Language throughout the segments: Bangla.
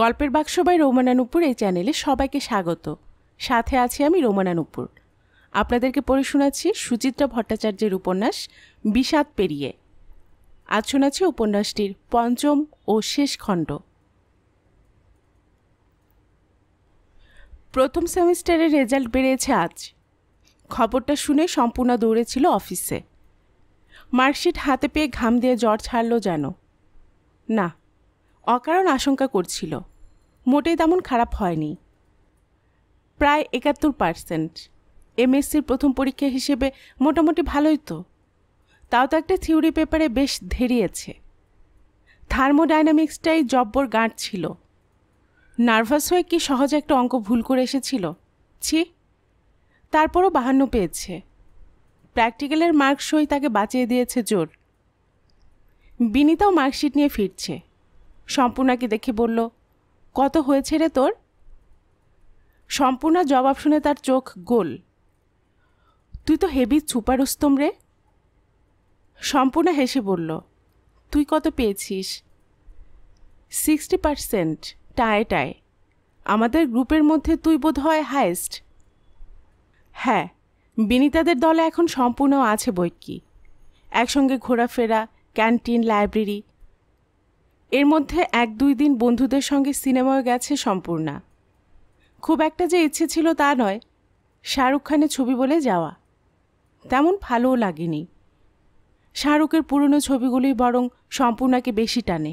গল্পের বাক্স বাই রোমানানুপুর এই চ্যানেলে সবাইকে স্বাগত সাথে আছি আমি রোমানানুপুর আপনাদেরকে পড়ে শোনাচ্ছি সুচিত্রা ভট্টাচার্যের উপন্যাস বিষাদ পেরিয়ে আজ শোনাচ্ছি উপন্যাসটির পঞ্চম ও শেষ খণ্ড প্রথম সেমিস্টারের রেজাল্ট বেড়েছে আজ খবরটা শুনে সম্পূর্ণ দৌড়েছিল অফিসে মার্কশিট হাতে পেয়ে ঘাম দিয়ে জ্বর ছাড়লো যেন না অকারণ আশঙ্কা করছিল মোটেই তেমন খারাপ হয়নি প্রায় একাত্তর পার্সেন্ট এমএসসির প্রথম পরীক্ষা হিসেবে মোটামুটি ভালোই তো তাও তো একটা থিওরি পেপারে বেশ ধেরিয়েছে থার্মোডাইনামিক্সটাই জব্বর গাঁট ছিল নার্ভাস হয়ে কি সহজে একটা অঙ্ক ভুল করে এসেছিল ছি তারপরও বাহান্ন পেয়েছে প্র্যাকটিক্যালের মার্কসই তাকে বাঁচিয়ে দিয়েছে জোর বিনিতাও মার্কশিট নিয়ে ফিরছে সম্পূর্ণাকে দেখে বলল কত হয়েছে রে তোর সম্পূর্ণা জবাব শুনে তার চোখ গোল তুই তো হেবি ছুপার উস্তম রে সম্পূর্ণা হেসে বলল তুই কত পেয়েছিস সিক্সটি পার্সেন্ট টায় টায় আমাদের গ্রুপের মধ্যে তুই বোধ হয় হায়েস্ট হ্যাঁ বিনিতাদের দলে এখন সম্পূর্ণ আছে বৈকি একসঙ্গে ঘোরাফেরা ক্যান্টিন লাইব্রেরি এর মধ্যে এক দুই দিন বন্ধুদের সঙ্গে সিনেমায় গেছে সম্পূর্ণা খুব একটা যে ইচ্ছে ছিল তা নয় শাহরুখ খানের ছবি বলে যাওয়া তেমন ভালোও লাগেনি শাহরুখের পুরনো ছবিগুলি বরং সম্পূর্ণাকে বেশি টানে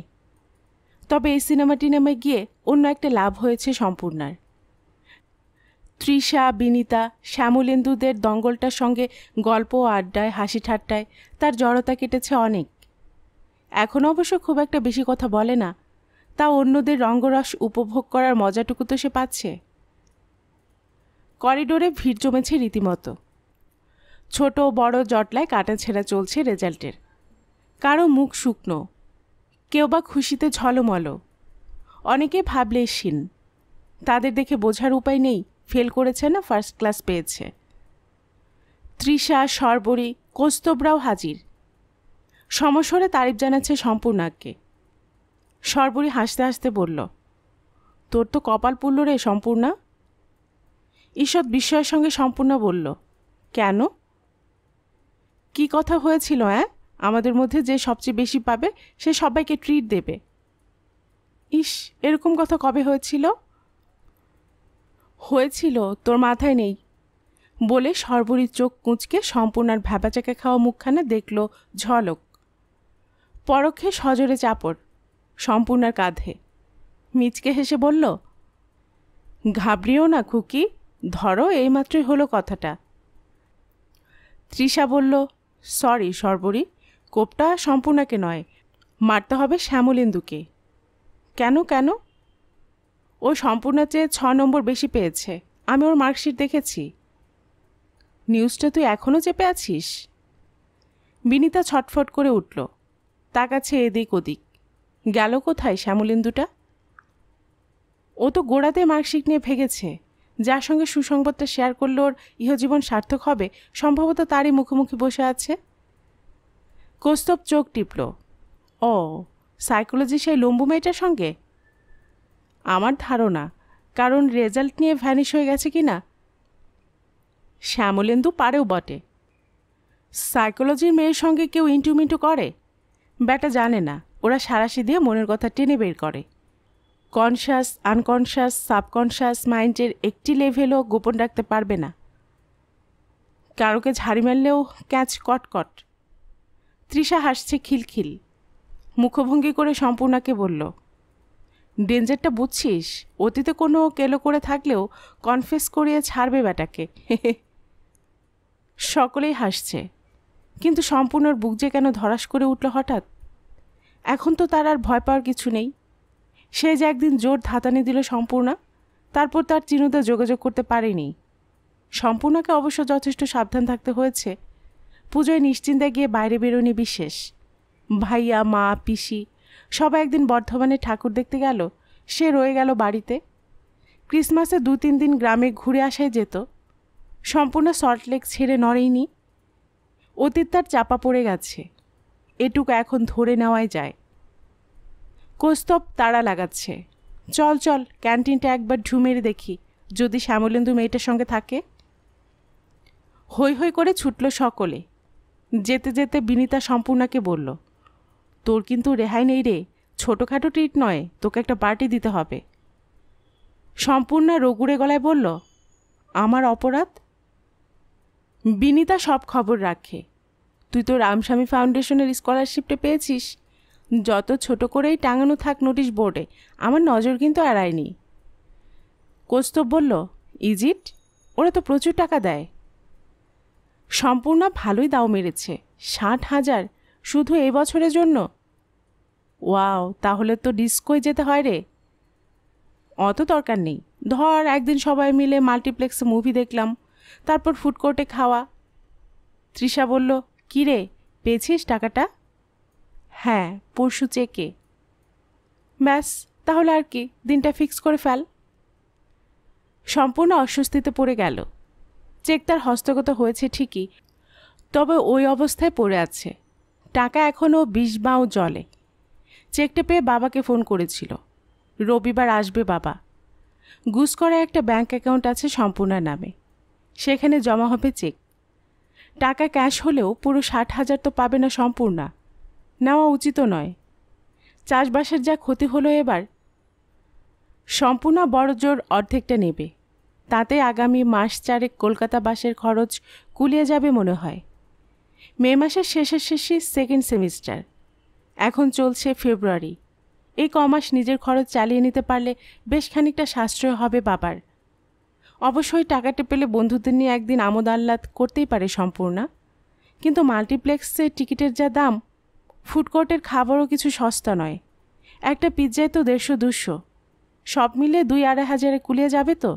তবে এই সিনেমা টিনেমায় গিয়ে অন্য একটা লাভ হয়েছে সম্পূর্ণার তৃষা বিনিতা শ্যামলেন্দুদের দঙ্গলটার সঙ্গে গল্প আড্ডায় হাসি ঠাট্টায় তার জড়তা কেটেছে অনেক এখন অবশ্য খুব একটা বেশি কথা বলে না তা অন্যদের রঙ্গরস উপভোগ করার মজাটুকু তো সে পাচ্ছে করিডোরে ভিড় জমেছে রীতিমতো ছোট বড় জটলায় কাটা ছেঁড়া চলছে রেজাল্টের কারো মুখ শুকনো কেউ বা খুশিতে ঝলমল অনেকে ভাবলে শিন তাদের দেখে বোঝার উপায় নেই ফেল করেছে না ফার্স্ট ক্লাস পেয়েছে তৃষা সর্বরী কোস্তবরাও হাজির সমস্বরে তারিফ জানাচ্ছে সম্পূর্ণাকে সর্বরী হাসতে হাসতে বলল তোর তো কপাল পুরল রে সম্পূর্ণা ঈশ্বর বিস্ময়ের সঙ্গে সম্পূর্ণ বলল কেন কি কথা হয়েছিল হ্যাঁ আমাদের মধ্যে যে সবচেয়ে বেশি পাবে সে সবাইকে ট্রিট দেবে ইস এরকম কথা কবে হয়েছিল হয়েছিল তোর মাথায় নেই বলে সর্বরী চোখ কুঁচকে সম্পূর্ণার ভ্যাবাচাকে খাওয়া মুখখানে দেখল ঝলক পরক্ষে সজরে চাপড় সম্পূর্ণার কাঁধে মিচকে হেসে বলল ঘাবড়িও না খুকি ধরো এইমাত্রই হলো কথাটা তৃষা বলল সরি সর্বরী কোপটা সম্পূর্ণাকে নয় মারতে হবে শ্যামলেন্দুকে কেন কেন ও সম্পূর্ণার চেয়ে ছ নম্বর বেশি পেয়েছে আমি ওর মার্কশিট দেখেছি নিউজটা তুই এখনও চেপে আছিস বিনিতা ছটফট করে উঠল কাছে এদিক ওদিক গেল কোথায় শ্যামলেন্দুটা ও তো গোড়াতে মার্কশিট নিয়ে ভেগেছে যার সঙ্গে সুসংবাদটা শেয়ার করলে ওর ইহজীবন সার্থক হবে সম্ভবত তারই মুখোমুখি বসে আছে কোস্তব চোখ টিপল ও সাইকোলজি সেই লম্বু মেয়েটার সঙ্গে আমার ধারণা কারণ রেজাল্ট নিয়ে ভ্যানিশ হয়ে গেছে কি না শ্যামলেন্দু পারেও বটে সাইকোলজির মেয়ের সঙ্গে কেউ ইন্টুমিন্টু করে ব্যাটা জানে না ওরা সারাশি দিয়ে মনের কথা টেনে বের করে কনশাস আনকনশাস সাবকনশাস মাইন্ডের একটি লেভেলও গোপন রাখতে পারবে না কারোকে ঝাড়ি মারলেও ক্যাচ কটকট তৃষা হাসছে খিলখিল মুখভঙ্গি করে সম্পূর্ণাকে বলল ডেঞ্জারটা বুঝছিস অতীতে কোনো কেলো করে থাকলেও কনফেস করিয়ে ছাড়বে ব্যাটাকে সকলেই হাসছে কিন্তু সম্পূর্ণর বুক যে কেন ধরাস করে উঠল হঠাৎ এখন তো তার আর ভয় পাওয়ার কিছু নেই সে যে একদিন জোর ধাতানি দিল সম্পূর্ণা তারপর তার চিনুদা যোগাযোগ করতে পারেনি সম্পূর্ণাকে অবশ্য যথেষ্ট সাবধান থাকতে হয়েছে পুজোয় নিশ্চিন্তে গিয়ে বাইরে বেরোনি বিশেষ ভাইয়া মা পিসি সবাই একদিন বর্ধমানে ঠাকুর দেখতে গেল সে রয়ে গেল বাড়িতে ক্রিসমাসে দু তিন দিন গ্রামে ঘুরে আসায় যেত সম্পূর্ণ সল্টলেক ছেড়ে নড়েইনি অতীত তার চাপা পড়ে গেছে এটুকু এখন ধরে নেওয়াই যায় কোস্তব তাড়া লাগাচ্ছে চল চল ক্যান্টিনটা একবার ঢুমের দেখি যদি শ্যামলেন্দু মেয়েটার সঙ্গে থাকে হৈ হৈ করে ছুটল সকলে যেতে যেতে বিনিতা সম্পূর্ণাকে বলল তোর কিন্তু রেহাই নেই রে ছোটোখাটো ট্রিট নয় তোকে একটা পার্টি দিতে হবে সম্পূর্ণা রগুড়ে গলায় বলল আমার অপরাধ বিনিতা সব খবর রাখে তুই তো রামস্বামী ফাউন্ডেশনের স্কলারশিপটা পেয়েছিস যত ছোট করেই টাঙানো থাক নোটিশ বোর্ডে আমার নজর কিন্তু এড়ায়নি কোস্তব বলল ইজিট ওরা তো প্রচুর টাকা দেয় সম্পূর্ণ ভালোই দাও মেরেছে ষাট হাজার শুধু এ বছরের জন্য ওয়াও তাহলে তো ডিস্কোই যেতে হয় রে অত দরকার নেই ধর একদিন সবাই মিলে মাল্টিপ্লেক্সে মুভি দেখলাম তারপর ফুড কোর্টে খাওয়া তৃষা বলল কিরে পেয়েছিস টাকাটা হ্যাঁ পরশু চেকে ব্যাস তাহলে আর কি দিনটা ফিক্স করে ফেল সম্পূর্ণ অস্বস্তিতে পড়ে গেল চেক তার হস্তগত হয়েছে ঠিকই তবে ওই অবস্থায় পড়ে আছে টাকা এখনও বিষ বাঁও জলে চেকটা পেয়ে বাবাকে ফোন করেছিল রবিবার আসবে বাবা গুস করা একটা ব্যাঙ্ক অ্যাকাউন্ট আছে সম্পূর্ণার নামে সেখানে জমা হবে চেক টাকা ক্যাশ হলেও পুরো ষাট হাজার তো পাবে না সম্পূর্ণা নেওয়া উচিত নয় চাষবাসের যা ক্ষতি হলো এবার সম্পূর্ণ বড়জোর অর্ধেকটা নেবে তাতে আগামী মাস চারেক কলকাতা বাসের খরচ কুলিয়ে যাবে মনে হয় মে মাসের শেষের শেষে সেকেন্ড সেমিস্টার এখন চলছে ফেব্রুয়ারি এই কমাস নিজের খরচ চালিয়ে নিতে পারলে বেশ খানিকটা সাশ্রয় হবে বাবার অবশ্যই টাকাটা পেলে বন্ধুদের নিয়ে একদিন আমোদ আহ্লাদ করতেই পারে সম্পূর্ণা কিন্তু মাল্টিপ্লেক্সে টিকিটের যা দাম ফুডকোর্টের খাবারও কিছু সস্তা নয় একটা পিৎজায় তো দেড়শো দুশো সব মিলে দুই আড়াই হাজারে কুলিয়ে যাবে তো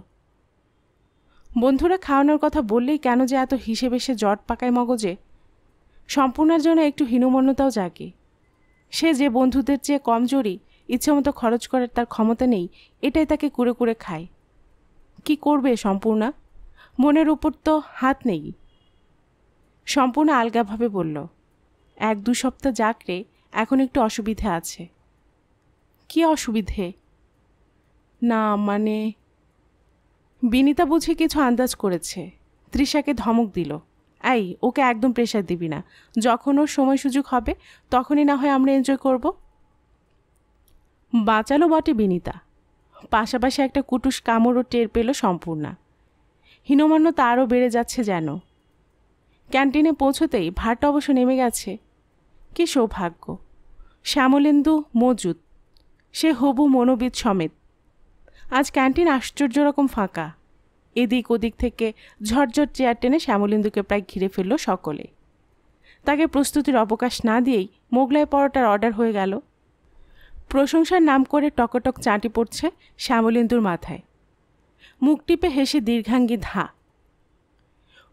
বন্ধুরা খাওয়ানোর কথা বললেই কেন যে এত হিসেবে সে জট পাকায় মগজে সম্পূর্ণার জন্য একটু হীনমন্যতাও জাগে সে যে বন্ধুদের চেয়ে কমজোরি ইচ্ছামতো খরচ করার তার ক্ষমতা নেই এটাই তাকে কুড়ে কুড়ে খায় কি করবে সম্পূর্ণা মনের উপর তো হাত নেই সম্পূর্ণ আলগাভাবে বলল এক দু সপ্তাহ যাক রে এখন একটু অসুবিধে আছে কি অসুবিধে না মানে বিনিতা বুঝে কিছু আন্দাজ করেছে তৃষাকে ধমক দিল এই ওকে একদম প্রেশার দিবি না যখন ওর সময় সুযোগ হবে তখনই না হয় আমরা এনজয় করব বাঁচালো বটে বিনিতা পাশাপাশি একটা কুটুস কামড়ও টের পেল সম্পূর্ণা হীনমান্য তারও বেড়ে যাচ্ছে যেন ক্যান্টিনে পৌঁছতেই ভাড়টা অবশ্য নেমে গেছে কী সৌভাগ্য শ্যামলেন্দু মজুদ সে হবু মনোবিদ সমেত আজ ক্যান্টিন আশ্চর্য রকম ফাঁকা এদিক ওদিক থেকে ঝরঝর চেয়ার টেনে শ্যামলেন্দুকে প্রায় ঘিরে ফেলল সকলে তাকে প্রস্তুতির অবকাশ না দিয়েই মোগলাই পরোটার অর্ডার হয়ে গেল প্রশংসার নাম করে টকটক চাঁটি পড়ছে শ্যামলিন্দুর মাথায় মুখ টিপে হেসে দীর্ঘাঙ্গি ধা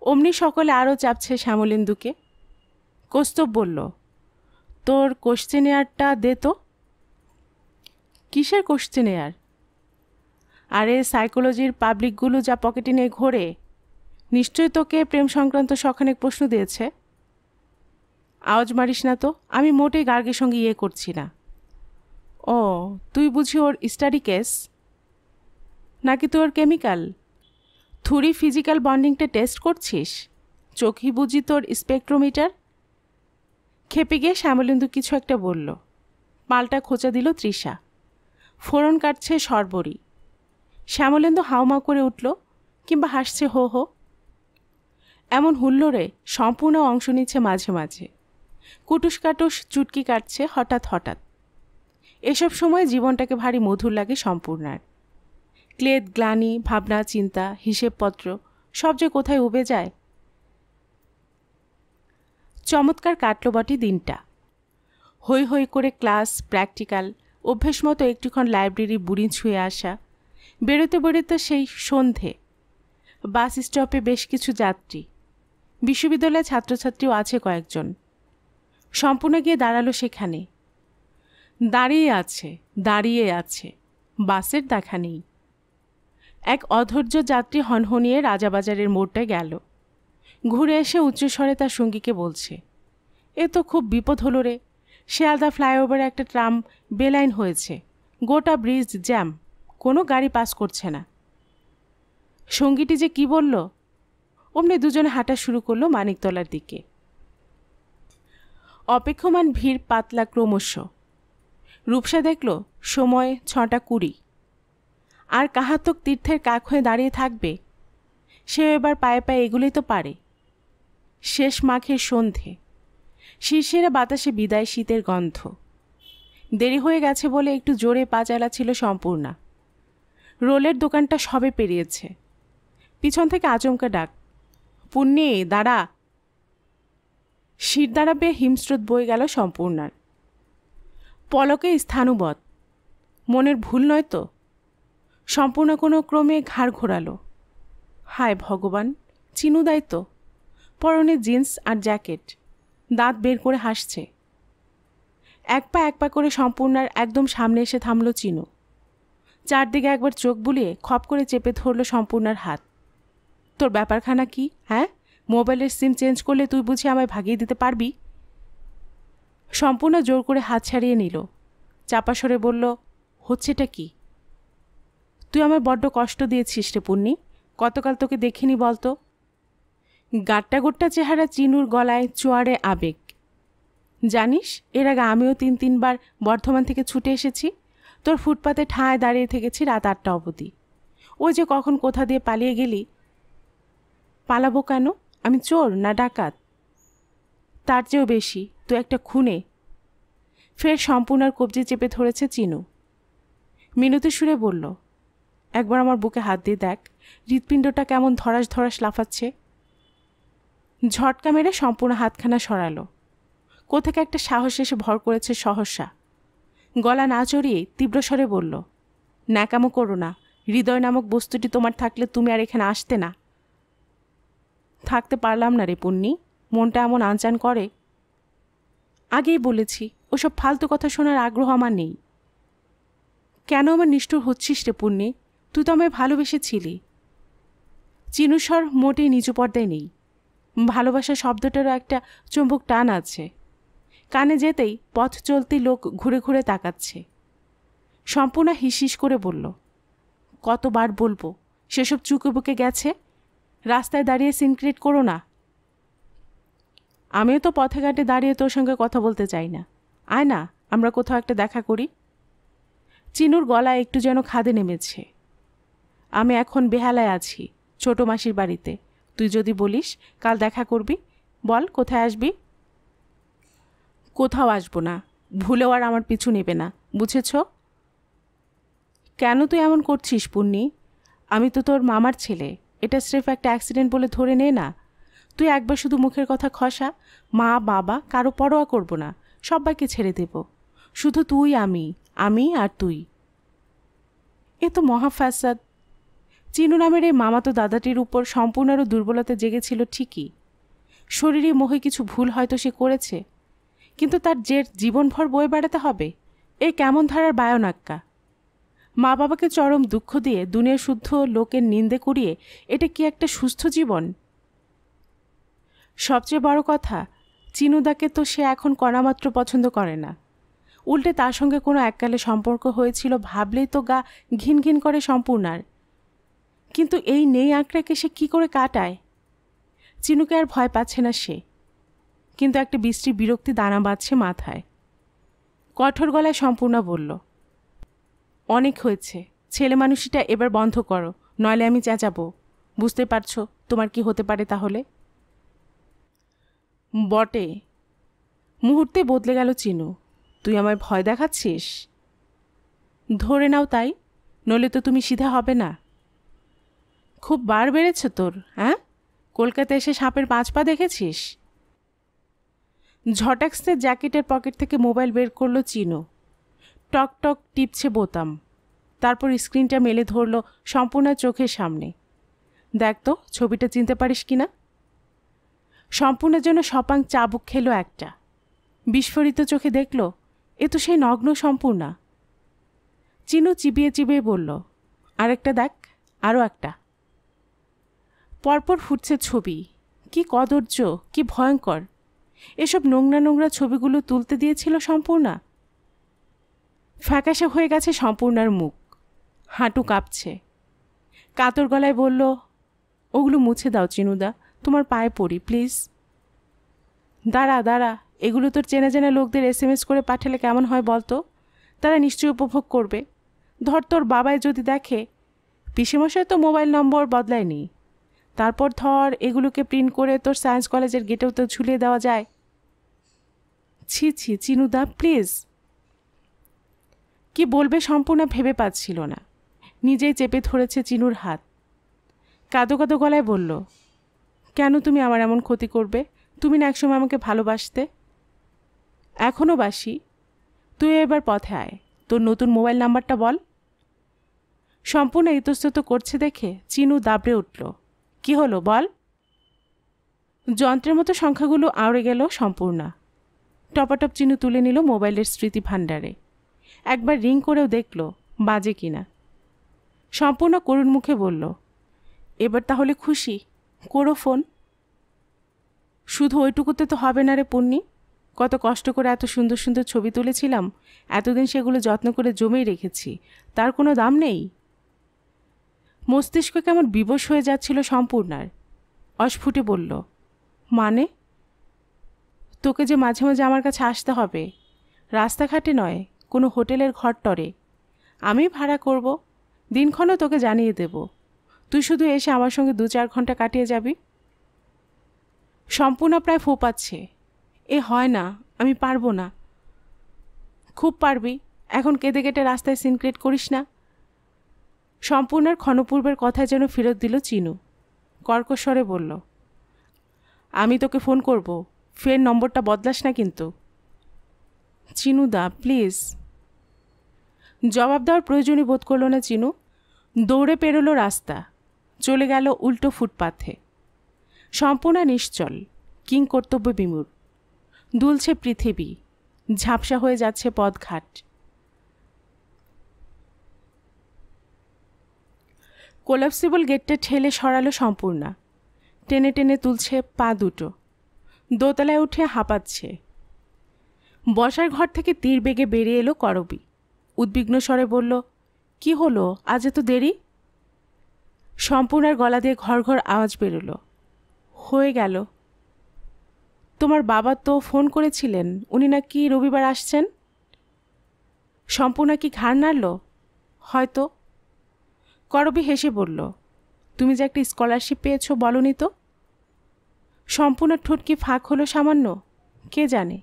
অমনি সকলে আরও চাপছে শ্যামলিন্দুকে কস্তব বলল তোর কোশ্চেনেয়ারটা দে তো কিসের কোশ্চেনেয়ার আরে সাইকোলজির পাবলিকগুলো যা পকেটে নিয়ে ঘোরে নিশ্চয় তোকে প্রেম সংক্রান্ত সখানেক প্রশ্ন দিয়েছে আওয়াজ মারিস না তো আমি মোটেই গার্গের সঙ্গে ইয়ে করছি না ও তুই বুঝি ওর স্টাডি কেস নাকি তোর কেমিক্যাল থুরি ফিজিক্যাল বন্ডিংটা টেস্ট করছিস চোখই বুঝি তোর স্পেকট্রোমিটার খেপে গিয়ে শ্যামলেন্দু কিছু একটা বলল মালটা খোঁচা দিল তৃষা ফোড়ন কাটছে সর্বরী শ্যামলেন্দু হাওমা করে উঠল কিংবা হাসছে হো হো এমন হুল্লোড়ে সম্পূর্ণ অংশ নিচ্ছে মাঝে মাঝে কুটুস কাটুস চুটকি কাটছে হঠাৎ হঠাৎ এসব সময় জীবনটাকে ভারী মধুর লাগে সম্পূর্ণার ক্লেদ গ্লানি ভাবনা চিন্তা হিসেবপত্র সব যে কোথায় উবে যায় চমৎকার কাটল বটে দিনটা হৈ হৈ করে ক্লাস প্র্যাকটিক্যাল অভ্যেস মতো একটুক্ষণ লাইব্রেরি বুড়ি ছুঁয়ে আসা বেরোতে বেরোতে সেই সন্ধে বাস স্টপে বেশ কিছু যাত্রী বিশ্ববিদ্যালয়ের ছাত্রছাত্রীও আছে কয়েকজন সম্পূর্ণ গিয়ে দাঁড়ালো সেখানে দাঁড়িয়ে আছে দাঁড়িয়ে আছে বাসের দেখা নেই এক অধৈর্য যাত্রী হনহনিয়ে রাজাবাজারের মোড়টায় গেল ঘুরে এসে উচ্চস্বরে তার সঙ্গীকে বলছে এ তো খুব বিপদ হলো রে শিয়ালদা ফ্লাইওভারে একটা ট্রাম বেলাইন হয়েছে গোটা ব্রিজ জ্যাম কোনো গাড়ি পাস করছে না সঙ্গীটি যে কি বলল অমনি দুজনে হাঁটা শুরু করলো মানিকতলার দিকে অপেক্ষমান ভিড় পাতলা ক্রমশ রূপসা দেখল সময় ছটা কুড়ি আর কাহাতক তীর্থের কাক হয়ে দাঁড়িয়ে থাকবে সে এবার পায়ে পায়ে এগুলোই তো পারে শেষ মাখের সন্ধে শীর্ষের বাতাসে বিদায় শীতের গন্ধ দেরি হয়ে গেছে বলে একটু জোরে পা ছিল সম্পূর্ণা রোলের দোকানটা সবে পেরিয়েছে পিছন থেকে আচমকা ডাক পুণ্যে দাঁড়া শির দাঁড়াবে হিমস্রোত বয়ে গেল সম্পূর্ণার পলকে স্থানুবৎ মনের ভুল নয় তো সম্পূর্ণ কোনো ক্রমে ঘাড় ঘোরালো হায় ভগবান চিনুদাই তো পরনে জিন্স আর জ্যাকেট দাঁত বের করে হাসছে এক পা এক পা করে সম্পূর্ণার একদম সামনে এসে থামল চিনু চারদিকে একবার চোখ বুলিয়ে খপ করে চেপে ধরল সম্পূর্ণার হাত তোর ব্যাপারখানা কি হ্যাঁ মোবাইলের সিম চেঞ্জ করলে তুই বুঝি আমায় ভাগিয়ে দিতে পারবি সম্পূর্ণ জোর করে হাত ছাড়িয়ে নিল চাপা সরে বলল হচ্ছেটা কি তুই আমার বড্ড কষ্ট দিয়েছিস রে পূর্ণি গতকাল তোকে দেখিনি বলতো গাট্টা গোট্টা চেহারা চিনুর গলায় চোয়ারে আবেগ জানিস এর আগে আমিও তিন তিনবার বর্ধমান থেকে ছুটে এসেছি তোর ফুটপাতে ঠায় দাঁড়িয়ে থেকেছি রাত আটটা অবধি ও যে কখন কোথা দিয়ে পালিয়ে গেলি পালাবো কেন আমি চোর না ডাকাত তার চেয়েও বেশি তো একটা খুনে ফের সম্পূর্ণার কবজি চেপে ধরেছে চিনু মিনতি সুরে বলল একবার আমার বুকে হাত দিয়ে দেখ হৃৎপিণ্ডটা কেমন ধরাস ধরাস লাফাচ্ছে ঝটকা মেরে সম্পূর্ণ হাতখানা সরালো কোথেকে একটা সাহস এসে ভর করেছে সহসা গলা না চড়িয়ে তীব্র স্বরে বলল ন্যাকামো করো না হৃদয় নামক বস্তুটি তোমার থাকলে তুমি আর এখানে আসতে না থাকতে পারলাম না রে পুণ্যি মনটা এমন আনচান করে আগেই বলেছি ওসব ফালতু কথা শোনার আগ্রহ আমার নেই কেন আমার নিষ্ঠুর হচ্ছিস রে পুণ্যে তুই তো আমায় ভালোবেসেছিলি চিনুস্বর মোটেই নিচু পর্দায় নেই ভালোবাসা শব্দটারও একটা চুম্বক টান আছে কানে যেতেই পথ চলতি লোক ঘুরে ঘুরে তাকাচ্ছে সম্পূর্ণ হিসিস করে বলল কতবার বলবো সেসব চুকে বুকে গেছে রাস্তায় দাঁড়িয়ে সিনক্রিট করো না আমিও তো পথে ঘাটে দাঁড়িয়ে তোর সঙ্গে কথা বলতে চাই না আয় না আমরা কোথাও একটা দেখা করি চিনুর গলা একটু যেন খাদে নেমেছে আমি এখন বেহালায় আছি ছোট মাসির বাড়িতে তুই যদি বলিস কাল দেখা করবি বল কোথায় আসবি কোথাও আসবো না ভুলেও আর আমার পিছু নেবে না বুঝেছ কেন তুই এমন করছিস পুণ্যি আমি তো তোর মামার ছেলে এটা স্রেফ একটা অ্যাক্সিডেন্ট বলে ধরে নে না তুই একবার শুধু মুখের কথা খসা মা বাবা কারো পরোয়া করব না সবাইকে ছেড়ে দেব শুধু তুই আমি আমি আর তুই এ তো মহাফাসাদ চিনু নামের এই মামাতো দাদাটির উপর সম্পূর্ণ আরও দুর্বলতা জেগেছিল ঠিকই শরীরে মোহে কিছু ভুল হয়তো সে করেছে কিন্তু তার জের জীবনভর বয়ে বেড়াতে হবে এ কেমন ধারার বায়নাক্কা মা বাবাকে চরম দুঃখ দিয়ে দুনিয়া শুদ্ধ লোকের নিন্দে করিয়ে এটা কি একটা সুস্থ জীবন সবচেয়ে বড় কথা চিনুদাকে তো সে এখন কণামাত্র পছন্দ করে না উল্টে তার সঙ্গে কোনো এককালে সম্পর্ক হয়েছিল ভাবলেই তো গা ঘিন ঘিন করে সম্পূর্ণার কিন্তু এই নেই আঁকড়াকে সে কী করে কাটায় চিনুকে আর ভয় পাচ্ছে না সে কিন্তু একটা বৃষ্টি বিরক্তি দানা বাঁধছে মাথায় কঠোর গলায় সম্পূর্ণা বলল অনেক হয়েছে ছেলে মানুষটা এবার বন্ধ করো নইলে আমি চেঁচাবো বুঝতে পারছো তোমার কি হতে পারে তাহলে বটে মুহূর্তে বদলে গেল চিনু তুই আমায় ভয় দেখাচ্ছিস ধরে নাও তাই নলে তো তুমি সিধা হবে না খুব বার বেড়েছ তোর হ্যাঁ কলকাতা এসে সাপের পাঁচ পা দেখেছিস ঝটাক্সের জ্যাকেটের পকেট থেকে মোবাইল বের করলো চিনু টক টক টিপছে বোতাম তারপর স্ক্রিনটা মেলে ধরল সম্পূর্ণ চোখের সামনে দেখ তো ছবিটা চিনতে পারিস কি না সম্পূর্ণ যেন সপাং চাবুক খেলো একটা বিস্ফোরিত চোখে দেখল এ তো সেই নগ্ন সম্পূর্ণা চিনু চিবিয়ে চিবিয়ে বলল আরেকটা দেখ আরও একটা পরপর ফুটছে ছবি কি কদর্য কি ভয়ঙ্কর এসব নোংরা নোংরা ছবিগুলো তুলতে দিয়েছিল সম্পূর্ণা ফ্যাকাশে হয়ে গেছে সম্পূর্ণার মুখ হাঁটু কাঁপছে কাতর গলায় বলল ওগুলো মুছে দাও চিনুদা তোমার পায়ে পড়ি প্লিজ দাঁড়া দাঁড়া এগুলো তোর চেনা চেনা লোকদের এস এম এস করে পাঠালে কেমন হয় বলতো তারা নিশ্চয়ই উপভোগ করবে ধর তোর বাবাই যদি দেখে পিসিমশাই তো মোবাইল নম্বর বদলায়নি তারপর ধর এগুলোকে প্রিন্ট করে তোর সায়েন্স কলেজের গেটেও তো ঝুলিয়ে দেওয়া যায় ছি ছি চিনুদা প্লিজ কি বলবে সম্পূর্ণ ভেবে পাচ্ছিল না নিজেই চেপে ধরেছে চিনুর হাত কাদো কাদো গলায় বলল কেন তুমি আমার এমন ক্ষতি করবে তুমি না একসময় আমাকে ভালোবাসতে এখনও বাসি তুই এবার পথে আয় তোর নতুন মোবাইল নাম্বারটা বল সম্পূর্ণ ইতস্তত করছে দেখে চিনু দাবড়ে উঠল কি হলো বল যন্ত্রের মতো সংখ্যাগুলো আওড়ে গেল সম্পূর্ণা টপাটপ চিনু তুলে নিল মোবাইলের স্মৃতি ভাণ্ডারে একবার রিং করেও দেখল বাজে কিনা সম্পূর্ণ করুণ মুখে বলল এবার তাহলে খুশি করো ফোন শুধু ওইটুকুতে তো হবে না রে পুণ্যি কত কষ্ট করে এত সুন্দর সুন্দর ছবি তুলেছিলাম এতদিন সেগুলো যত্ন করে জমেই রেখেছি তার কোনো দাম নেই মস্তিষ্ক কেমন বিবশ হয়ে যাচ্ছিল সম্পূর্ণার অস্ফুটে বলল মানে তোকে যে মাঝে মাঝে আমার কাছে আসতে হবে রাস্তাঘাটে নয় কোনো হোটেলের ঘর টরে আমি ভাড়া করব দিনক্ষণও তোকে জানিয়ে দেবো তুই শুধু এসে আমার সঙ্গে দু চার ঘন্টা কাটিয়ে যাবি সম্পূর্ণ প্রায় ফোপাচ্ছে এ হয় না আমি পারবো না খুব পারবি এখন কেঁদে কেটে রাস্তায় সিনক্রেট করিস না সম্পূর্ণার ক্ষণপূর্বের কথা যেন ফেরত দিল চিনু কর্কস্বরে বলল আমি তোকে ফোন করব ফের নম্বরটা বদলাস না কিন্তু চিনু দা প্লিজ জবাব দেওয়ার প্রয়োজনই বোধ করল না চিনু দৌড়ে পেরোলো রাস্তা চলে গেল উল্টো ফুটপাথে সম্পূর্ণ নিশ্চল কিং কর্তব্য বিমূর দুলছে পৃথিবী ঝাপসা হয়ে যাচ্ছে পদঘাট কোলাপসিবল গেটটা ঠেলে সরালো সম্পূর্ণা টেনে টেনে তুলছে পা দুটো দোতলায় উঠে হাঁপাচ্ছে বসার ঘর থেকে তীর বেগে বেরিয়ে এলো করবি উদ্বিগ্ন স্বরে বলল কি হলো আজ এত দেরি সম্পূর্ণার গলা দিয়ে ঘর ঘর আওয়াজ বেরোলো হয়ে গেল তোমার বাবা তো ফোন করেছিলেন উনি নাকি রবিবার আসছেন সম্পূর্ণা কি ঘাড় নাড়ল হয়তো করবি হেসে বলল তুমি যে একটা স্কলারশিপ পেয়েছো বলনি তো সম্পূর্ণ ঠোঁট কি ফাঁক হলো সামান্য কে জানে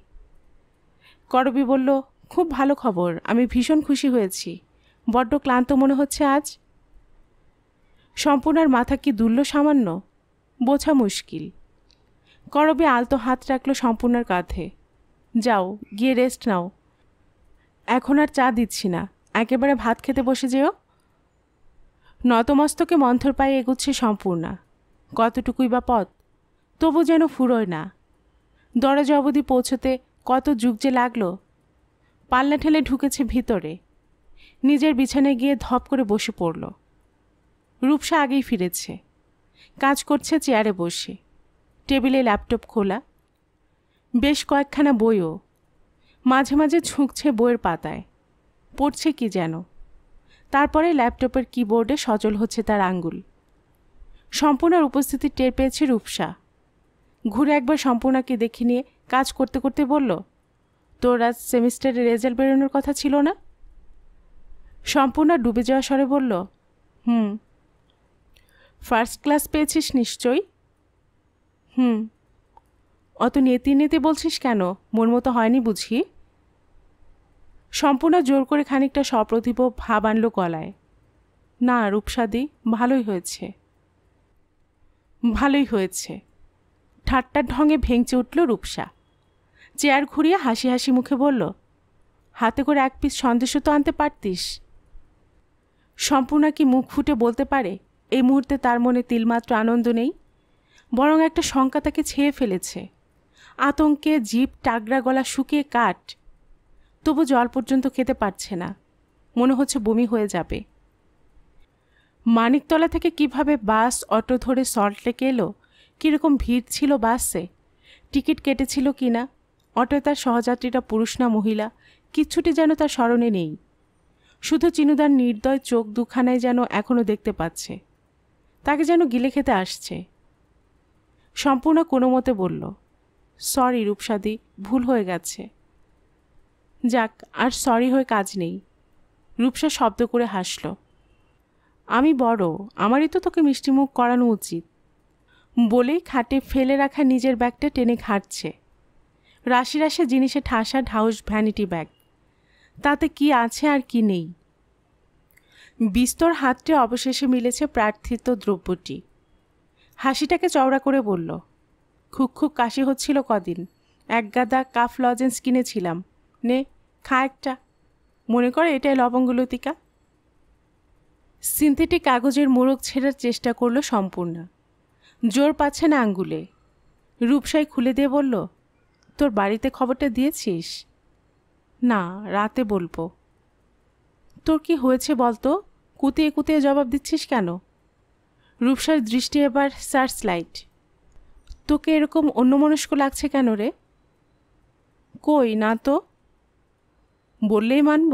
করবি বলল খুব ভালো খবর আমি ভীষণ খুশি হয়েছি বড্ড ক্লান্ত মনে হচ্ছে আজ সম্পূর্ণার মাথা কি দুর্ল সামান্য বোঝা মুশকিল করবে আলতো হাত রাখলো সম্পূর্ণার কাঁধে যাও গিয়ে রেস্ট নাও এখন আর চা দিচ্ছি না একেবারে ভাত খেতে বসে যেও নতমস্তকে মন্থর পায়ে এগুচ্ছে সম্পূর্ণা কতটুকুই বা পথ তবু যেন ফুরোয় না দরজা অবধি পৌঁছতে কত যুগ যে লাগলো পাল্লা ঠেলে ঢুকেছে ভিতরে নিজের বিছানায় গিয়ে ধপ করে বসে পড়ল রূপসা আগেই ফিরেছে কাজ করছে চেয়ারে বসে টেবিলে ল্যাপটপ খোলা বেশ কয়েকখানা বইও মাঝে মাঝে ছুঁকছে বইয়ের পাতায় পড়ছে কি যেন তারপরে ল্যাপটপের কিবোর্ডে সচল হচ্ছে তার আঙ্গুল সম্পূর্ণার উপস্থিতি টের পেয়েছে রূপসা ঘুরে একবার সম্পূর্ণাকে দেখে নিয়ে কাজ করতে করতে বলল তোর আজ সেমিস্টারে রেজাল্ট বেরোনোর কথা ছিল না সম্পূর্ণা ডুবে যাওয়া স্বরে বলল হুম ফার্স্ট ক্লাস পেয়েছিস নিশ্চয়ই হুম অত নেতি নেতি বলছিস কেন মোর মতো হয়নি বুঝি সম্পূর্ণ জোর করে খানিকটা সপ্রতিভ ভাব আনল গলায় না রূপসাদি ভালোই হয়েছে ভালোই হয়েছে ঠাট্টার ঢঙে ভেঙচে উঠল রূপসা চেয়ার ঘুরিয়ে হাসি হাসি মুখে বলল হাতে করে এক পিস সন্দেশ তো আনতে পারতিস সম্পূর্ণা কি মুখ ফুটে বলতে পারে এই মুহূর্তে তার মনে তিলমাত্র আনন্দ নেই বরং একটা শঙ্কা তাকে ছেয়ে ফেলেছে আতঙ্কে জীব টাগরা গলা শুকিয়ে কাট তবু জল পর্যন্ত খেতে পারছে না মনে হচ্ছে বমি হয়ে যাবে মানিকতলা থেকে কিভাবে বাস অটো ধরে সল্টলেকে এলো কীরকম ভিড় ছিল বাসে টিকিট কেটেছিল কি না অটোয় তার সহযাত্রীরা পুরুষ না মহিলা কিচ্ছুটি যেন তার স্মরণে নেই শুধু চিনুদার নির্দয় চোখ দুখানায় যেন এখনও দেখতে পাচ্ছে তাকে যেন গিলে খেতে আসছে সম্পূর্ণ কোনো মতে বলল সরি রূপসাদি ভুল হয়ে গেছে যাক আর সরি হয়ে কাজ নেই রূপসা শব্দ করে হাসল আমি বড় আমারই তো তোকে মিষ্টিমুখ করানো উচিত বলেই খাটে ফেলে রাখা নিজের ব্যাগটা টেনে ঘাটছে রাশি রাশি জিনিসে ঠাসা ঢাউস ভ্যানিটি ব্যাগ তাতে কি আছে আর কি নেই বিস্তর হাতটি অবশেষে মিলেছে প্রার্থিত দ্রব্যটি হাসিটাকে চওড়া করে বলল খুক খুক কাশি হচ্ছিল কদিন এক গাদা কাফ লজেন্স কিনেছিলাম নে খা একটা মনে করে এটাই লবঙ্গলতিকা সিনথেটিক কাগজের মোড়ক ছেড়ার চেষ্টা করলো সম্পূর্ণ জোর পাচ্ছে না আঙ্গুলে রূপসাই খুলে দিয়ে বলল তোর বাড়িতে খবরটা দিয়েছিস না রাতে বলবো তোর কি হয়েছে বলতো কুতিয়ে কুতিয়ে জবাব দিচ্ছিস কেন রূপসার দৃষ্টি এবার সার্চ লাইট তোকে এরকম অন্যমনস্ক লাগছে কেন রে কই না তো বললেই মানব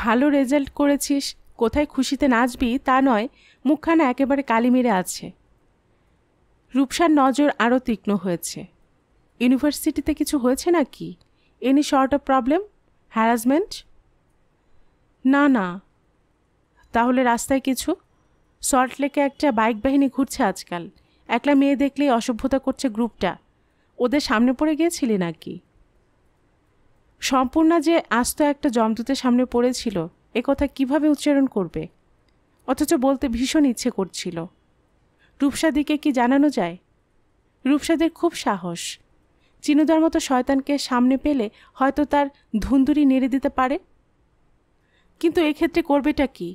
ভালো রেজাল্ট করেছিস কোথায় খুশিতে নাচবি তা নয় মুখখানা একেবারে কালি মেরে আছে রূপসার নজর আরও তীক্ষ্ণ হয়েছে ইউনিভার্সিটিতে কিছু হয়েছে নাকি any sort of problem harassment না না তাহলে রাস্তায় কিছু সল্ট লেকে একটা বাইক বাহিনী ঘুরছে আজকাল একলা মেয়ে দেখলেই অসভ্যতা করছে গ্রুপটা ওদের সামনে পড়ে গিয়েছিলি নাকি সম্পূর্ণা যে আস্ত একটা জমদূতের সামনে পড়েছিল কথা কিভাবে উচ্চারণ করবে অথচ বলতে ভীষণ ইচ্ছে করছিল রূপসাদিকে কি জানানো যায় রূপসাদের খুব সাহস চিনুদার মতো শয়তানকে সামনে পেলে হয়তো তার ধুন্দুরি নেড়ে দিতে পারে কিন্তু এক্ষেত্রে করবেটা কী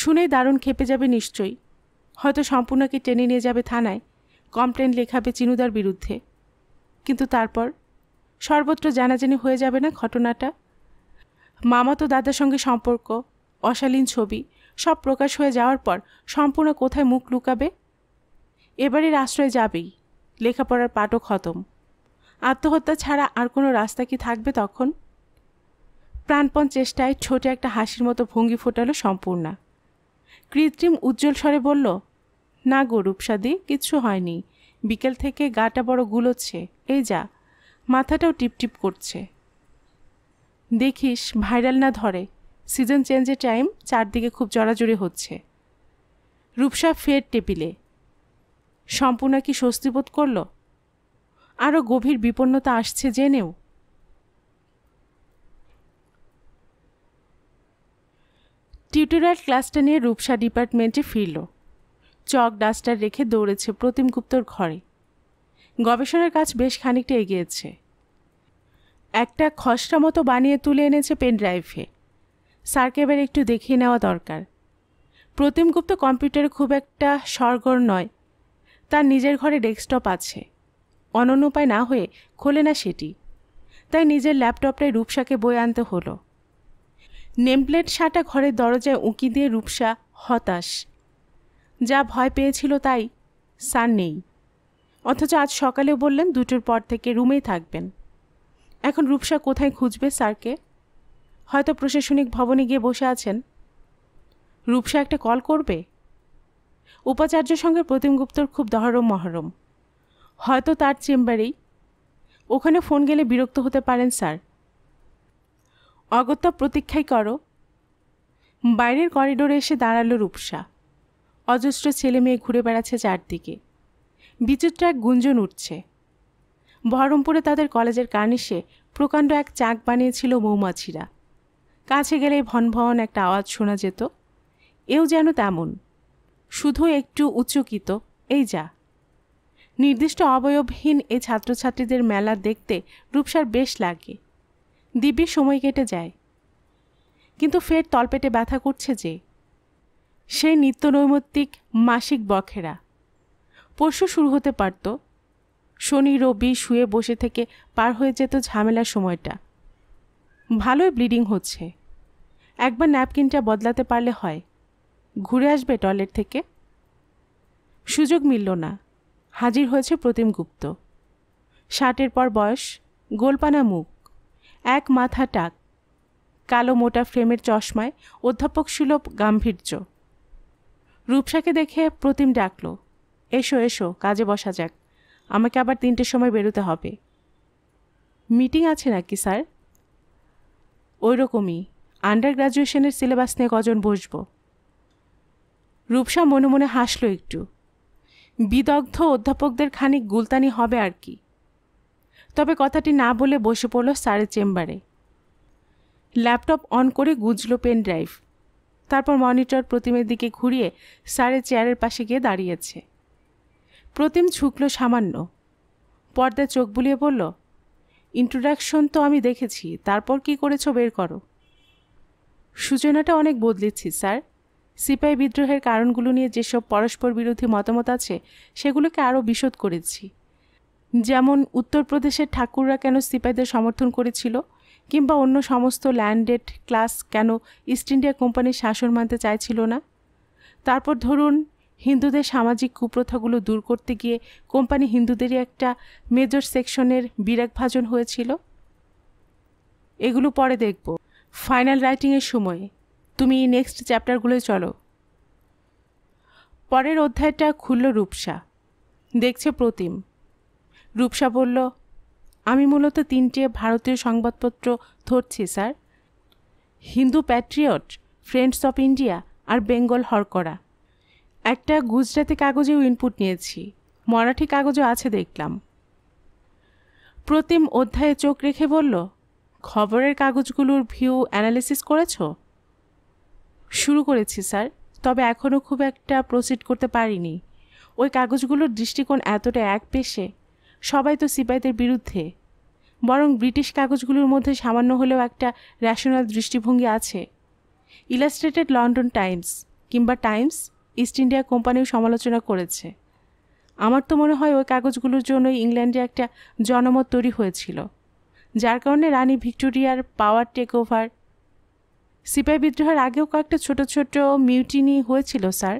শুনে দারুণ খেপে যাবে নিশ্চয়ই হয়তো সম্পূর্ণকে টেনে নিয়ে যাবে থানায় কমপ্লেন লেখাবে চিনুদার বিরুদ্ধে কিন্তু তারপর সর্বত্র জানাজানি হয়ে যাবে না ঘটনাটা মামাতো দাদার সঙ্গে সম্পর্ক অশালীন ছবি সব প্রকাশ হয়ে যাওয়ার পর সম্পূর্ণ কোথায় মুখ লুকাবে এবারের আশ্রয়ে যাবেই লেখাপড়ার পাটও খতম আত্মহত্যা ছাড়া আর কোনো রাস্তা কি থাকবে তখন প্রাণপণ চেষ্টায় ছোট একটা হাসির মতো ভঙ্গি ফোটালো সম্পূর্ণা কৃত্রিম উজ্জ্বল স্বরে বলল না গো রূপসাদি কিচ্ছু হয়নি বিকেল থেকে গাটা বড় গুলোচ্ছে এই যা মাথাটাও টিপটিপ করছে দেখিস ভাইরাল না ধরে সিজন চেঞ্জের টাইম চারদিকে খুব জড়াজড়ি হচ্ছে রূপসা ফের টেপিলে সম্পূর্ণা কি স্বস্তি বোধ করল আরও গভীর বিপন্নতা আসছে জেনেও টিউটোরিয়াল ক্লাসটা নিয়ে রূপসা ডিপার্টমেন্টে ফিরল চক ডাস্টার রেখে দৌড়েছে প্রতিম গুপ্তর ঘরে গবেষণার কাজ বেশ খানিকটা এগিয়েছে একটা খসড়া মতো বানিয়ে তুলে এনেছে পেনড্রাইভে স্যারকে এবার একটু দেখিয়ে নেওয়া দরকার প্রতিম গুপ্ত কম্পিউটারে খুব একটা সরগর নয় তার নিজের ঘরে ডেস্কটপ আছে অনন্য উপায় না হয়ে খোলে না সেটি তাই নিজের ল্যাপটপটায় রূপসাকে বই আনতে হলো নেমপ্লেট সাটা ঘরের দরজায় উঁকি দিয়ে রূপসা হতাশ যা ভয় পেয়েছিল তাই স্যার নেই অথচ আজ সকালে বললেন দুটোর পর থেকে রুমেই থাকবেন এখন রূপসা কোথায় খুঁজবে স্যারকে হয়তো প্রশাসনিক ভবনে গিয়ে বসে আছেন রূপসা একটা কল করবে উপাচার্য সঙ্গে প্রতিম গুপ্তর খুব দহরম মহরম হয়তো তার চেম্বারেই ওখানে ফোন গেলে বিরক্ত হতে পারেন স্যার অগত্যা প্রতীক্ষাই করো বাইরের করিডোরে এসে দাঁড়ালো রূপসা অজস্র ছেলে মেয়ে ঘুরে বেড়াচ্ছে চারদিকে বিচিত্র এক গুঞ্জন উঠছে বহরমপুরে তাদের কলেজের কার্নিশে প্রকাণ্ড এক চাক বানিয়েছিল মৌমাছিরা কাছে গেলে ভনভন একটা আওয়াজ শোনা যেত এও যেন তেমন শুধু একটু উচ্চকিত এই যা নির্দিষ্ট অবয়বহীন এই ছাত্রছাত্রীদের মেলা দেখতে রূপসার বেশ লাগে দিব্যি সময় কেটে যায় কিন্তু ফের তলপেটে ব্যথা করছে যে সেই নিত্যনৈমিত্তিক মাসিক বখেরা পরশু শুরু হতে পারত শনি রবি শুয়ে বসে থেকে পার হয়ে যেত ঝামেলার সময়টা ভালোই ব্লিডিং হচ্ছে একবার ন্যাপকিনটা বদলাতে পারলে হয় ঘুরে আসবে টয়লেট থেকে সুযোগ মিলল না হাজির হয়েছে প্রতিম গুপ্ত ষাটের পর বয়স গোলপানা মুখ এক মাথা টাক কালো মোটা ফ্রেমের চশমায় অধ্যাপক সুলভ গাম্ভীর্য রূপসাকে দেখে প্রতিম ডাকল এসো এসো কাজে বসা যাক আমাকে আবার তিনটের সময় বেরোতে হবে মিটিং আছে নাকি স্যার ওই রকমই আন্ডার গ্রাজুয়েশনের সিলেবাস নিয়ে কজন বসব রূপসা মনে মনে হাসল একটু বিদগ্ধ অধ্যাপকদের খানিক গুলতানি হবে আর কি তবে কথাটি না বলে বসে পড়ল স্যারের চেম্বারে ল্যাপটপ অন করে গুজল পেন ড্রাইভ তারপর মনিটর প্রতিমের দিকে ঘুরিয়ে স্যারের চেয়ারের পাশে গিয়ে দাঁড়িয়েছে প্রতিম ছুকল সামান্য পর্দায় চোখ বুলিয়ে বলল ইন্ট্রোডাকশন তো আমি দেখেছি তারপর কি করেছো বের করো সূচনাটা অনেক বদলেছি স্যার সিপাহী বিদ্রোহের কারণগুলো নিয়ে যেসব পরস্পর বিরোধী মতামত আছে সেগুলোকে আরও বিশোধ করেছি যেমন উত্তরপ্রদেশের ঠাকুররা কেন সিপাহীদের সমর্থন করেছিল কিংবা অন্য সমস্ত ল্যান্ডেড ক্লাস কেন ইস্ট ইন্ডিয়া কোম্পানির শাসন মানতে চাইছিল না তারপর ধরুন হিন্দুদের সামাজিক কুপ্রথাগুলো দূর করতে গিয়ে কোম্পানি হিন্দুদেরই একটা মেজর সেকশনের বিরাগ ভাজন হয়েছিল এগুলো পরে দেখব ফাইনাল রাইটিংয়ের সময় তুমি নেক্সট চ্যাপ্টারগুলোয় চলো পরের অধ্যায়টা খুলল রূপসা দেখছে প্রতিম রূপসা বলল আমি মূলত তিনটে ভারতীয় সংবাদপত্র ধরছি sir Hindu Patriot Friends of India আর বেঙ্গল হরকরা একটা গুজরাতি কাগজেও ইনপুট নিয়েছি মরাঠি কাগজও আছে দেখলাম প্রতিম অধ্যায়ে চোখ রেখে বলল খবরের কাগজগুলোর ভিউ অ্যানালিসিস করেছ শুরু করেছি স্যার তবে এখনও খুব একটা প্রসিড করতে পারিনি ওই কাগজগুলোর দৃষ্টিকোণ এতটা এক পেশে সবাই তো সিপাইদের বিরুদ্ধে বরং ব্রিটিশ কাগজগুলোর মধ্যে সামান্য হলেও একটা র্যাশনাল দৃষ্টিভঙ্গি আছে ইলাস্ট্রেটেড লন্ডন টাইমস কিংবা টাইমস ইস্ট ইন্ডিয়া কোম্পানিও সমালোচনা করেছে আমার তো মনে হয় ওই কাগজগুলোর জন্যই ইংল্যান্ডে একটা জনমত তৈরি হয়েছিল যার কারণে রানী ভিক্টোরিয়ার পাওয়ার টেক ওভার সিপাহী বিদ্রোহের আগেও কয়েকটা ছোট ছোট মিউটিনি হয়েছিল স্যার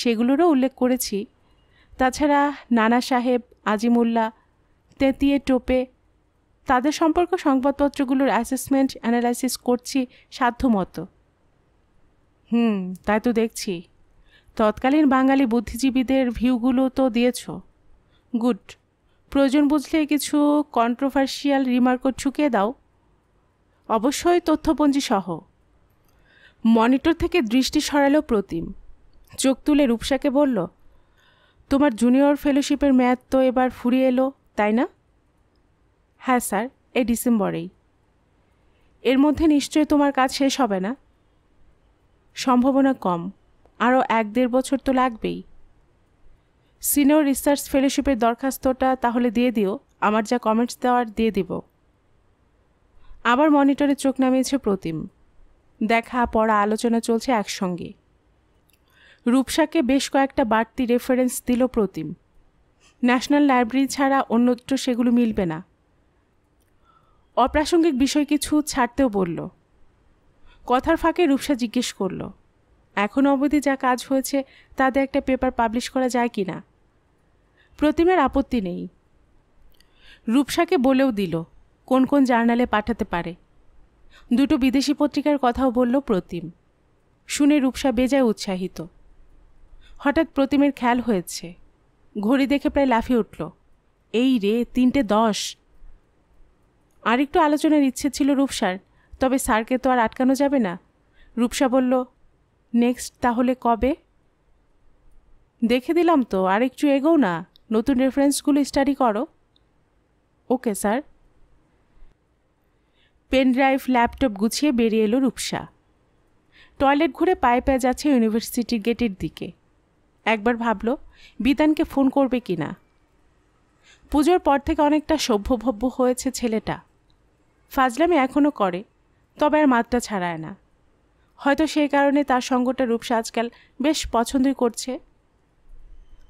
সেগুলোরও উল্লেখ করেছি তাছাড়া নানা সাহেব আজিমুল্লা তেঁতিয়ে টোপে তাদের সম্পর্ক সংবাদপত্রগুলোর অ্যাসেসমেন্ট অ্যানালাইসিস করছি সাধ্যমতো হুম তাই তো দেখছি তৎকালীন বাঙালি বুদ্ধিজীবীদের ভিউগুলো তো দিয়েছ গুড প্রয়োজন বুঝলে কিছু কন্ট্রোভার্সিয়াল রিমার্কও ঠুকিয়ে দাও অবশ্যই তথ্যপঞ্জি সহ মনিটর থেকে দৃষ্টি সরালো প্রতিম চোখ তুলে রূপসাকে বলল তোমার জুনিয়র ফেলোশিপের মেয়াদ তো এবার ফুরিয়ে এলো তাই না হ্যাঁ স্যার এই ডিসেম্বরেই এর মধ্যে নিশ্চয়ই তোমার কাজ শেষ হবে না সম্ভাবনা কম আরও এক দেড় বছর তো লাগবেই সিনিয়র রিসার্চ ফেলোশিপের দরখাস্তটা তাহলে দিয়ে দিও আমার যা কমেন্টস দেওয়ার দিয়ে দিব আবার মনিটরে চোখ নামিয়েছে প্রতিম দেখা পড়া আলোচনা চলছে একসঙ্গে রূপসাকে বেশ কয়েকটা বাড়তি রেফারেন্স দিল প্রতিম ন্যাশনাল লাইব্রেরি ছাড়া অন্যত্র সেগুলো মিলবে না অপ্রাসঙ্গিক বিষয় কিছু ছাড়তেও বলল কথার ফাঁকে রূপসা জিজ্ঞেস করল এখন অবধি যা কাজ হয়েছে তাতে একটা পেপার পাবলিশ করা যায় কি না প্রতিমের আপত্তি নেই রূপসাকে বলেও দিল কোন কোন জার্নালে পাঠাতে পারে দুটো বিদেশি পত্রিকার কথাও বলল প্রতিম শুনে রূপসা বেজায় উৎসাহিত হঠাৎ প্রতিমের খেয়াল হয়েছে ঘড়ি দেখে প্রায় লাফিয়ে উঠল এই রে তিনটে দশ আরেকটু আলোচনার ইচ্ছে ছিল রূপসার তবে স্যারকে তো আর আটকানো যাবে না রূপসা বলল নেক্সট তাহলে কবে দেখে দিলাম তো আর একটু এগোও না নতুন রেফারেন্সগুলো স্টাডি করো ওকে স্যার পেনড্রাইভ ল্যাপটপ গুছিয়ে বেরিয়ে এলো রূপসা টয়লেট ঘুরে পায়ে পায়ে যাচ্ছে ইউনিভার্সিটির গেটের দিকে একবার ভাবল বিতানকে ফোন করবে কি না পুজোর পর থেকে অনেকটা সভ্যভব্য হয়েছে ছেলেটা ফাজলামি এখনও করে তবে আর মাত্রা ছাড়ায় না হয়তো সেই কারণে তার সঙ্গটা রূপসা আজকাল বেশ পছন্দই করছে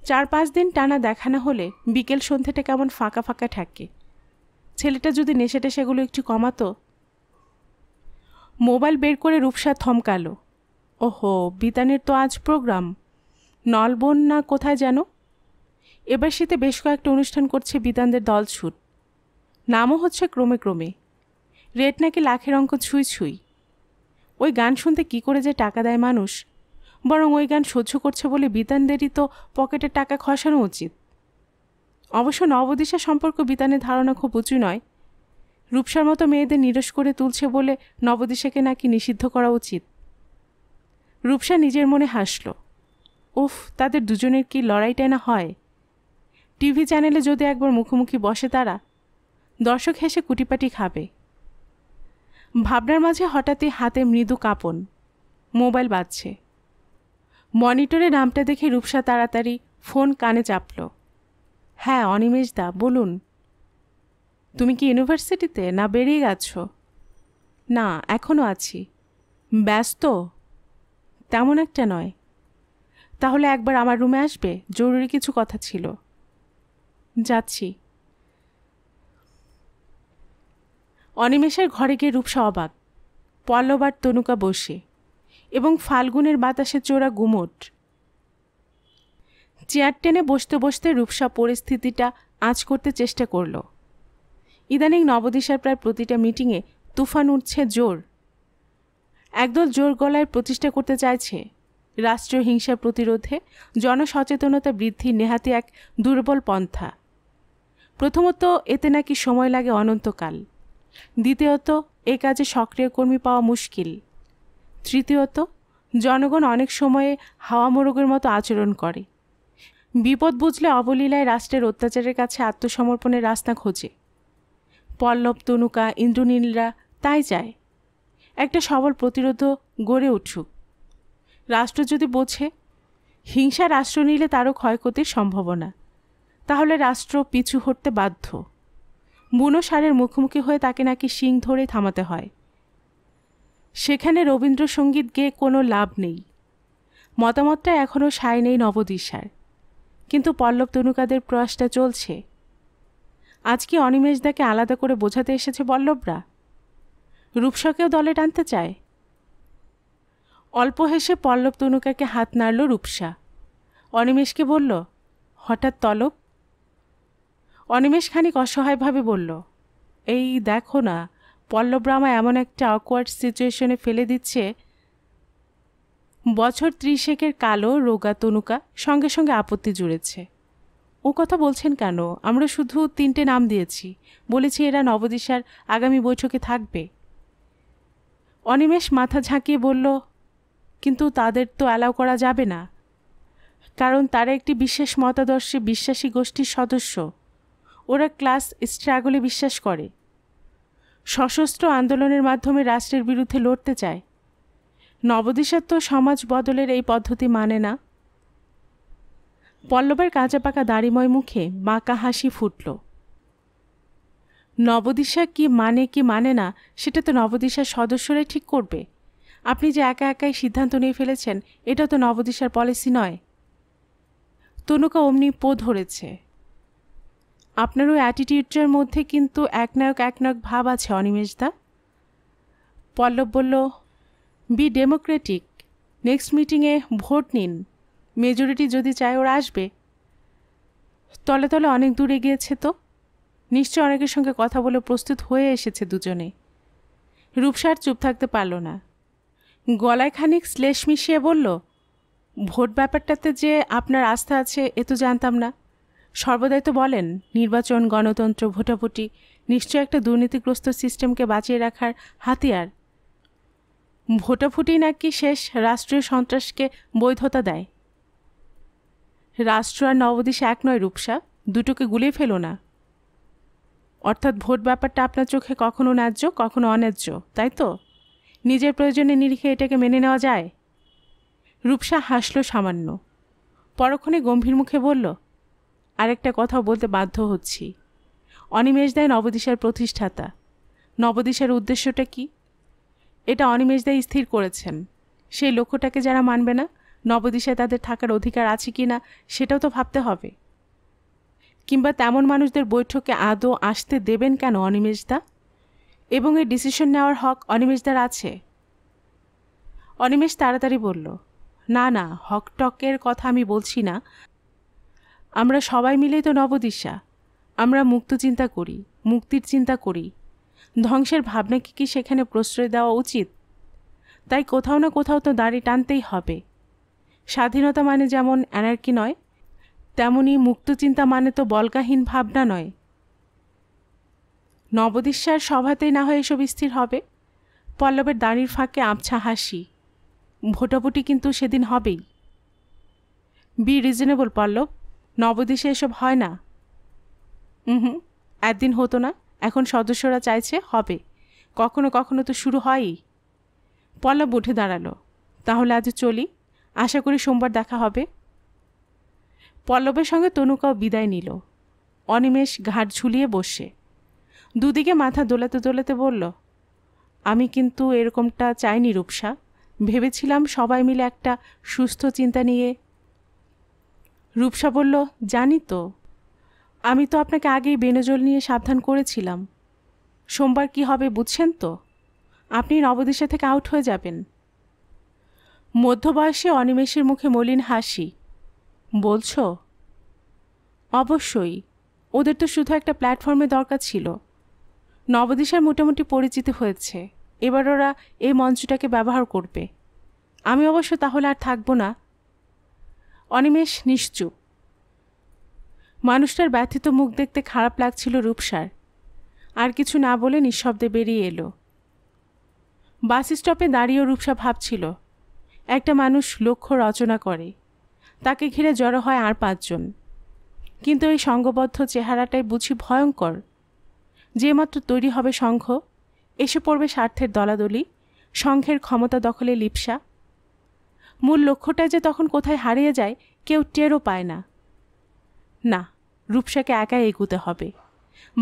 চার পাঁচ দিন টানা দেখানো হলে বিকেল সন্ধ্যেটা কেমন ফাঁকা ফাঁকা থাকে ছেলেটা যদি নেশাটে সেগুলো একটু কমাতো মোবাইল বের করে রূপসা থমকালো ওহো বিতানের তো আজ প্রোগ্রাম নলবন না কোথায় যেন এবার শীতে বেশ কয়েকটা অনুষ্ঠান করছে বিতানদের দল ছুট নামও হচ্ছে ক্রমে ক্রমে রেট নাকি লাখের অঙ্ক ছুঁই ছুঁই ওই গান শুনতে কি করে যে টাকা দেয় মানুষ বরং ওই গান সহ্য করছে বলে বিতানদেরই তো পকেটের টাকা খসানো উচিত অবশ্য নবদিশা সম্পর্ক বিতানের ধারণা খুব উঁচু নয় রূপসার মতো মেয়েদের নিরস করে তুলছে বলে নবদিশাকে নাকি নিষিদ্ধ করা উচিত রূপসা নিজের মনে হাসল উফ তাদের দুজনের কি লড়াইটাই না হয় টিভি চ্যানেলে যদি একবার মুখোমুখি বসে তারা দর্শক হেসে কুটিপাটি খাবে ভাবনার মাঝে হঠাৎই হাতে মৃদু কাঁপন মোবাইল বাজছে মনিটরে নামটা দেখে রূপসা তাড়াতাড়ি ফোন কানে চাপল হ্যাঁ অনিমেষ দা বলুন তুমি কি ইউনিভার্সিটিতে না বেরিয়ে গেছ না এখনও আছি ব্যস্ত তেমন একটা নয় তাহলে একবার আমার রুমে আসবে জরুরি কিছু কথা ছিল যাচ্ছি অনিমেষের ঘরে গিয়ে রূপসা অবাক পল্লবার তনুকা বসে এবং ফাল্গুনের বাতাসে চোরা গুমোট চেয়ার টেনে বসতে বসতে রূপসা পরিস্থিতিটা আঁচ করতে চেষ্টা করল ইদানিং নবদিশার প্রায় প্রতিটা মিটিংয়ে তুফান উঠছে জোর একদল জোর গলায় প্রতিষ্ঠা করতে চাইছে রাষ্ট্রীয় হিংসা প্রতিরোধে জনসচেতনতা বৃদ্ধি নেহাতি এক দুর্বল পন্থা প্রথমত এতে নাকি সময় লাগে অনন্তকাল দ্বিতীয়ত এ কাজে সক্রিয় কর্মী পাওয়া মুশকিল তৃতীয়ত জনগণ অনেক সময়ে হাওয়া মোরগের মতো আচরণ করে বিপদ বুঝলে অবলীলায় রাষ্ট্রের অত্যাচারের কাছে আত্মসমর্পণের রাস্তা খোঁজে পল্লব তনুকা ইন্দ্রনীলরা তাই যায় একটা সবল প্রতিরোধ গড়ে উঠুক রাষ্ট্র যদি বোঝে হিংসা রাষ্ট্র নিলে তারও ক্ষয়ক্ষতির সম্ভাবনা তাহলে রাষ্ট্র পিছু হটতে বাধ্য বুনো সারের মুখোমুখি হয়ে তাকে নাকি শিং ধরে থামাতে হয় সেখানে রবীন্দ্রসঙ্গীত গেয়ে কোনো লাভ নেই মতামতটা এখনও সায় নেই নবদিশার কিন্তু পল্লব তনুকাদের প্রয়াসটা চলছে আজ কি অনিমেষদাকে আলাদা করে বোঝাতে এসেছে পল্লবরা রূপসকেও দলে টানতে চায় অল্প হেসে পল্লব তনুকাকে হাত নাড়ল রূপসা অনিমেষকে বলল হঠাৎ তলব অনিমেষ খানিক অসহায়ভাবে বলল এই দেখো না পল্লবরা আমায় এমন একটা অকওয়ার্ড সিচুয়েশনে ফেলে দিচ্ছে বছর ত্রিশেকের কালো রোগা তনুকা সঙ্গে সঙ্গে আপত্তি জুড়েছে ও কথা বলছেন কেন আমরা শুধু তিনটে নাম দিয়েছি বলেছি এরা নবদিশার আগামী বৈঠকে থাকবে অনিমেষ মাথা ঝাঁকিয়ে বলল কিন্তু তাদের তো অ্যালাউ করা যাবে না কারণ তারা একটি বিশেষ মতাদর্শে বিশ্বাসী গোষ্ঠীর সদস্য ওরা ক্লাস স্ট্রাগলে বিশ্বাস করে সশস্ত্র আন্দোলনের মাধ্যমে রাষ্ট্রের বিরুদ্ধে লড়তে চায় তো সমাজ বদলের এই পদ্ধতি মানে না পল্লবের কাঁচা পাকা দাড়িময় মুখে বাঁকা হাসি ফুটল নবদিশা কি মানে কি মানে না সেটা তো নবদিশার সদস্যরাই ঠিক করবে আপনি যে একা একাই সিদ্ধান্ত নিয়ে ফেলেছেন এটা তো নবদিশার পলিসি নয় তনুকা অমনি পো ধরেছে আপনার ওই অ্যাটিটিউডটার মধ্যে কিন্তু একনায়ক একনায়ক ভাব আছে অনিমেষদা পল্লব বলল বি ডেমোক্রেটিক নেক্সট মিটিংয়ে ভোট নিন মেজরিটি যদি চায় ওরা আসবে তলে তলে অনেক দূরে গিয়েছে তো নিশ্চয় অনেকের সঙ্গে কথা বলে প্রস্তুত হয়ে এসেছে দুজনে রূপসার চুপ থাকতে পারল না গলায় খানিক শ্লেষ মিশিয়ে বলল ভোট ব্যাপারটাতে যে আপনার আস্থা আছে এ তো জানতাম না সর্বদাই তো বলেন নির্বাচন গণতন্ত্র ভোটাভুটি নিশ্চয় একটা দুর্নীতিগ্রস্ত সিস্টেমকে বাঁচিয়ে রাখার হাতিয়ার ভোটাভুটি নাকি শেষ রাষ্ট্রীয় সন্ত্রাসকে বৈধতা দেয় রাষ্ট্র আর নবদেশ এক নয় রূপসা দুটোকে গুলে ফেলো না অর্থাৎ ভোট ব্যাপারটা আপনার চোখে কখনো ন্যায্য কখনো অন্যায্য তাই তো নিজের প্রয়োজনে নিরিখে এটাকে মেনে নেওয়া যায় রূপসা হাসল সামান্য পরক্ষণে গম্ভীর মুখে বলল আরেকটা কথা বলতে বাধ্য হচ্ছি অনিমেষ দায় নবদিশার প্রতিষ্ঠাতা নবদিশার উদ্দেশ্যটা কি এটা অনিমেষ দায় স্থির করেছেন সেই লক্ষ্যটাকে যারা মানবে না নবদিশায় তাদের থাকার অধিকার আছে কি না সেটাও তো ভাবতে হবে কিংবা তেমন মানুষদের বৈঠকে আদৌ আসতে দেবেন কেন অনিমেষদা এবং এই ডিসিশন নেওয়ার হক অনিমেষদার আছে অনিমেষ তাড়াতাড়ি বলল না না হক টকের কথা আমি বলছি না আমরা সবাই মিলেই তো নবদিশা আমরা মুক্ত চিন্তা করি মুক্তির চিন্তা করি ধ্বংসের ভাবনাকে কি সেখানে প্রশ্রয় দেওয়া উচিত তাই কোথাও না কোথাও তো দাড়ি টানতেই হবে স্বাধীনতা মানে যেমন অ্যানার্কি নয় তেমনই মুক্ত চিন্তা মানে তো বলকাহীন ভাবনা নয় নবদিশ্যার সভাতেই না হয় এসব স্থির হবে পল্লবের দাড়ির ফাঁকে আবছা হাসি ভোটাভুটি কিন্তু সেদিন হবেই বি রিজনেবল পল্লব নবদেশে এসব হয় না হুম একদিন হতো না এখন সদস্যরা চাইছে হবে কখনো কখনো তো শুরু হয়ই পল্লব উঠে দাঁড়ালো তাহলে আজ চলি আশা করি সোমবার দেখা হবে পল্লবের সঙ্গে তনুকাও বিদায় নিল অনিমেষ ঘাট ঝুলিয়ে বসে দুদিকে মাথা দোলাতে দোলাতে বলল আমি কিন্তু এরকমটা চাইনি রূপসা ভেবেছিলাম সবাই মিলে একটা সুস্থ চিন্তা নিয়ে রূপসা বলল জানি তো আমি তো আপনাকে আগেই বেনজল নিয়ে সাবধান করেছিলাম সোমবার কি হবে বুঝছেন তো আপনি নবদেশা থেকে আউট হয়ে যাবেন মধ্যবয়সে অনিমেষের মুখে মলিন হাসি বলছ অবশ্যই ওদের তো শুধু একটা প্ল্যাটফর্মে দরকার ছিল নবদিশার মোটামুটি পরিচিত হয়েছে এবার ওরা এই মঞ্চটাকে ব্যবহার করবে আমি অবশ্য তাহলে আর থাকব না অনিমেষ নিশ্চুপ মানুষটার ব্যথিত মুখ দেখতে খারাপ লাগছিল রূপসার আর কিছু না বলে নিঃশব্দে বেরিয়ে এলো বাস স্টপে দাঁড়িয়েও রূপসা ভাবছিল একটা মানুষ লক্ষ্য রচনা করে তাকে ঘিরে জড়ো হয় আর পাঁচজন কিন্তু এই সঙ্গবদ্ধ চেহারাটাই বুঝি ভয়ঙ্কর যে মাত্র তৈরি হবে সংঘ এসে পড়বে স্বার্থের দলাদলি সংঘের ক্ষমতা দখলে লিপসা মূল লক্ষ্যটা যে তখন কোথায় হারিয়ে যায় কেউ টেরও পায় না না রূপসাকে একাই এগুতে হবে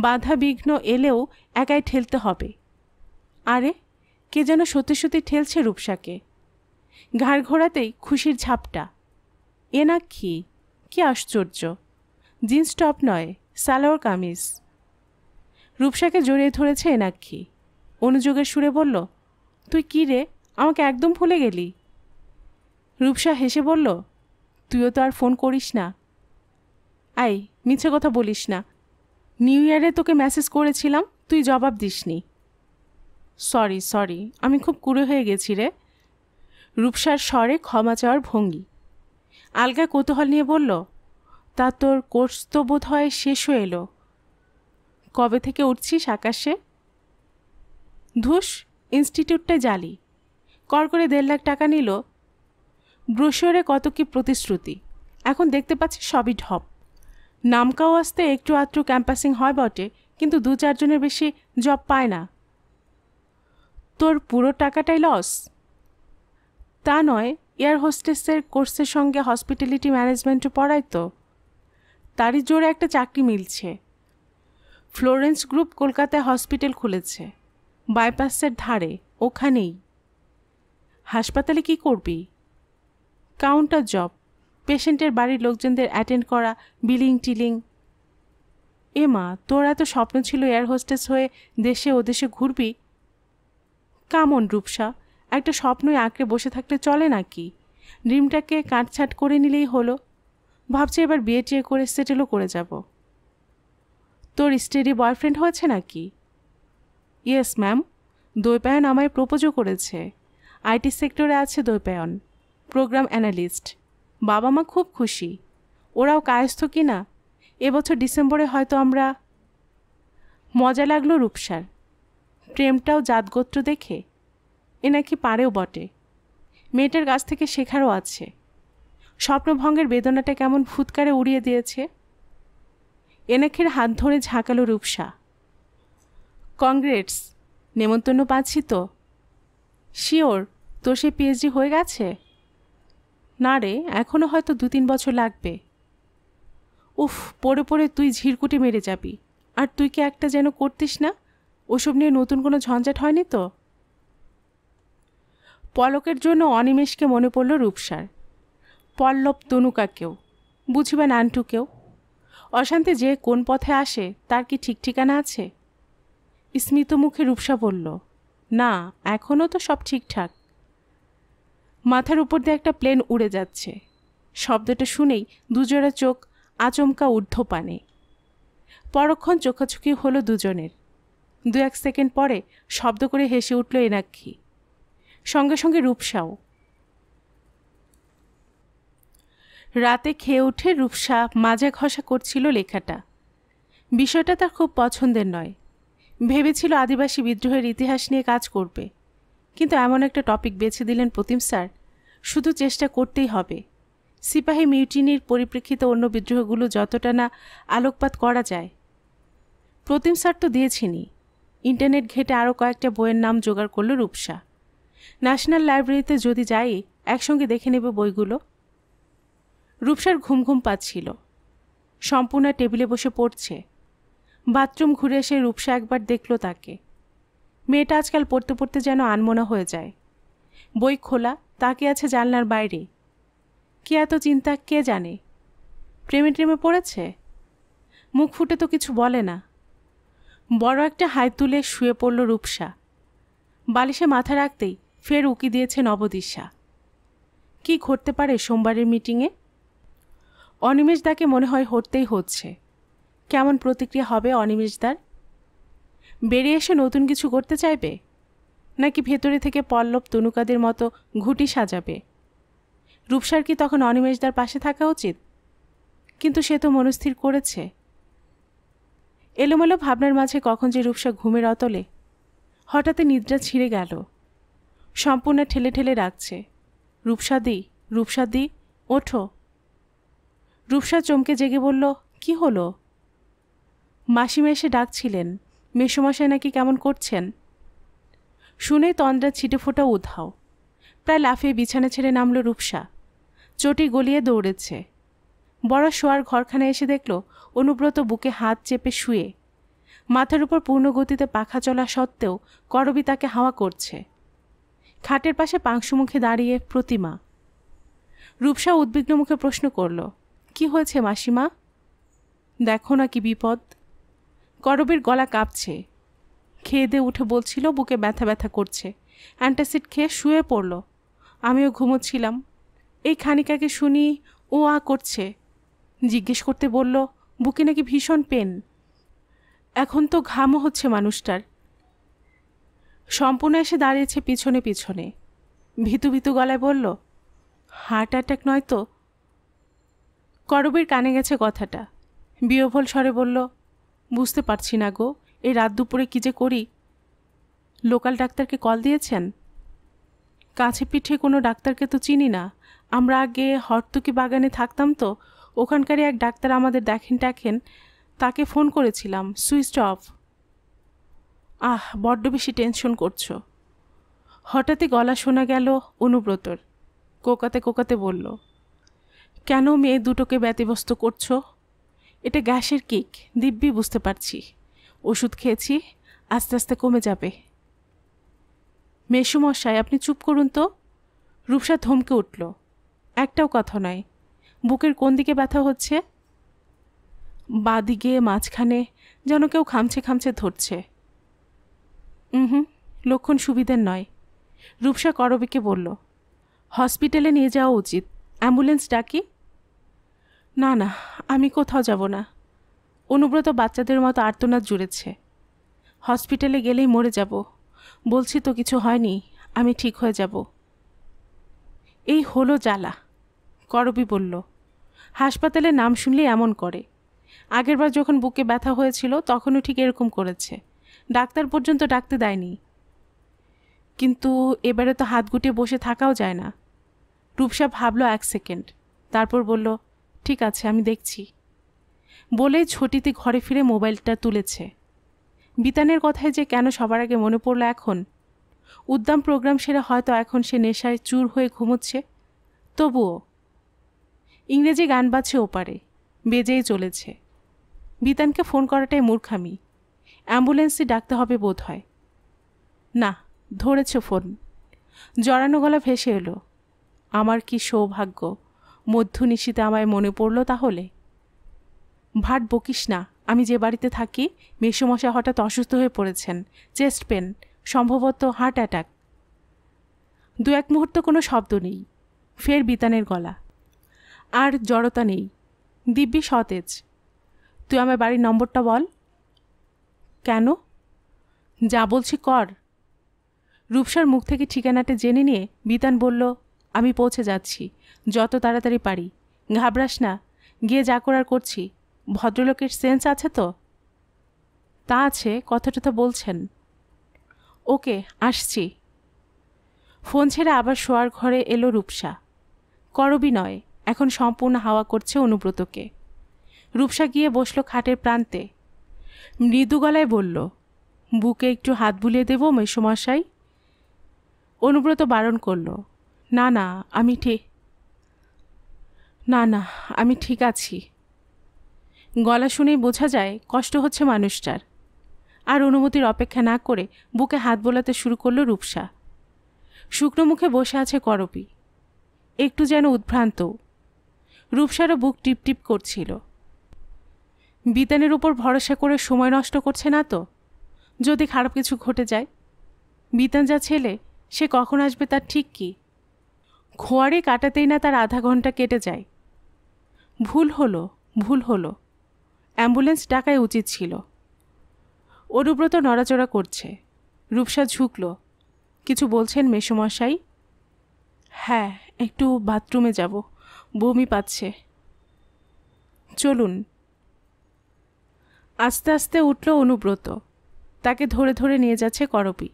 বাধা বিঘ্ন এলেও একাই ঠেলতে হবে আরে কে যেন সত্যি সত্যি ঠেলছে রূপসাকে ঘাড় ঘোরাতেই খুশির ঝাপটা এ না কি কী আশ্চর্য জিন্স টপ নয় সালোয়ার কামিজ রূপসাকে জড়িয়ে ধরেছে এনাক্ষী অনুযোগের সুরে বলল তুই কী রে আমাকে একদম ভুলে গেলি রূপসা হেসে বলল তুইও তো আর ফোন করিস না আই মিছে কথা বলিস না নিউ ইয়ারে তোকে মেসেজ করেছিলাম তুই জবাব দিসনি সরি সরি আমি খুব কুড়ে হয়ে গেছি রে রূপসার স্বরে ক্ষমা চাওয়ার ভঙ্গি আলগা কৌতূহল নিয়ে বলল তা তোর কোর্স তো বোধ হয় শেষ হয়ে এলো কবে থেকে উঠছিস আকাশে ধুস ইনস্টিটিউটটা জালি কর করে দেড় লাখ টাকা নিল ব্রোশিওরে কত কি প্রতিশ্রুতি এখন দেখতে পাচ্ছি সবই ঢপ নামকাও আসতে একটু আধটু ক্যাম্পাসিং হয় বটে কিন্তু দু চারজনের বেশি জব পায় না তোর পুরো টাকাটাই লস তা নয় এয়ার হোস্টেসের কোর্সের সঙ্গে হসপিটালিটি ম্যানেজমেন্টও পড়ায় তো তারই জোরে একটা চাকরি মিলছে ফ্লোরেন্স গ্রুপ কলকাতায় হসপিটাল খুলেছে বাইপাসের ধারে ওখানেই হাসপাতালে কি করবি কাউন্টার জব পেশেন্টের বাড়ির লোকজনদের অ্যাটেন্ড করা বিলিং টিলিং এ মা তোর এত স্বপ্ন ছিল এয়ার হোস্টেস হয়ে দেশে ও দেশে ঘুরবি কামন রূপসা একটা স্বপ্নই আঁকড়ে বসে থাকলে চলে নাকি ড্রিমটাকে কাটছাট করে নিলেই হলো ভাবছে এবার বিয়ে টিয়ে করে সেটেলও করে যাবো তোর স্টেডি বয়ফ্রেন্ড হয়েছে নাকি ইয়েস ম্যাম দৈপায়ন আমায় প্রপোজও করেছে আইটি সেক্টরে আছে দৈপায়ন প্রোগ্রাম অ্যানালিস্ট বাবা মা খুব খুশি ওরাও কায়স্থ কি না এবছর ডিসেম্বরে হয়তো আমরা মজা লাগলো রূপসার প্রেমটাও জাতগোত্র দেখে এ নাকি পারেও বটে মেয়েটার কাছ থেকে শেখারও আছে স্বপ্নভঙ্গের বেদনাটা কেমন ফুৎকারে উড়িয়ে দিয়েছে এনাখের হাত ধরে ঝাঁকালো রূপসা কংগ্রেটস নেমন্তন্ন পাচ্ছি তো শিওর তোর সে পিএইচডি হয়ে গেছে না রে এখনও হয়তো দু তিন বছর লাগবে উফ পড়ে পড়ে তুই ঝিরকুটে মেরে যাবি আর তুই কি একটা যেন করতিস না ওসব নিয়ে নতুন কোনো ঝঞ্ঝাট হয়নি তো পলকের জন্য অনিমেষকে মনে পড়ল রূপসার পল্লব তনুকাকেও বুঝিবা কেউ অশান্তি যে কোন পথে আসে তার কি ঠিক ঠিকানা আছে স্মিত মুখে রূপসা বলল না এখনও তো সব ঠিকঠাক মাথার উপর দিয়ে একটা প্লেন উড়ে যাচ্ছে শব্দটা শুনেই দুজোড়া চোখ আচমকা ঊর্ধ্বপানে পরক্ষণ চোখাচোখি হলো দুজনের দু এক সেকেন্ড পরে শব্দ করে হেসে উঠল এনাক্ষী সঙ্গে সঙ্গে রূপসাও রাতে খেয়ে উঠে রূপসা মাজা ঘষা করছিল লেখাটা বিষয়টা তার খুব পছন্দের নয় ভেবেছিল আদিবাসী বিদ্রোহের ইতিহাস নিয়ে কাজ করবে কিন্তু এমন একটা টপিক বেছে দিলেন প্রতিম স্যার শুধু চেষ্টা করতেই হবে সিপাহী মিউটিনির পরিপ্রেক্ষিতে অন্য বিদ্রোহগুলো যতটা না আলোকপাত করা যায় প্রতিম স্যার তো দিয়েছিনি ইন্টারনেট ঘেটে আরও কয়েকটা বইয়ের নাম জোগাড় করল রূপসা ন্যাশনাল লাইব্রেরিতে যদি যাই একসঙ্গে দেখে নেবে বইগুলো রূপসার ঘুম ঘুম পাচ্ছিল সম্পূর্ণা টেবিলে বসে পড়ছে বাথরুম ঘুরে এসে রূপসা একবার দেখল তাকে মেয়েটা আজকাল পড়তে পড়তে যেন আনমনা হয়ে যায় বই খোলা তাকে আছে জানলার বাইরে কে এত চিন্তা কে জানে প্রেমে প্রেমে পড়েছে মুখ ফুটে তো কিছু বলে না বড় একটা হাই তুলে শুয়ে পড়ল রূপসা বালিশে মাথা রাখতেই ফের উকি দিয়েছে নবদিশা কি ঘটতে পারে সোমবারের মিটিংয়ে অনিমেষদাকে মনে হয় হটতেই হচ্ছে কেমন প্রতিক্রিয়া হবে অনিমেষদার বেরিয়ে এসে নতুন কিছু করতে চাইবে নাকি ভেতরে থেকে পল্লব তনুকাদের মতো ঘুটি সাজাবে রূপসার কি তখন অনিমেষদার পাশে থাকা উচিত কিন্তু সে তো মনস্থির করেছে এলোমেলো ভাবনার মাঝে কখন যে রূপসা ঘুমের অতলে হঠাৎ নিদ্রা ছিঁড়ে গেল সম্পূর্ণ ঠেলে ঠেলে রাখছে রূপসাদি রূপসাদি ওঠো রূপসা চমকে জেগে বলল কি হলো মাসিমা এসে ডাকছিলেন মেসোমশাই নাকি কেমন করছেন শুনে তন্দ্রা ছিটে ফোটা উধাও প্রায় লাফিয়ে বিছানা ছেড়ে নামল রূপসা চটি গলিয়ে দৌড়েছে বড় শোয়ার ঘরখানে এসে দেখল অনুব্রত বুকে হাত চেপে শুয়ে মাথার উপর পূর্ণ গতিতে পাখা চলা সত্ত্বেও করবি তাকে হাওয়া করছে খাটের পাশে পাংশুমুখে দাঁড়িয়ে প্রতিমা রূপসা উদ্বিগ্ন মুখে প্রশ্ন করলো কি হয়েছে মাসিমা দেখো না কি বিপদ করবের গলা কাঁপছে খেয়ে দিয়ে উঠে বলছিল বুকে ব্যথা ব্যথা করছে অ্যান্টাসিড খেয়ে শুয়ে পড়ল আমিও ঘুমোচ্ছিলাম এই খানিকাকে শুনি ও আ করছে জিজ্ঞেস করতে বলল বুকে নাকি ভীষণ পেন এখন তো ঘামও হচ্ছে মানুষটার সম্পূর্ণ এসে দাঁড়িয়েছে পিছনে পিছনে ভিতু ভিতু গলায় বলল হার্ট অ্যাটাক নয় তো করবের কানে গেছে কথাটা বিয়ভল স্বরে বলল বুঝতে পারছি না গো এই রাত দুপুরে কী যে করি লোকাল ডাক্তারকে কল দিয়েছেন কাছে পিঠে কোনো ডাক্তারকে তো চিনি না আমরা আগে হরতুকি বাগানে থাকতাম তো ওখানকারই এক ডাক্তার আমাদের দেখেন টাখেন তাকে ফোন করেছিলাম সুইচ অফ আহ বড্ড বেশি টেনশন করছো হঠাৎই গলা শোনা গেল অনুব্রতর কোকাতে কোকাতে বলল কেন মেয়ে দুটোকে ব্যতিব্যস্ত করছো এটা গ্যাসের কিক দিব্যি বুঝতে পারছি ওষুধ খেয়েছি আস্তে আস্তে কমে যাবে মেসুমশাই আপনি চুপ করুন তো রূপসা ধমকে উঠল একটাও কথা নয় বুকের কোন দিকে ব্যথা হচ্ছে বাদিকে মাঝখানে যেন কেউ খামছে খামছে ধরছে হুম লক্ষণ সুবিধের নয় রূপসা করবিকে বলল হসপিটালে নিয়ে যাওয়া উচিত অ্যাম্বুলেন্স ডাকি না না আমি কোথাও যাব না অনুব্রত বাচ্চাদের মতো আর্তনাদ জুড়েছে হসপিটালে গেলেই মরে যাব বলছি তো কিছু হয়নি আমি ঠিক হয়ে যাব এই হলো জ্বালা করবি বলল হাসপাতালে নাম শুনলেই এমন করে আগেরবার যখন বুকে ব্যথা হয়েছিল তখনও ঠিক এরকম করেছে ডাক্তার পর্যন্ত ডাকতে দেয়নি কিন্তু এবারে তো হাত গুটিয়ে বসে থাকাও যায় না রূপসা ভাবলো এক সেকেন্ড তারপর বলল ঠিক আছে আমি দেখছি বলে ছুটিতে ঘরে ফিরে মোবাইলটা তুলেছে বিতানের কথায় যে কেন সবার আগে মনে পড়লো এখন উদ্দাম প্রোগ্রাম সেরে হয়তো এখন সে নেশায় চুর হয়ে ঘুমোচ্ছে তবুও ইংরেজি গান বাজছে ওপারে বেজেই চলেছে বিতানকে ফোন করাটাই মূর্খামি অ্যাম্বুলেন্সে ডাকতে হবে বোধ হয় না ধরেছ ফোন জড়ানো গলা ভেসে এলো আমার কি সৌভাগ্য মধ্য নিশীতে আমায় মনে পড়ল তাহলে ভাট বকিস না আমি যে বাড়িতে থাকি মেসোমশা হঠাৎ অসুস্থ হয়ে পড়েছেন চেস্ট পেন সম্ভবত হার্ট অ্যাটাক দু এক মুহূর্ত কোনো শব্দ নেই ফের বিতানের গলা আর জড়তা নেই দিব্যি সতেজ তুই আমার বাড়ির নম্বরটা বল কেন যা বলছি কর রূপসার মুখ থেকে ঠিকানাটা জেনে নিয়ে বিতান বলল আমি পৌঁছে যাচ্ছি যত তাড়াতাড়ি পারি ঘাবড়াস না গিয়ে যা করার করছি ভদ্রলোকের সেন্স আছে তো তা আছে কথাটা তো বলছেন ওকে আসছি ফোন ছেড়ে আবার শোয়ার ঘরে এলো রূপসা করবি নয় এখন সম্পূর্ণ হাওয়া করছে অনুব্রতকে রূপসা গিয়ে বসলো খাটের প্রান্তে মৃদু গলায় বলল বুকে একটু হাত বুলিয়ে দেবো মেসমশাই অনুব্রত বারণ করলো না না আমি ঠিক না না আমি ঠিক আছি গলা শুনেই বোঝা যায় কষ্ট হচ্ছে মানুষটার আর অনুমতির অপেক্ষা না করে বুকে হাত বোলাতে শুরু করলো রূপসা শুকনো মুখে বসে আছে করপি একটু যেন উদ্ভ্রান্ত রূপসারও বুক টিপটিপ করছিল বিতানের উপর ভরসা করে সময় নষ্ট করছে না তো যদি খারাপ কিছু ঘটে যায় বিতান যা ছেলে সে কখন আসবে তার ঠিক কী খোয়ারে কাটাতেই না তার আধা ঘন্টা কেটে যায় ভুল হলো ভুল হলো অ্যাম্বুলেন্স ডাকাই উচিত ছিল অনুব্রত নড়াচড়া করছে রূপসা ঝুঁকল কিছু বলছেন মেসুমশাই হ্যাঁ একটু বাথরুমে যাব বমি পাচ্ছে চলুন আস্তে আস্তে উঠল অনুব্রত তাকে ধরে ধরে নিয়ে যাচ্ছে করপি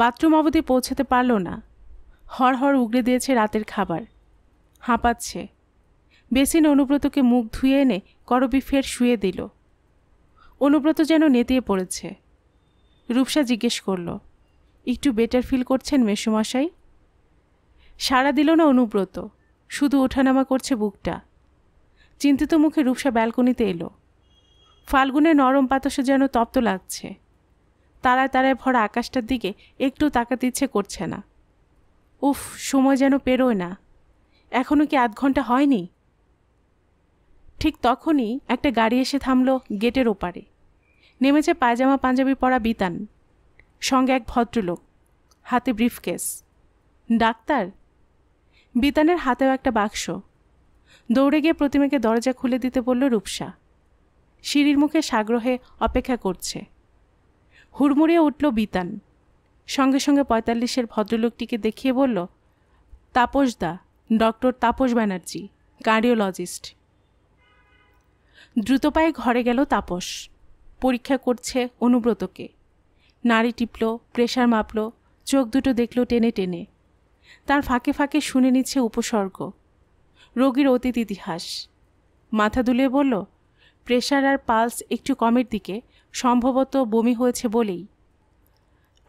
বাথরুম অবধি পৌঁছাতে পারল না হড়হড় উগড়ে দিয়েছে রাতের খাবার হাঁপাচ্ছে বেসিন অনুব্রতকে মুখ ধুয়ে এনে করবি ফের শুয়ে দিল অনুব্রত যেন নেতিয়ে পড়েছে রূপসা জিজ্ঞেস করল একটু বেটার ফিল করছেন মেসুমশাই সাড়া দিল না অনুব্রত শুধু ওঠানামা করছে বুকটা চিন্তিত মুখে রূপসা ব্যালকনিতে এলো ফাল্গুনে নরম পাতসে যেন তপ্ত লাগছে তারায় তারায় ভরা আকাশটার দিকে একটু তাকাতে ইচ্ছে করছে না উফ সময় যেন পেরোয় না এখনও কি আধ ঘন্টা হয়নি ঠিক তখনই একটা গাড়ি এসে থামল গেটের ওপারে নেমেছে পায়জামা পাঞ্জাবি পরা বিতান সঙ্গে এক ভদ্রলোক হাতে ব্রিফকেস ডাক্তার বিতানের হাতেও একটা বাক্স দৌড়ে গিয়ে প্রতিমাকে দরজা খুলে দিতে বলল রূপসা সিঁড়ির মুখে সাগ্রহে অপেক্ষা করছে হুড়মুড়িয়ে উঠল বিতান সঙ্গে সঙ্গে পঁয়তাল্লিশের ভদ্রলোকটিকে দেখিয়ে বলল তাপসদা ডক্টর তাপস ব্যানার্জি কার্ডিওলজিস্ট দ্রুত পায়ে ঘরে গেল তাপস পরীক্ষা করছে অনুব্রতকে নাড়ি টিপল প্রেশার মাপল চোখ দুটো দেখল টেনে টেনে তার ফাঁকে ফাঁকে শুনে নিচ্ছে উপসর্গ রোগীর অতীত ইতিহাস মাথা দুলে বলল প্রেশার আর পালস একটু কমের দিকে সম্ভবত বমি হয়েছে বলেই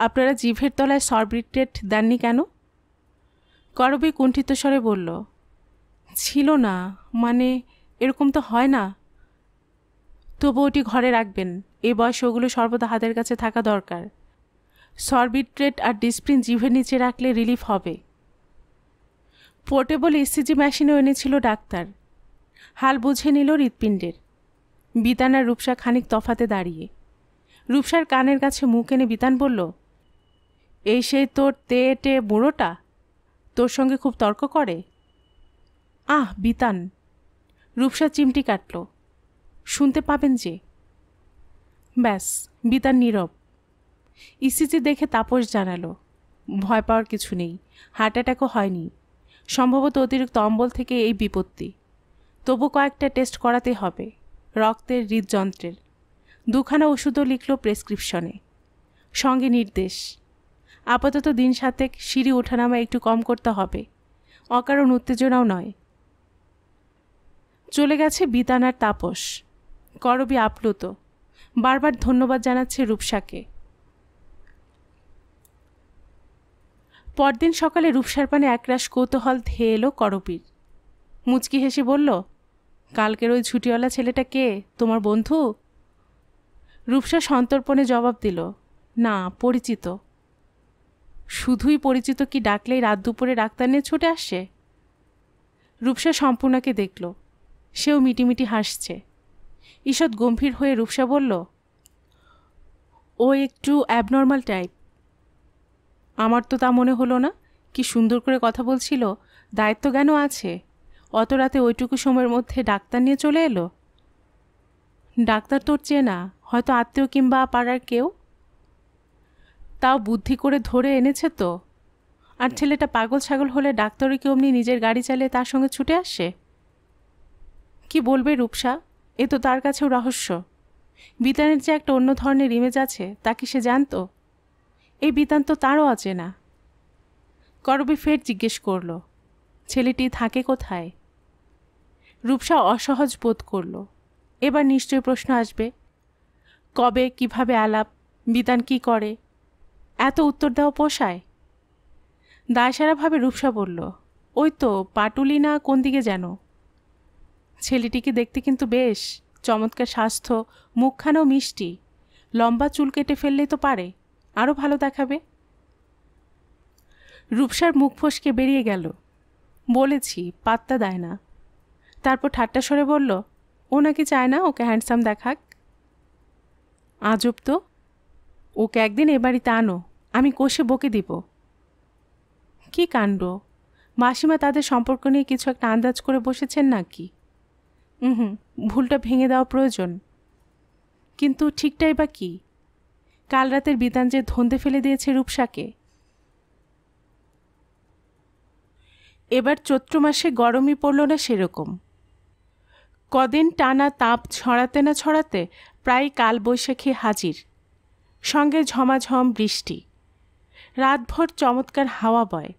আপনারা জিভের তলায় সরবিট্রেট দেননি কেন করবী কুণ্ঠিত স্বরে বলল ছিল না মানে এরকম তো হয় না তবু ওটি ঘরে রাখবেন এ বয়স ওগুলো সর্বদা হাতের কাছে থাকা দরকার সরবিট্রেট আর ডিসপ্রিন জিভের নিচে রাখলে রিলিফ হবে পোর্টেবল ইসিজি মেশিনও এনেছিল ডাক্তার হাল বুঝে নিল হৃৎপিণ্ডের বিতান আর রূপসা খানিক তফাতে দাঁড়িয়ে রূপসার কানের কাছে মুখ এনে বিতান বলল এই সেই তোর টে বুড়োটা তোর সঙ্গে খুব তর্ক করে আহ বিতান রূপসা চিমটি কাটল শুনতে পাবেন যে ব্যাস বিতান নীরব ইসিজি দেখে তাপস জানালো ভয় পাওয়ার কিছু নেই হার্ট অ্যাটাকও হয়নি সম্ভবত অতিরিক্ত অম্বল থেকে এই বিপত্তি তবু কয়েকটা টেস্ট করাতে হবে রক্তের হৃদযন্ত্রের দুখানা ওষুধও লিখল প্রেসক্রিপশনে সঙ্গে নির্দেশ আপাতত দিন সাতেক সিঁড়ি ওঠানামা একটু কম করতে হবে অকারণ উত্তেজনাও নয় চলে গেছে বিতানার তাপস করবি আপ্লুত বারবার ধন্যবাদ জানাচ্ছে রূপসাকে পরদিন সকালে রূপসার পানে একরাশ কৌতূহল ধেয়ে এলো করপির মুচকি হেসে বলল কালকের ওই ছুটিওয়ালা ছেলেটা কে তোমার বন্ধু রূপসা সন্তর্পণে জবাব দিল না পরিচিত শুধুই পরিচিত কি ডাকলেই রাত দুপুরে ডাক্তার নিয়ে ছুটে আসছে রূপসা সম্পূর্ণাকে দেখল সেও মিটিমিটি হাসছে ঈষৎ গম্ভীর হয়ে রূপসা বলল ও একটু অ্যাবনর্মাল টাইপ আমার তো তা মনে হলো না কি সুন্দর করে কথা বলছিল দায়িত্ব কেন আছে অত রাতে ওইটুকু সময়ের মধ্যে ডাক্তার নিয়ে চলে এলো ডাক্তার তোর চেনা হয়তো আত্মীয় কিংবা পাড়ার কেউ তাও বুদ্ধি করে ধরে এনেছে তো আর ছেলেটা পাগল ছাগল হলে ডাক্তারই কি অমনি নিজের গাড়ি চালিয়ে তার সঙ্গে ছুটে আসে কি বলবে রূপসা এ তো তার কাছেও রহস্য বিতানের যে একটা অন্য ধরনের ইমেজ আছে তা কি সে জানতো এই বিতান তো তারও আছে না করবি ফের জিজ্ঞেস করল ছেলেটি থাকে কোথায় রূপসা অসহজ বোধ করল এবার নিশ্চয় প্রশ্ন আসবে কবে কিভাবে আলাপ বিতান কি করে এত উত্তর দেওয়া পোষায় দায়সারাভাবে রূপসা বলল ওই তো পাটুলি না কোন দিকে যেন ছেলেটিকে দেখতে কিন্তু বেশ চমৎকার স্বাস্থ্য মুখখানেও মিষ্টি লম্বা চুল কেটে ফেললেই তো পারে আরও ভালো দেখাবে রূপসার মুখ ফসকে বেরিয়ে গেল বলেছি পাত্তা দেয় না তারপর ঠাট্টা সরে বলল ও নাকি চায় না ওকে হ্যান্ডসাম দেখাক আজব তো ওকে একদিন এ বাড়িতে আনো আমি কষে বকে দিব কি কাণ্ড মাসিমা তাদের সম্পর্ক নিয়ে কিছু একটা আন্দাজ করে বসেছেন নাকি হুম ভুলটা ভেঙে দেওয়া প্রয়োজন কিন্তু ঠিকটাই বা কি কাল রাতের বিধান যে ধন্দে ফেলে দিয়েছে রূপসাকে এবার চৈত্র মাসে গরমই পড়ল না সেরকম কদিন টানা তাপ ছড়াতে না ছড়াতে প্রায় কাল বৈশাখী হাজির সঙ্গে ঝমাঝম বৃষ্টি রাতভর চমৎকার হাওয়া বয়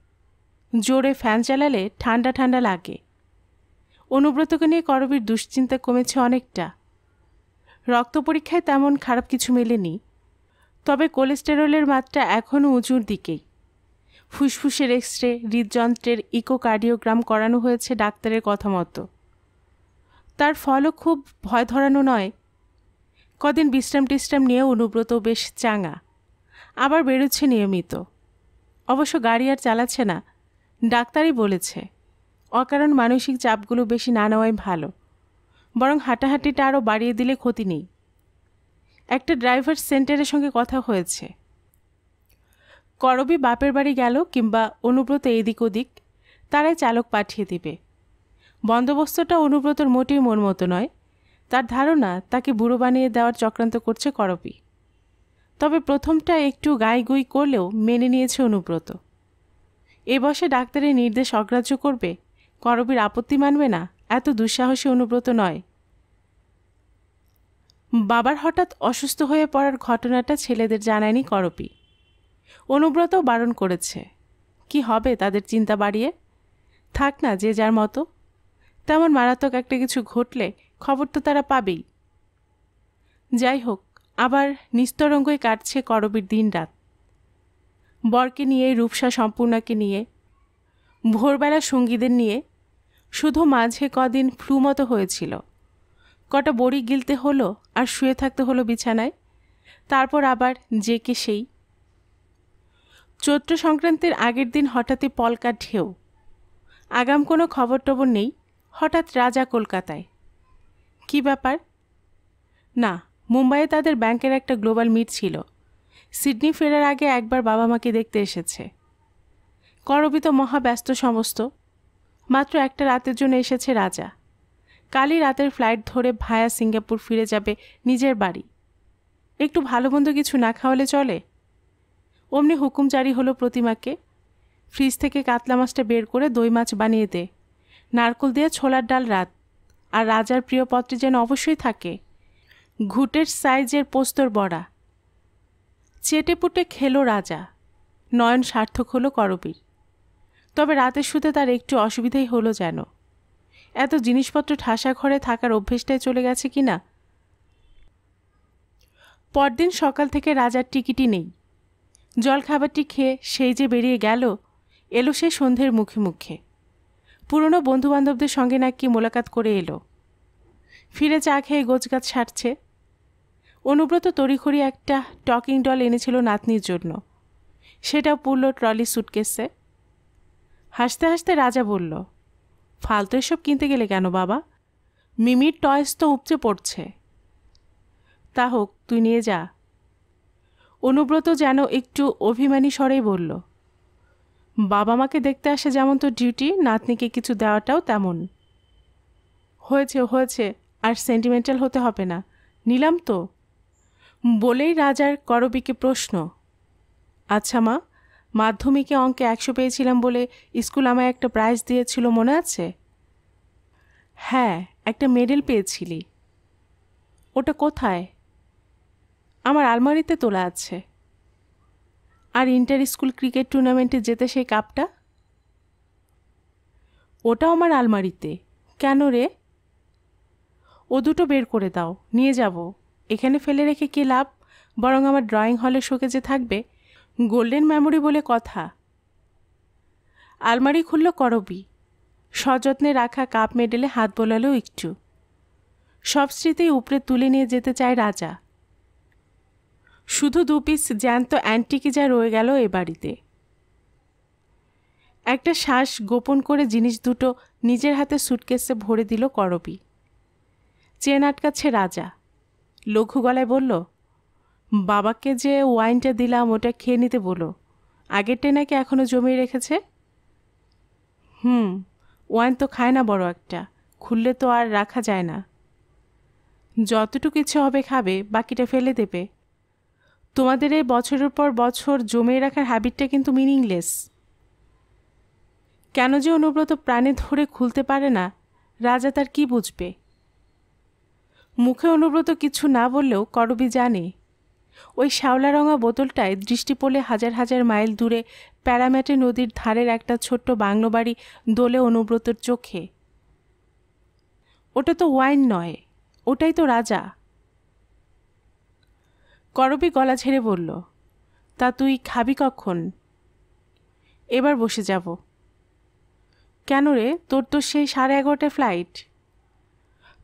জোরে ফ্যান চালালে ঠান্ডা ঠান্ডা লাগে অনুব্রতকে নিয়ে করবীর দুশ্চিন্তা কমেছে অনেকটা রক্ত পরীক্ষায় তেমন খারাপ কিছু মেলেনি তবে কোলেস্টেরলের মাত্রা এখনও উঁচুর দিকেই ফুসফুসের এক্স রে হৃদযন্ত্রের ইকোকার্ডিওগ্রাম করানো হয়েছে ডাক্তারের কথা মতো তার ফলও খুব ভয় ধরানো নয় কদিন বিশ্রাম টিশ্রাম নিয়ে অনুব্রত বেশ চাঙা আবার বেরোচ্ছে নিয়মিত অবশ্য গাড়ি আর চালাচ্ছে না ডাক্তারই বলেছে অকারণ মানসিক চাপগুলো বেশি না নেওয়াই ভালো বরং হাঁটাহাঁটিটা আরও বাড়িয়ে দিলে ক্ষতি নেই একটা ড্রাইভার সেন্টারের সঙ্গে কথা হয়েছে করবি বাপের বাড়ি গেল কিংবা অনুব্রত এদিক ওদিক তারাই চালক পাঠিয়ে দিবে বন্দোবস্তটা অনুব্রতর মোটেই মন মতো নয় তার ধারণা তাকে বুড়ো বানিয়ে দেওয়ার চক্রান্ত করছে করবি তবে প্রথমটা একটু গাইগুই করলেও মেনে নিয়েছে অনুব্রত এ বসে ডাক্তারের নির্দেশ অগ্রাহ্য করবে করবীর আপত্তি মানবে না এত দুঃসাহসী অনুব্রত নয় বাবার হঠাৎ অসুস্থ হয়ে পড়ার ঘটনাটা ছেলেদের জানায়নি করপি অনুব্রত বারণ করেছে কি হবে তাদের চিন্তা বাড়িয়ে থাক না যে যার মতো তেমন মারাত্মক একটা কিছু ঘটলে খবর তো তারা পাবেই যাই হোক আবার নিস্তরঙ্গই কাটছে করবীর দিন রাত বরকে নিয়ে রূপসা সম্পূর্ণাকে নিয়ে ভোরবেলা সঙ্গীদের নিয়ে শুধু মাঝে কদিন ফ্লু মতো হয়েছিল কটা বড়ি গিলতে হলো আর শুয়ে থাকতে হলো বিছানায় তারপর আবার যে কে সেই চৈত্র সংক্রান্তির আগের দিন হঠাৎই পলকা ঢেউ আগাম কোনো খবর টবর নেই হঠাৎ রাজা কলকাতায় কি ব্যাপার না মুম্বাইয়ে তাদের ব্যাংকের একটা গ্লোবাল মিট ছিল সিডনি ফেরার আগে একবার বাবা মাকে দেখতে এসেছে করবি তো মহাব্যস্ত সমস্ত মাত্র একটা রাতের জন্য এসেছে রাজা কালই রাতের ফ্লাইট ধরে ভায়া সিঙ্গাপুর ফিরে যাবে নিজের বাড়ি একটু ভালো মন্দ কিছু না খাওয়ালে চলে অমনি হুকুম জারি হলো প্রতিমাকে ফ্রিজ থেকে কাতলা মাছটা বের করে দই মাছ বানিয়ে দে নারকল দিয়ে ছোলার ডাল রাত আর রাজার প্রিয় পত্রে যেন অবশ্যই থাকে ঘুটের সাইজের পোস্তর বড়া চেটেপুটে খেলো রাজা নয়ন সার্থক হলো করবীর তবে রাতে শুতে তার একটু অসুবিধাই হলো যেন এত জিনিসপত্র ঠাসা ঘরে থাকার অভ্যেসটাই চলে গেছে কি না পরদিন সকাল থেকে রাজার টিকিটই নেই জলখাবারটি খেয়ে সেই যে বেরিয়ে গেল এলো সে সন্ধ্যের মুখে মুখে পুরনো বন্ধুবান্ধবদের সঙ্গে নাকি মোলাকাত করে এলো ফিরে চা খেয়ে গোছগাছ ছাড়ছে অনুব্রত তড়িখড়ি একটা টকিং ডল এনেছিল নাতনির জন্য সেটা পুরল ট্রলি সুটকেসে হাসতে হাসতে রাজা বলল ফালতু এসব কিনতে গেলে কেন বাবা মিমির টয়েস তো উপচে পড়ছে তা হোক তুই নিয়ে যা অনুব্রত যেন একটু অভিমানী স্বরেই বলল বাবা মাকে দেখতে আসে যেমন তো ডিউটি নাতনিকে কিছু দেওয়াটাও তেমন হয়েছে হয়েছে আর সেন্টিমেন্টাল হতে হবে না নিলাম তো বলেই রাজার করবিকে প্রশ্ন আচ্ছা মা মাধ্যমিকে অঙ্কে একশো পেয়েছিলাম বলে স্কুল আমায় একটা প্রাইজ দিয়েছিল মনে আছে হ্যাঁ একটা মেডেল পেয়েছিলি ওটা কোথায় আমার আলমারিতে তোলা আছে আর ইন্টার স্কুল ক্রিকেট টুর্নামেন্টে যেতে সেই কাপটা ওটা আমার আলমারিতে কেন রে ও দুটো বের করে দাও নিয়ে যাব এখানে ফেলে রেখে কী লাভ বরং আমার ড্রয়িং হলে যে থাকবে গোল্ডেন মেমোরি বলে কথা আলমারি খুলল করবি সযত্নে রাখা কাপ মেডেলে হাত বোলালো একটু সব স্মৃতি উপরে তুলে নিয়ে যেতে চায় রাজা শুধু দু পিস জ্যান্ত অ্যান্টিকি যা রয়ে গেল এ বাড়িতে একটা শ্বাস গোপন করে জিনিস দুটো নিজের হাতে সুটকেসে ভরে দিল করবি চেন আটকাচ্ছে রাজা লঘু গলায় বলল বাবাকে যে ওয়াইনটা দিলাম ওটা খেয়ে নিতে বলো আগেরটা নাকি এখনও জমিয়ে রেখেছে হুম ওয়াইন তো খায় না বড় একটা খুললে তো আর রাখা যায় না যতটুকু ইচ্ছে হবে খাবে বাকিটা ফেলে দেবে তোমাদের এই বছরের পর বছর জমিয়ে রাখার হ্যাবিটটা কিন্তু মিনিংলেস কেন যে অনুব্রত প্রাণে ধরে খুলতে পারে না রাজা তার কি বুঝবে মুখে অনুব্রত কিছু না বললেও করবি জানে ওই শ্যাওলা রঙা বোতলটায় দৃষ্টি পড়লে হাজার হাজার মাইল দূরে প্যারাম্যাটে নদীর ধারের একটা ছোট্ট বাংলো বাড়ি দোলে অনুব্রতর চোখে ওটা তো ওয়াইন নয় ওটাই তো রাজা করবি গলা ছেড়ে বলল তা তুই খাবি কখন এবার বসে যাব কেন রে তোর তো সেই সাড়ে এগারোটায় ফ্লাইট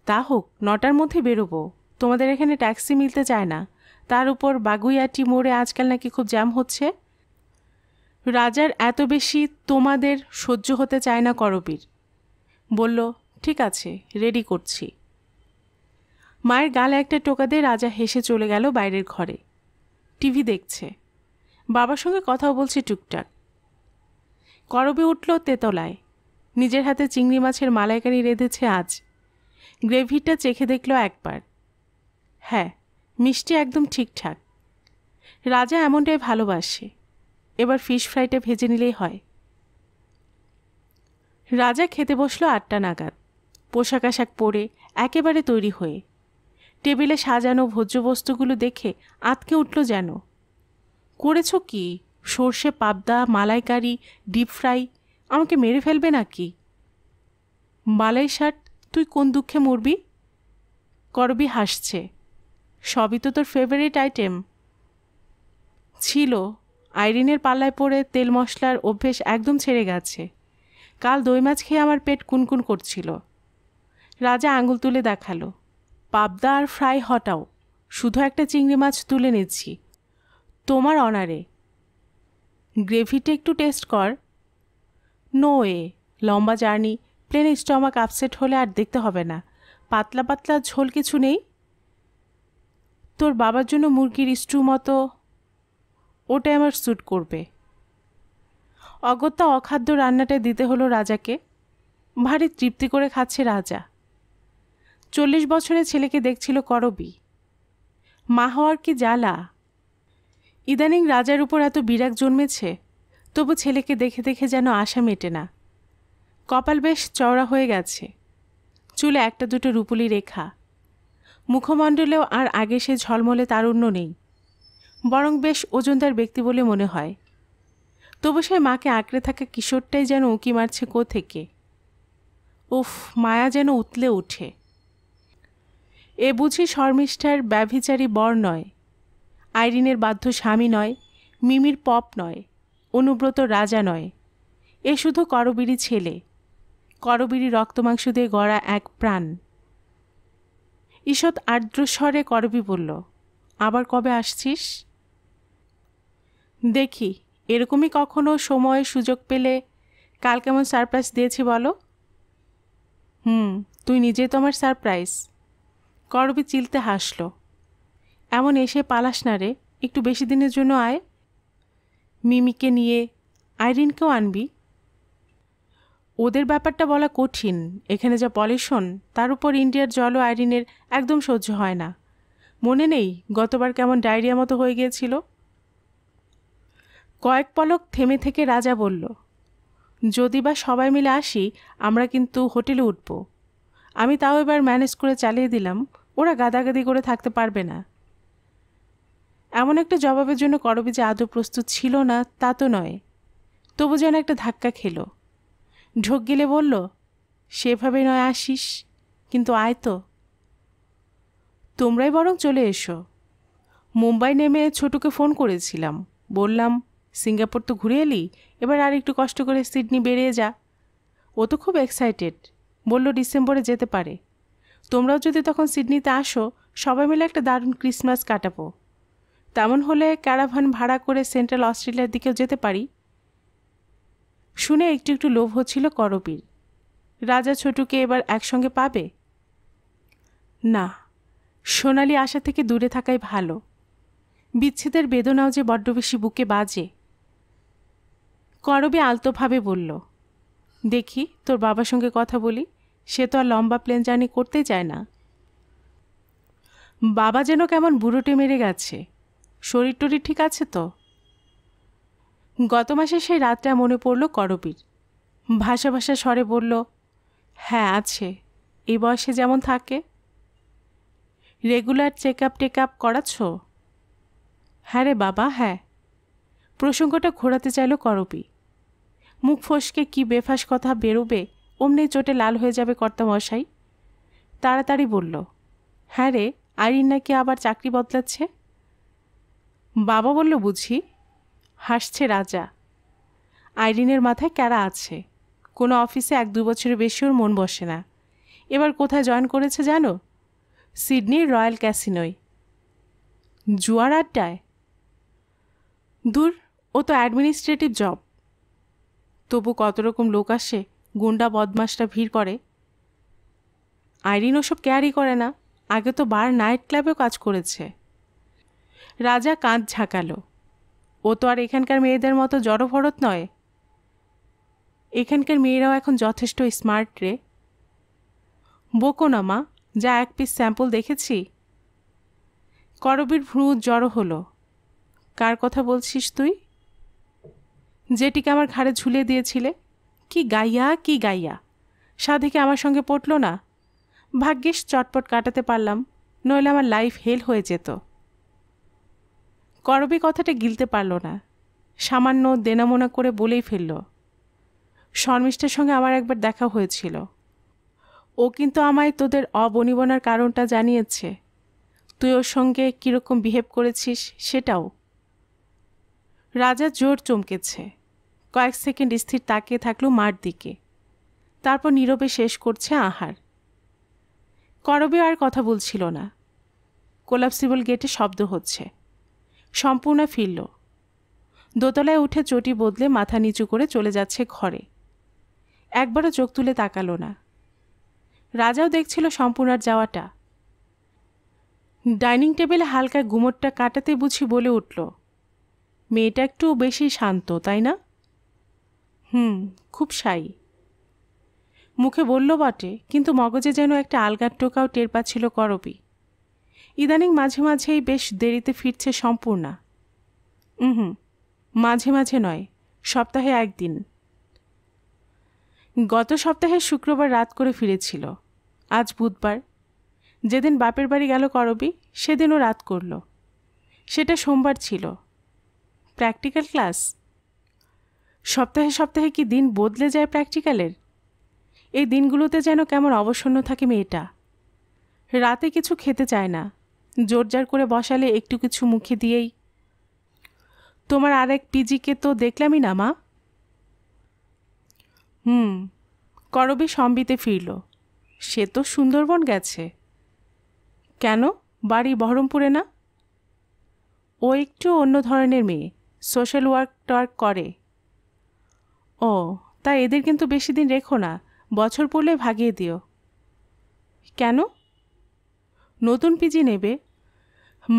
তা হোক নটার মধ্যে বেরোবো তোমাদের এখানে ট্যাক্সি মিলতে চায় না তার উপর বাগুইয়াটি মোড়ে আজকাল নাকি খুব জ্যাম হচ্ছে রাজার এত বেশি তোমাদের সহ্য হতে চায় না করবীর বলল ঠিক আছে রেডি করছি মায়ের গালে একটা টোকা দিয়ে রাজা হেসে চলে গেল বাইরের ঘরে টিভি দেখছে বাবার সঙ্গে কথাও বলছে টুকটাক করবে উঠল তেতলায় নিজের হাতে চিংড়ি মাছের মালাইকারি রেঁধেছে আজ গ্রেভিটা চেখে দেখল একবার হ্যাঁ মিষ্টি একদম ঠিকঠাক রাজা এমনটাই ভালোবাসে এবার ফিশ ফ্রাইটা ভেজে নিলেই হয় রাজা খেতে বসলো আটটা নাগাদ পোশাক আশাক পরে একেবারে তৈরি হয়ে টেবিলে সাজানো ভোজ্যবস্তুগুলো দেখে আতকে উঠল যেন করেছ কি সর্ষে পাবদা মালাইকারি ডিপ ফ্রাই আমাকে মেরে ফেলবে নাকি মালাই শার্ট তুই কোন দুঃখে মরবি করবি হাসছে সবই তো তোর ফেভারিট আইটেম ছিল আইরিনের পাল্লায় পড়ে তেল মশলার অভ্যেস একদম ছেড়ে গেছে কাল দই মাছ খেয়ে আমার পেট কুনকুন করছিল রাজা আঙুল তুলে দেখালো পাবদা আর ফ্রাই হটাও শুধু একটা চিংড়ি মাছ তুলে নিচ্ছি তোমার অনারে গ্রেভিটা একটু টেস্ট কর নো এ লম্বা জার্নি প্লেন স্টমাক আপসেট হলে আর দেখতে হবে না পাতলা পাতলা ঝোল কিছু নেই তোর বাবার জন্য মুরগির স্টু মতো ওটাই আমার স্যুট করবে অগত্যা অখাদ্য রান্নাটা দিতে হলো রাজাকে ভারী তৃপ্তি করে খাচ্ছে রাজা চল্লিশ বছরের ছেলেকে দেখছিল করবি মা হওয়ার কি জ্বালা ইদানিং রাজার উপর এত বিরাগ জন্মেছে তবু ছেলেকে দেখে দেখে যেন আশা মেটে না কপাল বেশ চওড়া হয়ে গেছে চুলে একটা দুটো রুপুলি রেখা মুখমণ্ডলেও আর আগে সে ঝলমলে তারুণ্য নেই বরং বেশ ওজনদার ব্যক্তি বলে মনে হয় তবু সে মাকে আঁকড়ে থাকা কিশোরটাই যেন উঁকি মারছে কো থেকে উফ মায়া যেন উতলে উঠে এ বুঝি শর্মিষ্ঠার ব্যভিচারী বর নয় আইরিনের বাধ্য স্বামী নয় মিমির পপ নয় অনুব্রত রাজা নয় এ শুধু করবিরি ছেলে করবীরই রক্তমাংস দিয়ে গড়া এক প্রাণ ঈষৎ আর্দ্রস্বরে করবি বলল আবার কবে আসছিস দেখি এরকমই কখনো সময় সুযোগ পেলে কাল কেমন সারপ্রাইজ দিয়েছি বলো হুম তুই নিজে তোমার সারপ্রাইজ করবি চিলতে হাসলো এমন এসে পালাস না রে একটু বেশি দিনের জন্য আয় মিমিকে নিয়ে আইরিনকেও আনবি ওদের ব্যাপারটা বলা কঠিন এখানে যা পলিউশন তার উপর ইন্ডিয়ার জল ও আইরিনের একদম সহ্য হয় না মনে নেই গতবার কেমন ডায়রিয়া মতো হয়ে গিয়েছিল কয়েক পলক থেমে থেকে রাজা বলল যদি বা সবাই মিলে আসি আমরা কিন্তু হোটেলে উঠব আমি তাও এবার ম্যানেজ করে চালিয়ে দিলাম ওরা গাদাগাদি করে থাকতে পারবে না এমন একটা জবাবের জন্য করবি যে আদৌ প্রস্তুত ছিল না তা তো নয় তবু যেন একটা ধাক্কা খেলো ঢোক গেলে বলল সেভাবে নয় আসিস কিন্তু আয় তো তোমরাই বরং চলে এসো মুম্বাই নেমে ছোটকে ফোন করেছিলাম বললাম সিঙ্গাপুর তো ঘুরে এলি এবার আর একটু কষ্ট করে সিডনি বেরিয়ে যা ও তো খুব এক্সাইটেড বলল ডিসেম্বরে যেতে পারে তোমরাও যদি তখন সিডনিতে আসো সবাই মিলে একটা দারুণ ক্রিসমাস কাটাবো তেমন হলে ক্যারাভান ভাড়া করে সেন্ট্রাল অস্ট্রেলিয়ার দিকেও যেতে পারি শুনে একটু একটু লোভ হচ্ছিল করবীর রাজা ছোটুকে এবার একসঙ্গে পাবে না সোনালি আশা থেকে দূরে থাকাই ভালো বিচ্ছেদের বেদনাও যে বড্ড বেশি বুকে বাজে করবে আলতোভাবে বলল দেখি তোর বাবার সঙ্গে কথা বলি সে তো আর লম্বা প্লেন জার্নি করতে চায় না বাবা যেন কেমন বুড়োটে মেরে গেছে শরীর টরির ঠিক আছে তো গত মাসে সেই রাতটা মনে পড়ল করবীর ভাষা ভাষা স্বরে বলল হ্যাঁ আছে এই বয়সে যেমন থাকে রেগুলার চেক আপ টেক আপ করাচ্ছ হ্যাঁ রে বাবা হ্যাঁ প্রসঙ্গটা ঘোরাতে চাইল করবি মুখ ফসকে কি বেফাস কথা বেরোবে অমনি চোটে লাল হয়ে যাবে কর্তামশাই তাড়াতাড়ি বলল হ্যাঁ রে আইরিন নাকি আবার চাকরি বদলাচ্ছে বাবা বলল বুঝি হাসছে রাজা আইরিনের মাথায় ক্যারা আছে কোনো অফিসে এক দু বছরের বেশি ওর মন বসে না এবার কোথায় জয়েন করেছে জানো সিডনির রয়্যাল ক্যাসিনোয় জুয়ার আড্ডায় দূর ও তো অ্যাডমিনিস্ট্রেটিভ জব তবু কত রকম লোক আসে গুন্ডা বদমাসটা ভিড় করে আইরিন ওসব ক্যারি করে না আগে তো বার নাইট ক্লাবেও কাজ করেছে রাজা কাঁধ ঝাঁকালো ও তো আর এখানকার মেয়েদের মতো জড়ভরত নয় এখানকার মেয়েরাও এখন যথেষ্ট স্মার্ট রে বোকো না মা যা এক পিস স্যাম্পল দেখেছি করবীর ভ্রু জড়ো হলো কার কথা বলছিস তুই যেটিকে আমার ঘাড়ে ঝুলে দিয়েছিলে কি গাইয়া কি গাইয়া সাধেকে আমার সঙ্গে পটল না ভাগ্যিস চটপট কাটাতে পারলাম নইলে আমার লাইফ হেল হয়ে যেত করবি কথাটা গিলতে পারল না সামান্য দেনামোনা করে বলেই ফেলল শর্মিষ্ঠার সঙ্গে আমার একবার দেখা হয়েছিল ও কিন্তু আমায় তোদের অবনিবনার কারণটা জানিয়েছে তুই ওর সঙ্গে কীরকম বিহেভ করেছিস সেটাও রাজা জোর চমকেছে কয়েক সেকেন্ড স্থির তাকিয়ে থাকলো মার দিকে তারপর নীরবে শেষ করছে আহার করবে আর কথা বলছিল না কোলাপসিবল গেটে শব্দ হচ্ছে সম্পূর্ণা ফিরল দোতলায় উঠে চটি বদলে মাথা নিচু করে চলে যাচ্ছে ঘরে একবারও চোখ তুলে তাকালো না রাজাও দেখছিল সম্পূর্ণার যাওয়াটা ডাইনিং টেবিলে হালকা গুমটটা কাটাতে বুঝি বলে উঠল মেয়েটা একটু বেশি শান্ত তাই না হুম খুব সাই মুখে বলল বটে কিন্তু মগজে যেন একটা আলগার টোকাও টের পাচ্ছিল করবি ইদানিং মাঝে মাঝেই বেশ দেরিতে ফিরছে সম্পূর্ণা হুম মাঝে মাঝে নয় সপ্তাহে একদিন গত সপ্তাহে শুক্রবার রাত করে ফিরেছিল আজ বুধবার যেদিন বাপের বাড়ি গেল করবি সেদিনও রাত করল সেটা সোমবার ছিল প্র্যাকটিক্যাল ক্লাস সপ্তাহে সপ্তাহে কি দিন বদলে যায় প্র্যাকটিক্যালের এই দিনগুলোতে যেন কেমন অবসন্ন থাকে মেয়েটা রাতে কিছু খেতে চায় না জোরজার করে বসালে একটু কিছু মুখে দিয়েই তোমার আরেক পিজিকে তো দেখলামই না মা হুম করবি সম্বিতে ফিরল সে তো সুন্দরবন গেছে কেন বাড়ি বহরমপুরে না ও একটু অন্য ধরনের মেয়ে সোশ্যাল ওয়ার্ক টার্ক করে ও তা এদের কিন্তু বেশি দিন রেখো না বছর পড়লে ভাগিয়ে দিও কেন নতুন পিজি নেবে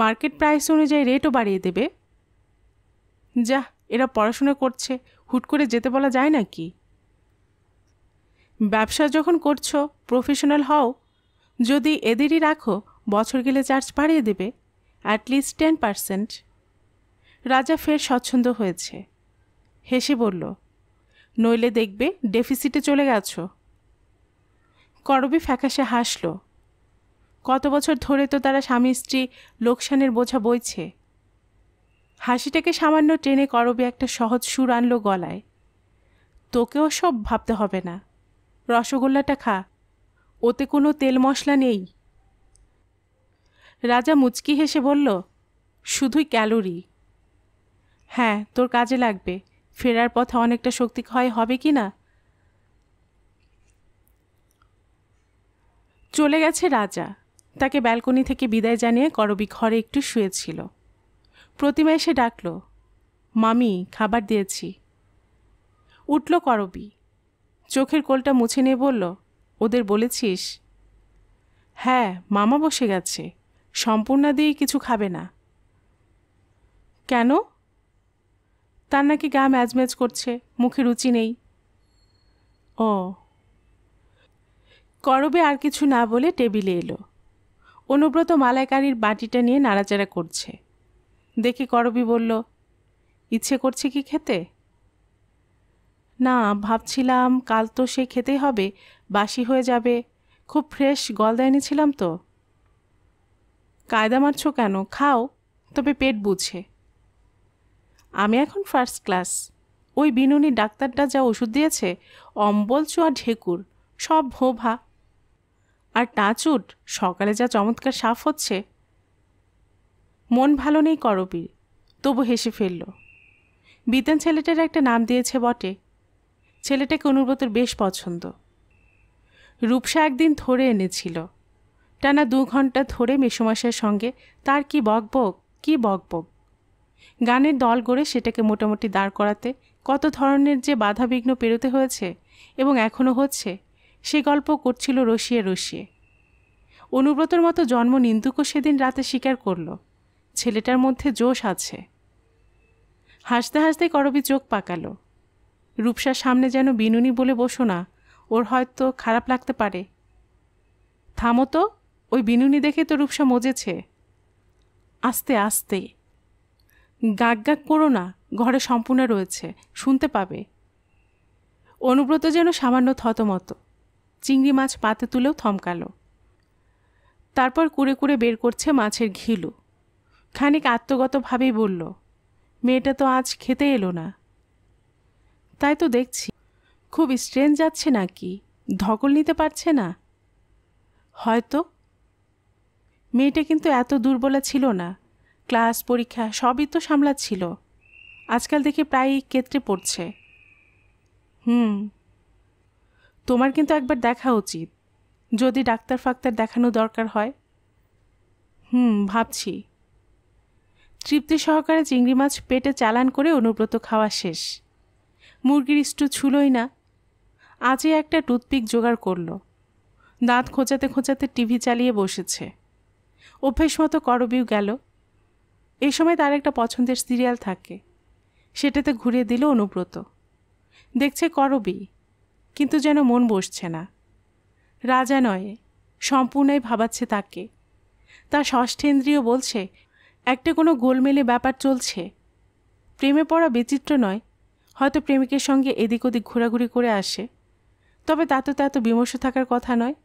মার্কেট প্রাইস অনুযায়ী রেটও বাড়িয়ে দেবে যা এরা পড়াশোনা করছে হুট করে যেতে বলা যায় না কি ব্যবসা যখন করছো প্রফেশনাল হও যদি এদেরই রাখো বছর গেলে চার্জ বাড়িয়ে দেবে অ্যাটলিস্ট টেন পারসেন্ট রাজা ফের স্বচ্ছন্দ হয়েছে হেসে বলল নইলে দেখবে ডেফিসিটে চলে গেছো করবি ফ্যাকাশে হাসলো কত বছর ধরে তো তারা স্বামী স্ত্রী লোকসানের বোঝা বইছে হাসিটাকে সামান্য টেনে করবে একটা সহজ সুর আনলো গলায় তোকেও সব ভাবতে হবে না রসগোল্লাটা খা ওতে কোনো তেল মশলা নেই রাজা মুচকি হেসে বলল শুধুই ক্যালোরি হ্যাঁ তোর কাজে লাগবে ফেরার পথে অনেকটা শক্তি ক্ষয় হবে কি না চলে গেছে রাজা তাকে ব্যালকনি থেকে বিদায় জানিয়ে করবি ঘরে একটু শুয়েছিল প্রতিমা এসে ডাকল মামি খাবার দিয়েছি উঠল করবি চোখের কোলটা মুছে নিয়ে বলল ওদের বলেছিস হ্যাঁ মামা বসে গেছে সম্পূর্ণা দিয়ে কিছু খাবে না কেন তার নাকি গা ম্যাজম্যাজ করছে মুখে রুচি নেই ও করবে আর কিছু না বলে টেবিলে এলো অনুব্রত মালাইকারির বাটিটা নিয়ে নাড়াচাড়া করছে দেখে করবি বলল ইচ্ছে করছে কি খেতে না ভাবছিলাম কাল তো সে খেতেই হবে বাসি হয়ে যাবে খুব ফ্রেশ গলদা এনেছিলাম তো কায়দা মারছ কেন খাও তবে পেট বুঝে আমি এখন ফার্স্ট ক্লাস ওই বিনুনি ডাক্তারটা যা ওষুধ দিয়েছে অম্বল চোয়া ঢেকুর সব ভোভা আর টাচুট সকালে যা চমৎকার সাফ হচ্ছে মন ভালো নেই করবীর তবু হেসে ফেলল বিতান ছেলেটার একটা নাম দিয়েছে বটে ছেলেটাকে অনুব্রতর বেশ পছন্দ রূপসা একদিন ধরে এনেছিল টানা দু ঘন্টা ধরে মেসুমাসের সঙ্গে তার কি বকবক কি বকবক গানের দল গড়ে সেটাকে মোটামুটি দাঁড় করাতে কত ধরনের যে বাধা বিঘ্ন পেরোতে হয়েছে এবং এখনও হচ্ছে সে গল্প করছিল রসিয়ে রসিয়ে অনুব্রতর মতো জন্ম নিন্দুকও সেদিন রাতে স্বীকার করল ছেলেটার মধ্যে জোশ আছে হাসতে হাসতে করবি চোখ পাকালো রূপসার সামনে যেন বিনুনি বলে বসো না ওর হয়তো খারাপ লাগতে পারে থামো তো ওই বিনুনি দেখে তো রূপসা মজেছে আস্তে আস্তে গাগ গাগ করো না ঘরে সম্পূর্ণ রয়েছে শুনতে পাবে অনুব্রত যেন সামান্য থতমত চিংড়ি মাছ পাতে তুলেও থমকালো তারপর কুড়ে কুড়ে বের করছে মাছের ঘিলু খানিক আত্মগতভাবেই বলল মেয়েটা তো আজ খেতে এলো না তাই তো দেখছি খুব স্ট্রেন যাচ্ছে নাকি ধকল নিতে পারছে না হয়তো মেয়েটা কিন্তু এত দুর্বলা ছিল না ক্লাস পরীক্ষা সবই তো সামলাচ্ছিল আজকাল দেখি প্রায়ই কেত্রে পড়ছে হুম তোমার কিন্তু একবার দেখা উচিত যদি ডাক্তার ফাক্তার দেখানো দরকার হয় হুম ভাবছি তৃপ্তি সহকারে চিংড়ি মাছ পেটে চালান করে অনুব্রত খাওয়া শেষ মুরগির স্টু ছুলোই না আজই একটা টুথপিক জোগাড় করলো দাঁত খোঁচাতে খোঁচাতে টিভি চালিয়ে বসেছে অভ্যেস মতো করবিও গেল এ সময় তার একটা পছন্দের সিরিয়াল থাকে সেটাতে ঘুরিয়ে দিল অনুব্রত দেখছে করবি কিন্তু যেন মন বসছে না রাজা নয় সম্পূর্ণই ভাবাচ্ছে তাকে তা ষষ্ঠেন্দ্রীয় বলছে একটা কোনো গোলমেলে ব্যাপার চলছে প্রেমে পড়া বিচিত্র নয় হয়তো প্রেমিকের সঙ্গে এদিক ওদিক ঘোরাঘুরি করে আসে তবে তা তো এত বিমর্ষ থাকার কথা নয়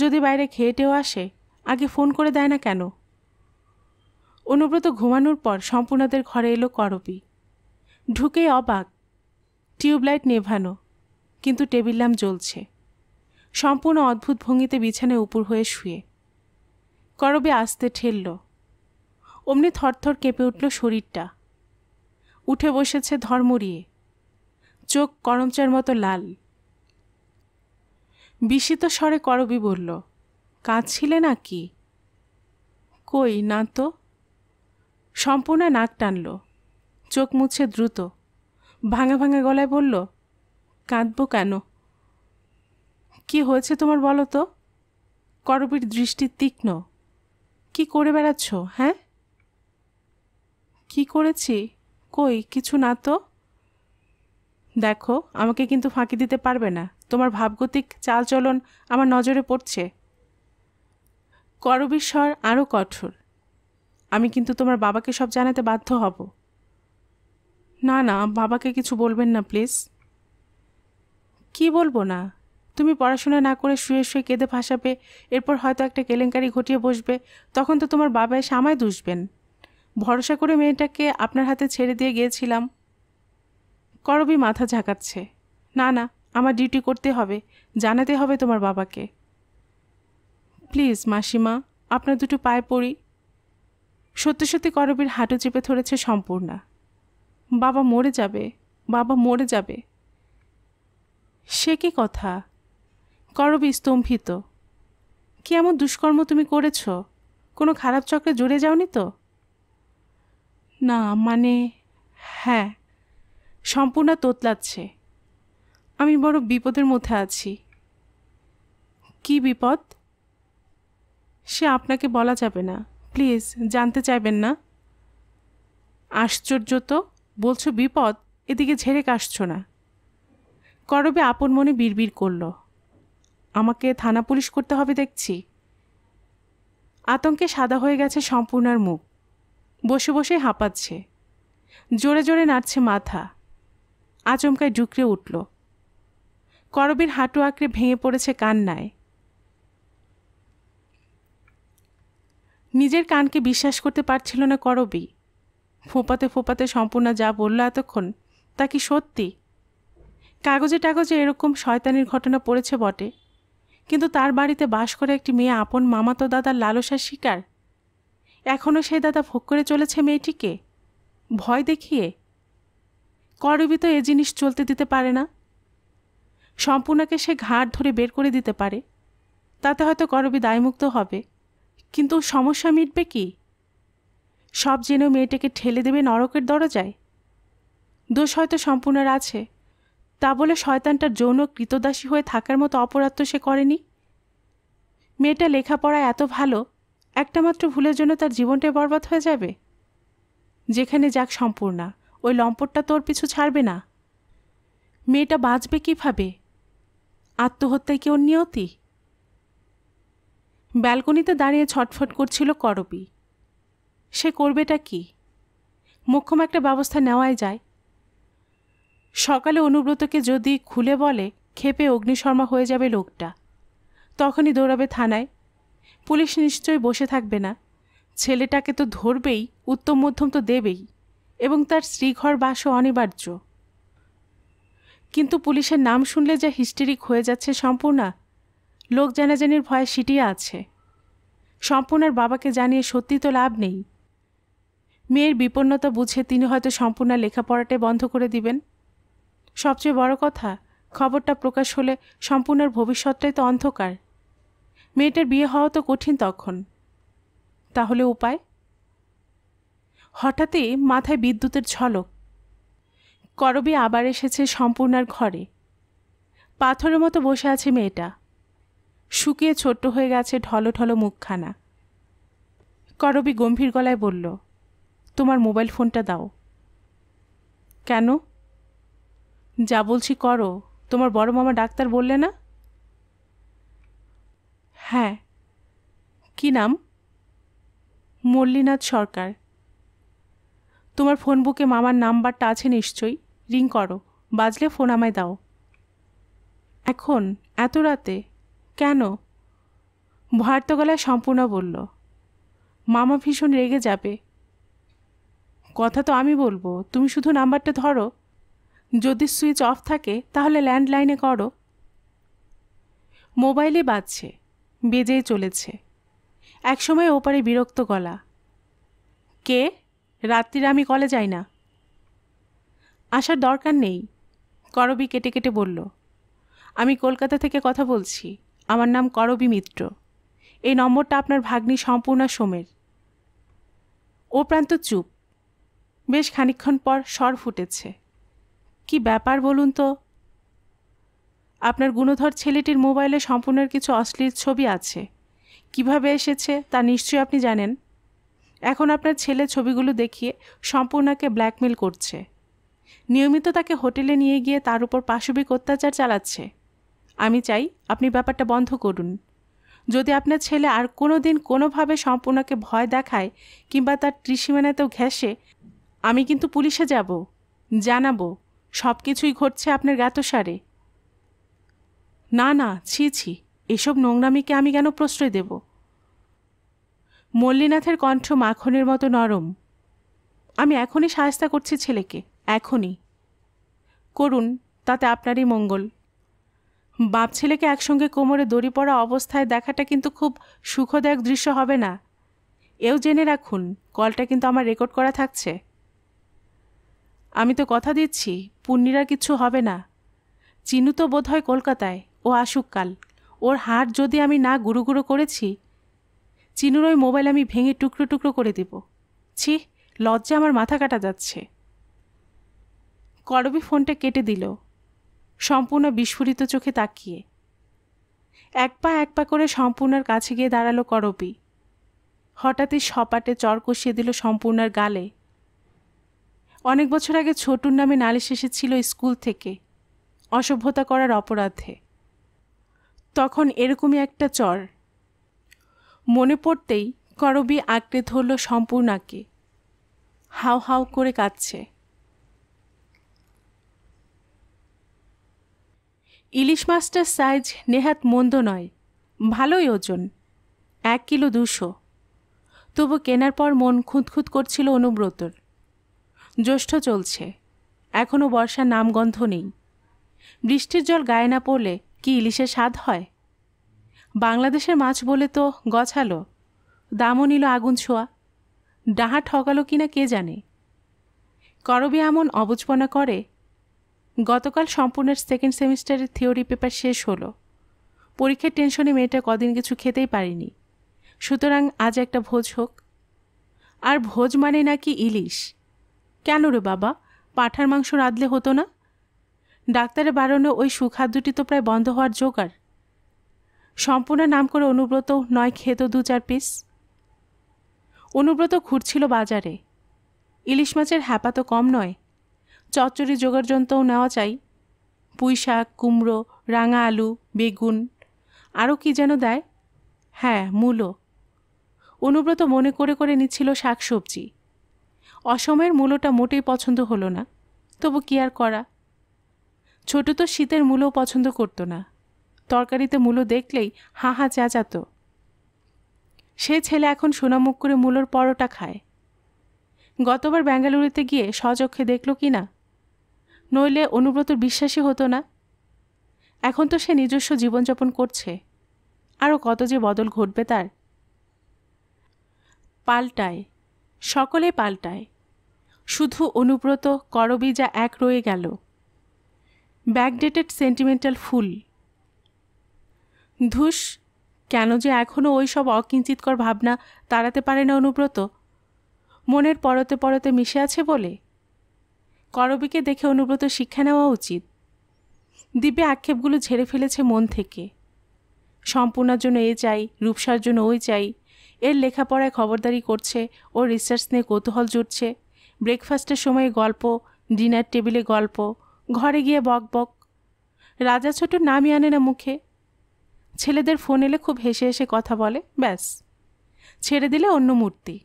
যদি বাইরে খেয়েটেও আসে আগে ফোন করে দেয় না কেন অনুব্রত ঘুমানোর পর সম্পূর্ণদের ঘরে এলো করবি ঢুকে অবাক টিউবলাইট নেভানো কিন্তু টেবিল ল্যাম্প জ্বলছে সম্পূর্ণ অদ্ভুত ভঙ্গিতে বিছানায় উপর হয়ে শুয়ে করবে আসতে ঠেলল অমনি থরথর কেঁপে উঠল শরীরটা উঠে বসেছে ধর্মরিয়ে চোখ করমচার মতো লাল বিস্মিত স্বরে করবি বলল কাঁদছিলে নাকি কই না তো সম্পূর্ণ নাক টানল চোখ মুছে দ্রুত ভাঙা ভাঙা গলায় বলল কাঁদব কেন কি হয়েছে তোমার বলো তো করবীর দৃষ্টি তীক্ষ্ণ কি করে বেড়াচ্ছ হ্যাঁ কি করেছি কই কিছু না তো দেখো আমাকে কিন্তু ফাঁকি দিতে পারবে না তোমার ভাবগতিক চালচলন আমার নজরে পড়ছে করবীর স্বর আরও কঠোর আমি কিন্তু তোমার বাবাকে সব জানাতে বাধ্য হব না না বাবাকে কিছু বলবেন না প্লিজ কি বলবো না তুমি পড়াশোনা না করে শুয়ে শুয়ে কেঁদে ভাসাবে এরপর হয়তো একটা কেলেঙ্কারি ঘটিয়ে বসবে তখন তো তোমার বাবা এসে আমায় দুষবেন ভরসা করে মেয়েটাকে আপনার হাতে ছেড়ে দিয়ে গিয়েছিলাম করবি মাথা ঝাঁকাচ্ছে না না আমার ডিউটি করতে হবে জানাতে হবে তোমার বাবাকে প্লিজ মাসিমা আপনার দুটো পায়ে পড়ি সত্যি সত্যি করবীর হাঁটু চেপে ধরেছে সম্পূর্ণা বাবা মরে যাবে বাবা মরে যাবে সে কি কথা করবি স্তম্ভিত কি এমন দুষ্কর্ম তুমি করেছ কোনো খারাপ চক্রে জুড়ে যাওনি তো না মানে হ্যাঁ সম্পূর্ণ তোতলাচ্ছে আমি বড় বিপদের মধ্যে আছি কি বিপদ সে আপনাকে বলা যাবে না প্লিজ জানতে চাইবেন না আশ্চর্য তো বলছো বিপদ এদিকে ঝেড়ে কাশছ না করবে আপন মনে বিড়বিড় করল আমাকে থানা পুলিশ করতে হবে দেখছি আতঙ্কে সাদা হয়ে গেছে সম্পূর্ণার মুখ বসে বসে হাঁপাচ্ছে জোরে জোরে নাড়ছে মাথা আচমকায় ডুকরে উঠল করবীর হাঁটু আঁকড়ে ভেঙে পড়েছে কান্নায় নিজের কানকে বিশ্বাস করতে পারছিল না করবি ফোপাতে ফোপাতে সম্পূর্ণ যা বলল এতক্ষণ তা কি সত্যি কাগজে টাগজে এরকম শয়তানির ঘটনা পড়েছে বটে কিন্তু তার বাড়িতে বাস করে একটি মেয়ে আপন মামাতো দাদার লালসার শিকার এখনও সেই দাদা ভোগ করে চলেছে মেয়েটিকে ভয় দেখিয়ে করবি তো এ জিনিস চলতে দিতে পারে না সম্পূর্ণকে সে ঘাড় ধরে বের করে দিতে পারে তাতে হয়তো করবি দায়মুক্ত হবে কিন্তু সমস্যা মিটবে কি সব জেনে মেয়েটাকে ঠেলে দেবে নরকের দরজায় দোষ হয়তো সম্পূর্ণের আছে তা বলে শয়তানটার যৌন কৃতদাসী হয়ে থাকার মতো অপরাধ তো সে করেনি মেয়েটা লেখাপড়ায় এত ভালো একটা মাত্র ভুলের জন্য তার জীবনটা বরবাদ হয়ে যাবে যেখানে যাক সম্পূর্ণা ওই লম্পটটা তোর পিছু ছাড়বে না মেয়েটা বাঁচবে কীভাবে আত্মহত্যায় কি ওর নিয়তি ব্যালকনিতে দাঁড়িয়ে ছটফট করছিল করবি সে করবেটা কি মোক্ষম একটা ব্যবস্থা নেওয়াই যায় সকালে অনুব্রতকে যদি খুলে বলে খেপে অগ্নিশর্মা হয়ে যাবে লোকটা তখনই দৌড়াবে থানায় পুলিশ নিশ্চয়ই বসে থাকবে না ছেলেটাকে তো ধরবেই উত্তম মধ্যম তো দেবেই এবং তার শ্রীঘর বাসও অনিবার্য কিন্তু পুলিশের নাম শুনলে যা হিস্টেরিক হয়ে যাচ্ছে সম্পূর্ণা লোক জানাজানির ভয়ে সিটিয়ে আছে সম্পূর্ণার বাবাকে জানিয়ে সত্যি তো লাভ নেই মেয়ের বিপন্নতা বুঝে তিনি হয়তো সম্পূর্ণা লেখাপড়াটাই বন্ধ করে দিবেন সবচেয়ে বড় কথা খবরটা প্রকাশ হলে সম্পূর্ণ ভবিষ্যৎটাই তো অন্ধকার মেয়েটার বিয়ে হওয়া তো কঠিন তখন তাহলে উপায় হঠাৎই মাথায় বিদ্যুতের ঝলক করবি আবার এসেছে সম্পূর্ণার ঘরে পাথরের মতো বসে আছে মেয়েটা শুকিয়ে ছোট্ট হয়ে গেছে ঢলো ঢলো মুখখানা করবি গম্ভীর গলায় বলল তোমার মোবাইল ফোনটা দাও কেন যা বলছি করো তোমার বড় মামা ডাক্তার বললে না হ্যাঁ কি নাম মল্লিনাথ সরকার তোমার ফোন বুকে মামার নাম্বারটা আছে নিশ্চয়ই রিং করো বাজলে ফোন আমায় দাও এখন এত রাতে কেন ভয়ার্ত গলায় সম্পূর্ণ বলল মামা ভীষণ রেগে যাবে কথা তো আমি বলবো তুমি শুধু নাম্বারটা ধরো যদি সুইচ অফ থাকে তাহলে ল্যান্ডলাইনে করো মোবাইলে বাজছে বেজেই চলেছে একসময় ওপারে বিরক্ত গলা কে রাত্রিরে আমি কলে যাই না আসার দরকার নেই করবি কেটে কেটে বলল আমি কলকাতা থেকে কথা বলছি আমার নাম করবি মিত্র এই নম্বরটা আপনার ভাগ্নি সম্পূর্ণা সোমের ও প্রান্ত চুপ বেশ খানিক্ষণ পর স্বর ফুটেছে কি ব্যাপার বলুন তো আপনার গুণধর ছেলেটির মোবাইলে সম্পূর্ণের কিছু অশ্লীল ছবি আছে কিভাবে এসেছে তা নিশ্চয়ই আপনি জানেন এখন আপনার ছেলে ছবিগুলো দেখিয়ে সম্পূর্ণাকে ব্ল্যাকমেল করছে নিয়মিত তাকে হোটেলে নিয়ে গিয়ে তার উপর পাশবিক অত্যাচার চালাচ্ছে আমি চাই আপনি ব্যাপারটা বন্ধ করুন যদি আপনার ছেলে আর কোনো দিন কোনোভাবে সম্পূর্ণাকে ভয় দেখায় কিংবা তার ত্রিসীমানাতেও ঘেঁষে আমি কিন্তু পুলিশে যাব জানাবো সব কিছুই ঘটছে আপনার জ্ঞাতসারে না না ছি ছি এসব নোংরামিকে আমি কেন প্রশ্রয় দেব মল্লিনাথের কণ্ঠ মাখনের মতো নরম আমি এখনই সাহস্তা করছি ছেলেকে এখনই করুন তাতে আপনারই মঙ্গল বাপ ছেলেকে একসঙ্গে কোমরে দড়ি পড়া অবস্থায় দেখাটা কিন্তু খুব সুখদায়ক দৃশ্য হবে না এও জেনে রাখুন কলটা কিন্তু আমার রেকর্ড করা থাকছে আমি তো কথা দিচ্ছি পূর্ণিরা কিছু হবে না চিনু তো বোধ হয় কলকাতায় ও আসুক কাল ওর হাট যদি আমি না গুঁড়ো গুঁড়ো করেছি চিনুর ওই মোবাইল আমি ভেঙে টুকরো টুকরো করে দেব ছি লজ্জা আমার মাথা কাটা যাচ্ছে করবি ফোনটা কেটে দিল সম্পূর্ণ বিস্ফোরিত চোখে তাকিয়ে এক পা এক পা করে সম্পূর্ণার কাছে গিয়ে দাঁড়ালো করবি হঠাৎই সপাটে চর কষিয়ে দিল সম্পূর্ণার গালে অনেক বছর আগে ছোটুর নামে নালিশ এসেছিল স্কুল থেকে অসভ্যতা করার অপরাধে তখন এরকমই একটা চর মনে পড়তেই করবি আঁকড়ে ধরল সম্পূর্ণাকে হাউ হাউ করে কাঁদছে ইলিশ মাছটার সাইজ নেহাত মন্দ নয় ভালোই ওজন এক কিলো দুশো তবু কেনার পর মন খুঁতখুঁত করছিল অনুব্রতর জ্যৈষ্ঠ চলছে এখনও বর্ষার নামগন্ধ নেই বৃষ্টির জল গায়ে না পড়লে কি ইলিশের স্বাদ হয় বাংলাদেশের মাছ বলে তো গছালো দামও নিল আগুন ছোঁয়া ডাহা ঠকালো কিনা কে জানে করবি এমন অবুজপনা করে গতকাল সম্পূর্ণের সেকেন্ড সেমিস্টারের থিওরি পেপার শেষ হলো পরীক্ষার টেনশনে মেয়েটা কদিন কিছু খেতেই পারিনি সুতরাং আজ একটা ভোজ হোক আর ভোজ মানে নাকি ইলিশ কেন রে বাবা পাঁঠার মাংস রাঁধলে হতো না ডাক্তারের বারণে ওই সুখাদ্যটি তো প্রায় বন্ধ হওয়ার জোগাড় সম্পূর্ণ নাম করে অনুব্রত নয় খেত দু চার পিস অনুব্রত ঘুরছিল বাজারে ইলিশ মাছের হ্যাপা তো কম নয় চচ্চড়ি যন্ত্রও নেওয়া চাই পুঁই শাক কুমড়ো রাঙা আলু বেগুন আরও কি যেন দেয় হ্যাঁ মূলো অনুব্রত মনে করে করে নিচ্ছিল শাক সবজি অসময়ের মূলোটা মোটেই পছন্দ হলো না তবু কি আর করা ছোট তো শীতের মূলও পছন্দ করতো না তরকারিতে মূলো দেখলেই হা হা চাচাতো সে ছেলে এখন সোনামুখ করে মূলোর পরোটা খায় গতবার ব্যাঙ্গালুরুতে গিয়ে সচক্ষে দেখল কি না নইলে অনুব্রত বিশ্বাসী হতো না এখন তো সে নিজস্ব জীবনযাপন করছে আরও কত যে বদল ঘটবে তার পাল্টায় সকলে পাল্টায় শুধু অনুব্রত করবি যা এক রয়ে গেল ব্যাকডেটেড সেন্টিমেন্টাল ফুল ধুস কেন যে এখনও ওই সব অকিঞ্চিতকর ভাবনা তাড়াতে পারে না অনুব্রত মনের পরতে পরতে মিশে আছে বলে করবীকে দেখে অনুব্রত শিক্ষা নেওয়া উচিত দিব্যে আক্ষেপগুলো ঝেড়ে ফেলেছে মন থেকে সম্পূর্ণার জন্য এ চাই রূপসার জন্য ওই চাই এর লেখাপড়ায় খবরদারি করছে ও রিসার্চ নিয়ে কৌতূহল জুটছে ব্রেকফাস্টের সময় গল্প ডিনার টেবিলে গল্প ঘরে গিয়ে বক বক রাজা ছোট নামই আনে না মুখে ছেলেদের ফোন এলে খুব হেসে হেসে কথা বলে ব্যাস ছেড়ে দিলে অন্য মূর্তি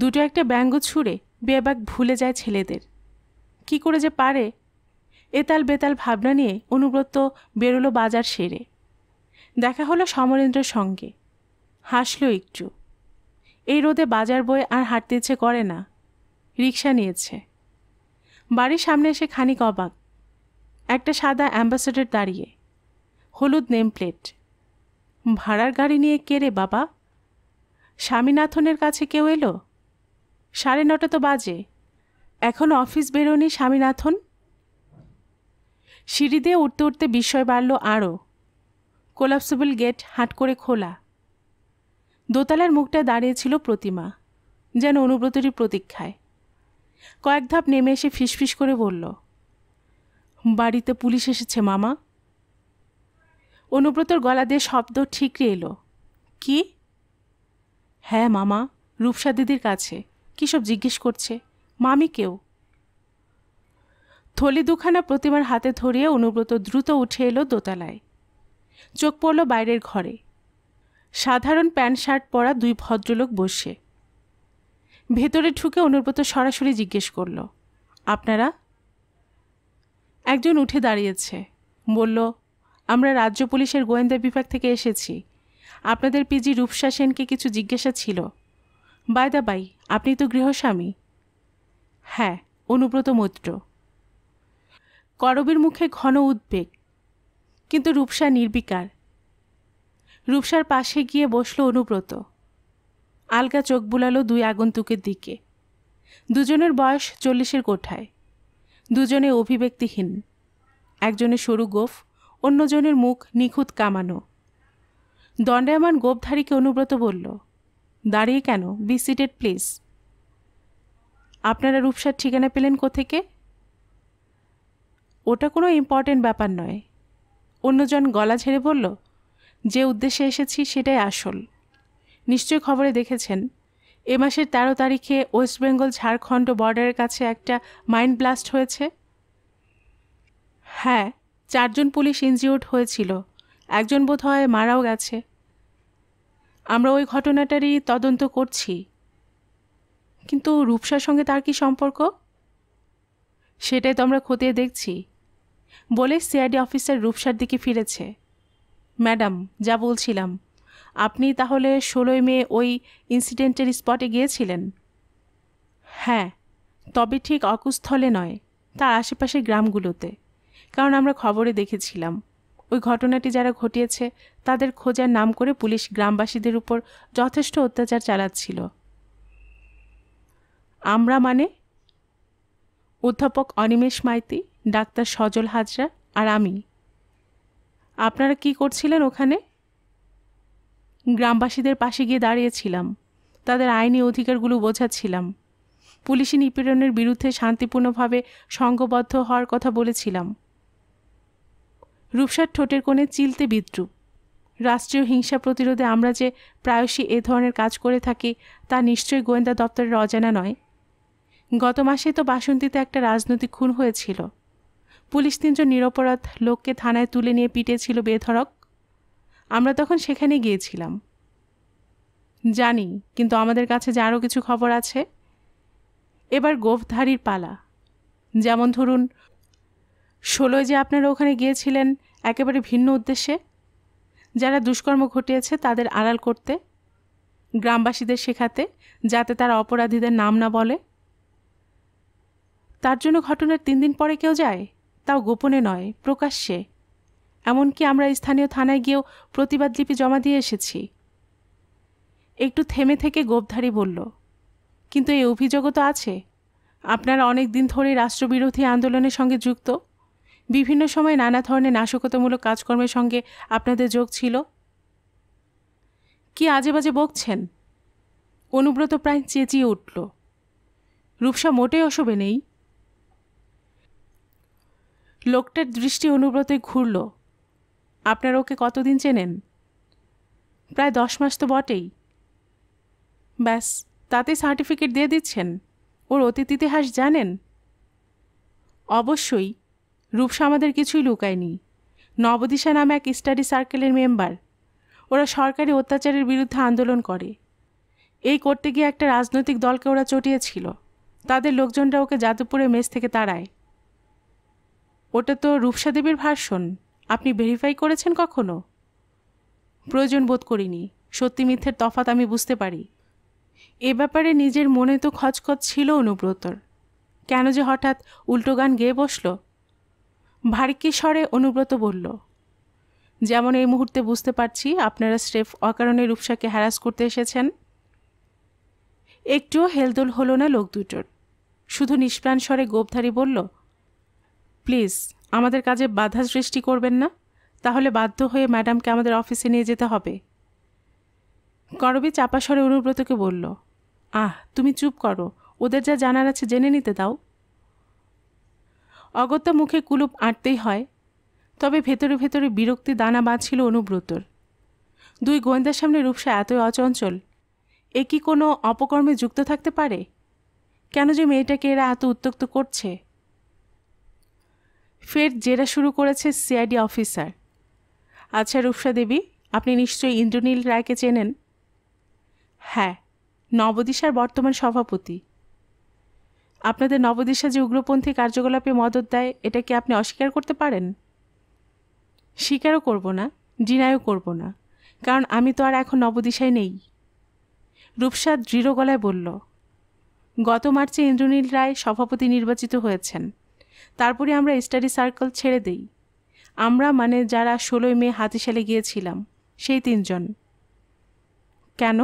দুটো একটা ব্যঙ্গ ছুঁড়ে বেবাক ভুলে যায় ছেলেদের কি করে যে পারে এতাল বেতাল ভাবনা নিয়ে অনুব্রত বেরোলো বাজার সেরে দেখা হলো সমরেন্দ্রের সঙ্গে হাসলো একটু এই রোদে বাজার বয়ে আর হাঁটতে ইচ্ছে করে না রিক্সা নিয়েছে বাড়ির সামনে এসে খানিক অবাক একটা সাদা অ্যাম্বাসেডার দাঁড়িয়ে হলুদ নেমপ্লেট ভাড়ার গাড়ি নিয়ে কে রে বাবা স্বামীনাথনের কাছে কেউ এলো সাড়ে নটা তো বাজে এখন অফিস বেরোনি স্বামীনাথন সিঁড়ি দিয়ে উঠতে উঠতে বিস্ময় বাড়ল আরও কোলাপসেবল গেট হাট করে খোলা দোতলার মুখটা দাঁড়িয়েছিল প্রতিমা যেন অনুব্রতরই প্রতীক্ষায় কয়েক ধাপ নেমে এসে ফিসফিস করে বলল বাড়িতে পুলিশ এসেছে মামা অনুব্রতর গলা দিয়ে শব্দ ঠিকরে এলো কি হ্যাঁ মামা রূপসা দিদির কাছে কী সব জিজ্ঞেস করছে মামি কেউ থলি দুখানা প্রতিমার হাতে ধরিয়ে অনুব্রত দ্রুত উঠে এলো দোতলায় চোখ পড়ল বাইরের ঘরে সাধারণ প্যান্ট শার্ট পরা দুই ভদ্রলোক বসে ভেতরে ঢুকে অনুব্রত সরাসরি জিজ্ঞেস করল আপনারা একজন উঠে দাঁড়িয়েছে বলল আমরা রাজ্য পুলিশের গোয়েন্দা বিভাগ থেকে এসেছি আপনাদের পিজি রূপসা সেনকে কিছু জিজ্ঞাসা ছিল বায়দা বাই আপনি তো গৃহস্বামী হ্যাঁ অনুব্রত মৈত্র করবীর মুখে ঘন উদ্বেগ কিন্তু রূপসা নির্বিকার রূপসার পাশে গিয়ে বসল অনুব্রত আলগা চোখ বুলালো দুই আগন্তুকের দিকে দুজনের বয়স চল্লিশের কোঠায় দুজনে অভিব্যক্তিহীন একজনের সরু গোফ অন্যজনের মুখ নিখুঁত কামানো দণ্ডায়মান গোপধারীকে অনুব্রত বলল দাঁড়িয়ে কেন বি সিটেড প্লিজ আপনারা রূপসার ঠিকানা পেলেন কোথেকে ওটা কোনো ইম্পর্টেন্ট ব্যাপার নয় অন্যজন গলা ঝেড়ে বলল যে উদ্দেশ্যে এসেছি সেটাই আসল নিশ্চয় খবরে দেখেছেন এ মাসের তেরো তারিখে ওয়েস্ট বেঙ্গল ঝাড়খণ্ড বর্ডারের কাছে একটা মাইন্ড ব্লাস্ট হয়েছে হ্যাঁ চারজন পুলিশ ইনজিওর্ড হয়েছিল একজন বোধ হয় মারাও গেছে আমরা ওই ঘটনাটারই তদন্ত করছি কিন্তু রূপসার সঙ্গে তার কি সম্পর্ক সেটাই তো আমরা খতিয়ে দেখছি বলে সিআইডি অফিসার রূপসার দিকে ফিরেছে ম্যাডাম যা বলছিলাম আপনি তাহলে ষোলোই মে ওই ইনসিডেন্টের স্পটে গিয়েছিলেন হ্যাঁ তবে ঠিক অকুস্থলে নয় তার আশেপাশের গ্রামগুলোতে কারণ আমরা খবরে দেখেছিলাম ওই ঘটনাটি যারা ঘটিয়েছে তাদের খোঁজার নাম করে পুলিশ গ্রামবাসীদের উপর যথেষ্ট অত্যাচার চালাচ্ছিল আমরা মানে অধ্যাপক অনিমেষ মাইতি ডাক্তার সজল হাজরা আর আমি আপনারা কি করছিলেন ওখানে গ্রামবাসীদের পাশে গিয়ে দাঁড়িয়েছিলাম তাদের আইনি অধিকারগুলো বোঝাচ্ছিলাম পুলিশি নিপীড়নের বিরুদ্ধে শান্তিপূর্ণভাবে সংঘবদ্ধ হওয়ার কথা বলেছিলাম রূপসার ঠোঁটের কোণে চিলতে বিদ্রুপ রাষ্ট্রীয় হিংসা প্রতিরোধে আমরা যে প্রায়শই এ ধরনের কাজ করে থাকি তা নিশ্চয়ই গোয়েন্দা দপ্তরের অজানা নয় গত মাসে তো বাসন্তীতে একটা রাজনৈতিক খুন হয়েছিল পুলিশ তিনজন নিরপরাধ লোককে থানায় তুলে নিয়ে পিটেছিল বেধরক আমরা তখন সেখানে গিয়েছিলাম জানি কিন্তু আমাদের কাছে যে আরও কিছু খবর আছে এবার গোফধারীর পালা যেমন ধরুন ষোলোয় যে আপনারা ওখানে গিয়েছিলেন একেবারে ভিন্ন উদ্দেশ্যে যারা দুষ্কর্ম ঘটিয়েছে তাদের আড়াল করতে গ্রামবাসীদের শেখাতে যাতে তারা অপরাধীদের নাম না বলে তার জন্য ঘটনার তিন দিন পরে কেউ যায় তাও গোপনে নয় প্রকাশ্যে এমনকি আমরা স্থানীয় থানায় গিয়েও প্রতিবাদলিপি জমা দিয়ে এসেছি একটু থেমে থেকে গোপধারী বলল কিন্তু এই অভিযোগও তো আছে আপনারা অনেক দিন ধরে রাষ্ট্রবিরোধী আন্দোলনের সঙ্গে যুক্ত বিভিন্ন সময় নানা ধরনের নাশকতামূলক কাজকর্মের সঙ্গে আপনাদের যোগ ছিল কি আজে বাজে বকছেন অনুব্রত প্রায় চেঁচিয়ে উঠল রূপসা মোটেই অসবে নেই লোকটার দৃষ্টি অনুব্রতে ঘুরল আপনারা ওকে কতদিন চেনেন প্রায় দশ মাস তো বটেই ব্যাস তাতে সার্টিফিকেট দিয়ে দিচ্ছেন ওর অতীত ইতিহাস জানেন অবশ্যই রূপসা আমাদের কিছুই লুকায়নি নবদিশা নামে এক স্টাডি সার্কেলের মেম্বার ওরা সরকারি অত্যাচারের বিরুদ্ধে আন্দোলন করে এই করতে গিয়ে একটা রাজনৈতিক দলকে ওরা চটিয়েছিল তাদের লোকজনরা ওকে যাদবপুরে মেস থেকে তাড়ায় ওটা তো রূপসাদেবীর ভাষণ আপনি ভেরিফাই করেছেন কখনো প্রয়োজন বোধ করিনি সত্যি মিথ্যের তফাত আমি বুঝতে পারি এ ব্যাপারে নিজের মনে তো খচখচ ছিল অনুব্রতর কেন যে হঠাৎ উল্টো গান গেয়ে বসল ভারিকি স্বরে অনুব্রত বলল যেমন এই মুহূর্তে বুঝতে পারছি আপনারা স্রেফ অকারণে রূপসাকে হ্যারাস করতে এসেছেন একটুও হেলদোল হলো না লোক দুটোর শুধু নিষ্প্রাণ স্বরে গোপধারী বলল প্লিজ আমাদের কাজে বাধা সৃষ্টি করবেন না তাহলে বাধ্য হয়ে ম্যাডামকে আমাদের অফিসে নিয়ে যেতে হবে করবি চাপাসরে অনুব্রতকে বলল আহ তুমি চুপ করো ওদের যা জানার আছে জেনে নিতে দাও অগত্যা মুখে কুলুপ আঁটতেই হয় তবে ভেতরে ভেতরে বিরক্তি দানা বাঁধছিল অনুব্রতর দুই গোয়েন্দার সামনে রূপসা এতই অচঞ্চল এ কি কোনো অপকর্মে যুক্ত থাকতে পারে কেন যে মেয়েটাকে এরা এত উত্তক্ত করছে ফের জেরা শুরু করেছে সিআইডি অফিসার আচ্ছা রূপসা দেবী আপনি নিশ্চয়ই ইন্দ্রনীল রায়কে চেনেন হ্যাঁ নবদিশার বর্তমান সভাপতি আপনাদের নবদিশা যে উগ্রপন্থী কার্যকলাপে মদত দেয় এটা কি আপনি অস্বীকার করতে পারেন স্বীকারও করব না ডিনায়ও করব না কারণ আমি তো আর এখন নবদিশায় নেই রূপসা দৃঢ় গলায় বলল গত মার্চে ইন্দ্রনীল রায় সভাপতি নির্বাচিত হয়েছেন তারপরে আমরা স্টাডি সার্কেল ছেড়ে দেই আমরা মানে যারা ষোলোই মে হাতিশালে গিয়েছিলাম সেই তিনজন কেন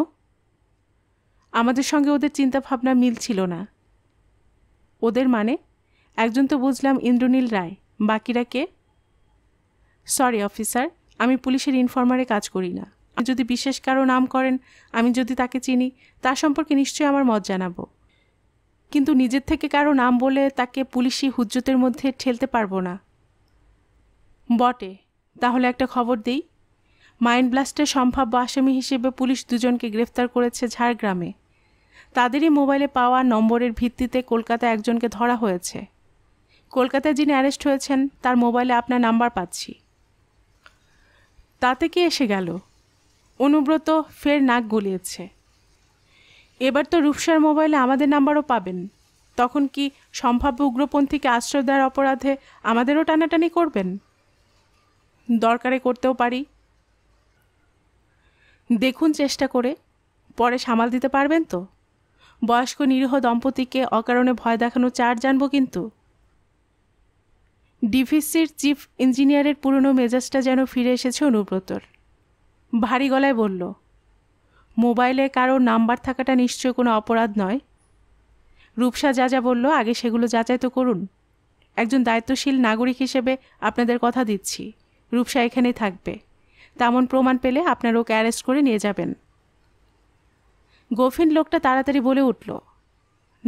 আমাদের সঙ্গে ওদের চিন্তাভাবনা মিল ছিল না ওদের মানে একজন তো বুঝলাম ইন্দ্রনীল রায় বাকিরা কে সরি অফিসার আমি পুলিশের ইনফর্মারে কাজ করি না যদি বিশেষ কারো নাম করেন আমি যদি তাকে চিনি তা সম্পর্কে নিশ্চয়ই আমার মত জানাবো কিন্তু নিজের থেকে কারো নাম বলে তাকে পুলিশি হুজ্জতের মধ্যে ঠেলতে পারবো না বটে তাহলে একটা খবর দিই মাইন্ড ব্লাস্টের সম্ভাব্য আসামি হিসেবে পুলিশ দুজনকে গ্রেফতার করেছে ঝাড়গ্রামে তাদেরই মোবাইলে পাওয়া নম্বরের ভিত্তিতে কলকাতা একজনকে ধরা হয়েছে কলকাতায় যিনি অ্যারেস্ট হয়েছেন তার মোবাইলে আপনার নাম্বার পাচ্ছি তাতে কি এসে গেল অনুব্রত ফের নাক গলিয়েছে এবার তো রূপসার মোবাইলে আমাদের নাম্বারও পাবেন তখন কি সম্ভাব্য উগ্রপন্থীকে আশ্রয় দেওয়ার অপরাধে আমাদেরও টানাটানি করবেন দরকারে করতেও পারি দেখুন চেষ্টা করে পরে সামাল দিতে পারবেন তো বয়স্ক নিরীহ দম্পতিকে অকারণে ভয় দেখানো চার জানব কিন্তু ডিভিসির চিফ ইঞ্জিনিয়ারের পুরনো মেজাজটা যেন ফিরে এসেছে অনুব্রতর ভারী গলায় বলল মোবাইলে কারো নাম্বার থাকাটা নিশ্চয় কোনো অপরাধ নয় রূপসা যা যা বলল আগে সেগুলো যাচাই তো করুন একজন দায়িত্বশীল নাগরিক হিসেবে আপনাদের কথা দিচ্ছি রূপসা এখানেই থাকবে তেমন প্রমাণ পেলে আপনার ওকে অ্যারেস্ট করে নিয়ে যাবেন গফিন লোকটা তাড়াতাড়ি বলে উঠল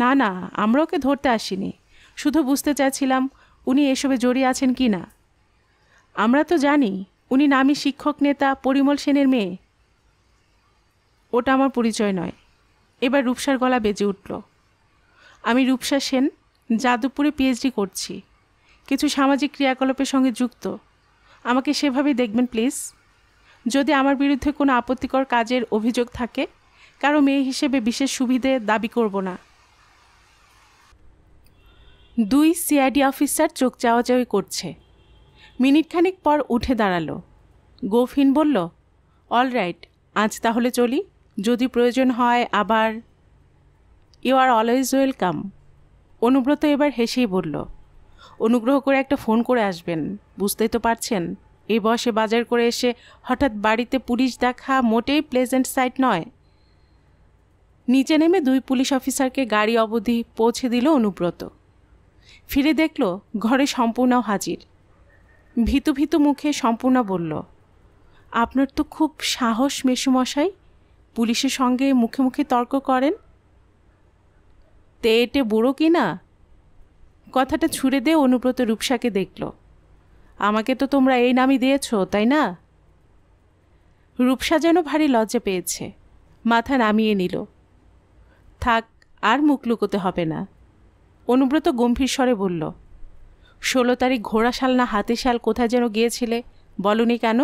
না না আমরা ওকে ধরতে আসিনি শুধু বুঝতে চাইছিলাম উনি এসবে জড়িয়ে আছেন কি না আমরা তো জানি উনি নামী শিক্ষক নেতা পরিমল সেনের মেয়ে ওটা আমার পরিচয় নয় এবার রূপসার গলা বেজে উঠল আমি রূপসা সেন যাদবপুরে পিএইচডি করছি কিছু সামাজিক ক্রিয়াকলাপের সঙ্গে যুক্ত আমাকে সেভাবেই দেখবেন প্লিজ যদি আমার বিরুদ্ধে কোনো আপত্তিকর কাজের অভিযোগ থাকে কারো মেয়ে হিসেবে বিশেষ সুবিধে দাবি করব না দুই সিআইডি অফিসার চোখ চাওয়াচাওয়ি করছে মিনিটখানিক পর উঠে দাঁড়ালো গোফিন বলল অল রাইট আজ তাহলে চলি যদি প্রয়োজন হয় আবার you are always welcome Anubrata এবার হেসেই বলল অনুগ্রহ করে একটা ফোন করে আসবেন বুঝতেই তো পারছেন এই বয়সে বাজার করে এসে হঠাৎ বাড়িতে পুলিশ দেখা মোটেই প্লেজেন্ট সাইট নয় নিচে নেমে দুই পুলিশ অফিসারকে গাড়ি অবধি পৌঁছে দিল অনুব্রত ফিরে দেখল ঘরে সম্পূর্ণ হাজির ভীতু ভীতু মুখে সম্পূর্ণ বলল আপনার তো খুব সাহস মেশুমশাই পুলিশের সঙ্গে মুখে মুখে তর্ক করেন তে এটে বুড়ো কি না কথাটা ছুড়ে দিয়ে অনুব্রত রূপসাকে দেখল আমাকে তো তোমরা এই নামই দিয়েছ তাই না রূপসা যেন ভারী লজ্জা পেয়েছে মাথা নামিয়ে নিল থাক আর মুখ লুকোতে হবে না অনুব্রত গম্ভীর স্বরে বলল ষোলো তারিখ ঘোড়াশাল না শাল কোথায় যেন গিয়েছিলে বলনি কেন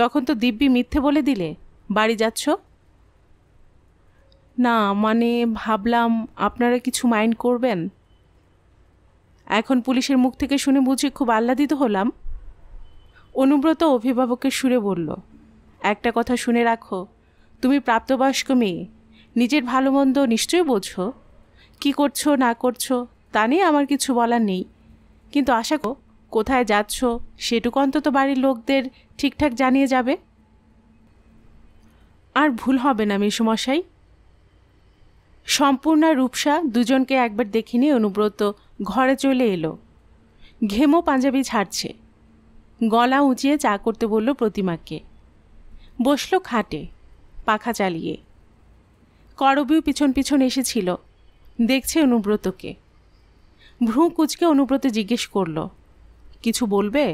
তখন তো দিব্যি মিথ্যে বলে দিলে বাড়ি যাচ্ছ না মানে ভাবলাম আপনারা কিছু মাইন্ড করবেন এখন পুলিশের মুখ থেকে শুনে বুঝি খুব আহ্লাদিত হলাম অনুব্রত অভিভাবকের সুরে বলল একটা কথা শুনে রাখো তুমি প্রাপ্তবয়স্ক মেয়ে নিজের ভালো মন্দ নিশ্চয়ই বোঝো কি করছো না করছো তা নিয়ে আমার কিছু বলার নেই কিন্তু আশা করো কোথায় যাচ্ছ সেটুকু অন্তত বাড়ির লোকদের ঠিকঠাক জানিয়ে যাবে আর ভুল হবে না মেসমশাই সম্পূর্ণা রূপসা দুজনকে একবার দেখিনি অনুব্রত ঘরে চলে এলো ঘেমো পাঞ্জাবি ছাড়ছে গলা উঁচিয়ে চা করতে বলল প্রতিমাকে বসলো খাটে পাখা চালিয়ে করবিও পিছন পিছন এসেছিল দেখছে অনুব্রতকে ভ্রু কুচকে অনুব্রত জিজ্ঞেস করল কিছু বলবে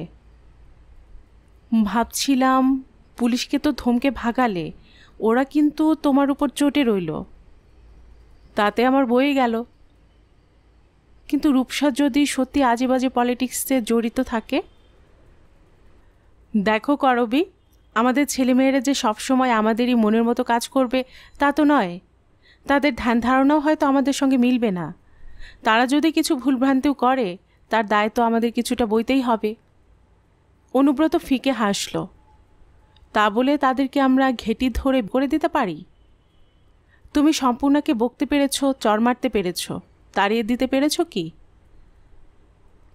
ভাবছিলাম পুলিশকে তো ধমকে ভাগালে ওরা কিন্তু তোমার উপর চটে রইল তাতে আমার বই গেল কিন্তু রূপসা যদি সত্যি আজে বাজে পলিটিক্সে জড়িত থাকে দেখো করবি আমাদের ছেলেমেয়েরা যে সবসময় আমাদেরই মনের মতো কাজ করবে তা তো নয় তাদের ধ্যান ধারণাও হয়তো আমাদের সঙ্গে মিলবে না তারা যদি কিছু ভুলভ্রান্তিও করে তার দায় তো আমাদের কিছুটা বইতেই হবে অনুব্রত ফিকে হাসল তা বলে তাদেরকে আমরা ঘেটি ধরে করে দিতে পারি তুমি সম্পূর্ণাকে বকতে পেরেছ চর মারতে পেরেছ তাড়িয়ে দিতে পেরেছ কি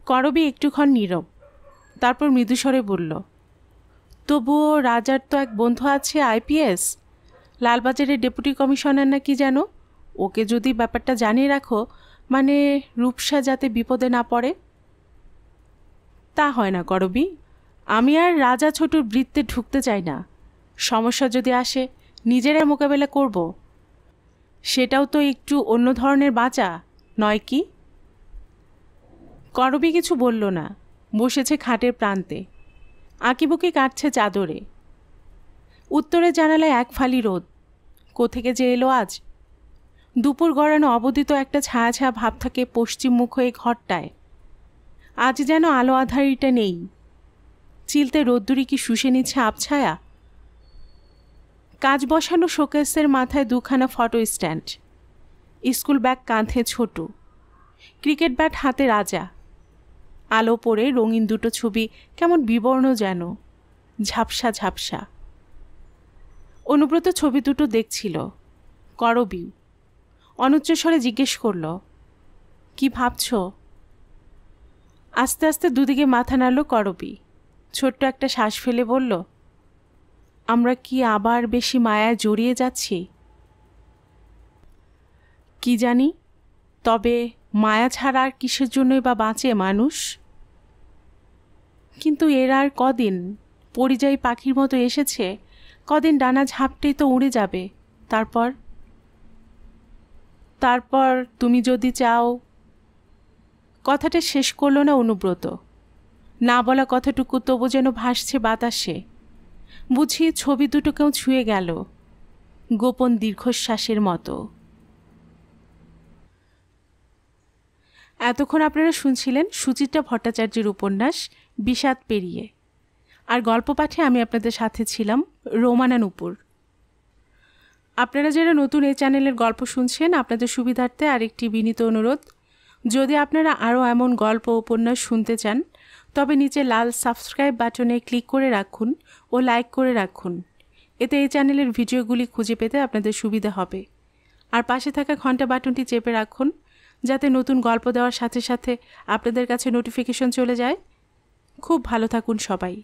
করবি একটুক্ষণ নীরব তারপর মৃদুস্বরে বলল তবুও রাজার তো এক বন্ধু আছে আইপিএস লালবাজারের ডেপুটি কমিশনার না কি জানো ওকে যদি ব্যাপারটা জানিয়ে রাখো মানে রূপসা যাতে বিপদে না পড়ে তা হয় না করবি আমি আর রাজা ছোটুর বৃত্তে ঢুকতে চাই না সমস্যা যদি আসে নিজেরাই মোকাবেলা করবো সেটাও তো একটু অন্য ধরনের বাঁচা নয় কি করবি কিছু বলল না বসেছে খাটের প্রান্তে আঁকিবুকি কাটছে চাদরে উত্তরে জানালায় এক ফালি রোদ কোথেকে যে এলো আজ দুপুর গড়ানো অবদিত একটা ছায়া ছায়া ভাব থাকে পশ্চিমমুখ হয়ে ঘরটায় আজ যেন আলো আধারিটা নেই চিলতে রোদ্দুরি কি শুষে নিচ্ছে আবছায়া কাজ বসানো শোকেসের মাথায় দুখানা ফটো স্ট্যান্ড স্কুল ব্যাগ কাঁধে ছোট ক্রিকেট ব্যাট হাতে রাজা আলো পরে রঙিন দুটো ছবি কেমন বিবর্ণ যেন ঝাপসা ঝাপসা অনুব্রত ছবি দুটো দেখছিল করবি অনুচ্চস্বরে জিজ্ঞেস করল কি ভাবছ আস্তে আস্তে দুদিকে মাথা নাড়ল করবি ছোট্ট একটা শ্বাস ফেলে বলল আমরা কি আবার বেশি মায়া জড়িয়ে যাচ্ছি কি জানি তবে মায়া ছাড়া আর কিসের জন্যই বা বাঁচে মানুষ কিন্তু এর আর কদিন পরিযায়ী পাখির মতো এসেছে কদিন ডানা ঝাপটেই তো উড়ে যাবে তারপর তারপর তুমি যদি চাও কথাটা শেষ করলো না অনুব্রত না বলা কথাটুকু তবু যেন ভাসছে বাতাসে বুঝি ছবি দুটোকেও ছুঁয়ে গেল গোপন দীর্ঘশ্বাসের মতো এতক্ষণ আপনারা শুনছিলেন সুচিত্রা ভট্টাচার্যের উপন্যাস বিষাদ পেরিয়ে আর গল্প পাঠে আমি আপনাদের সাথে ছিলাম রোমানা নুপুর আপনারা যারা নতুন এই চ্যানেলের গল্প শুনছেন আপনাদের সুবিধার্থে আরেকটি বিনীত অনুরোধ যদি আপনারা আরও এমন গল্প উপন্যাস শুনতে চান তবে নিচে লাল সাবস্ক্রাইব বাটনে ক্লিক করে রাখুন ও লাইক করে রাখুন এতে এই চ্যানেলের ভিডিওগুলি খুঁজে পেতে আপনাদের সুবিধা হবে আর পাশে থাকা ঘন্টা বাটনটি চেপে রাখুন যাতে নতুন গল্প দেওয়ার সাথে সাথে আপনাদের কাছে নোটিফিকেশন চলে যায় খুব ভালো থাকুন সবাই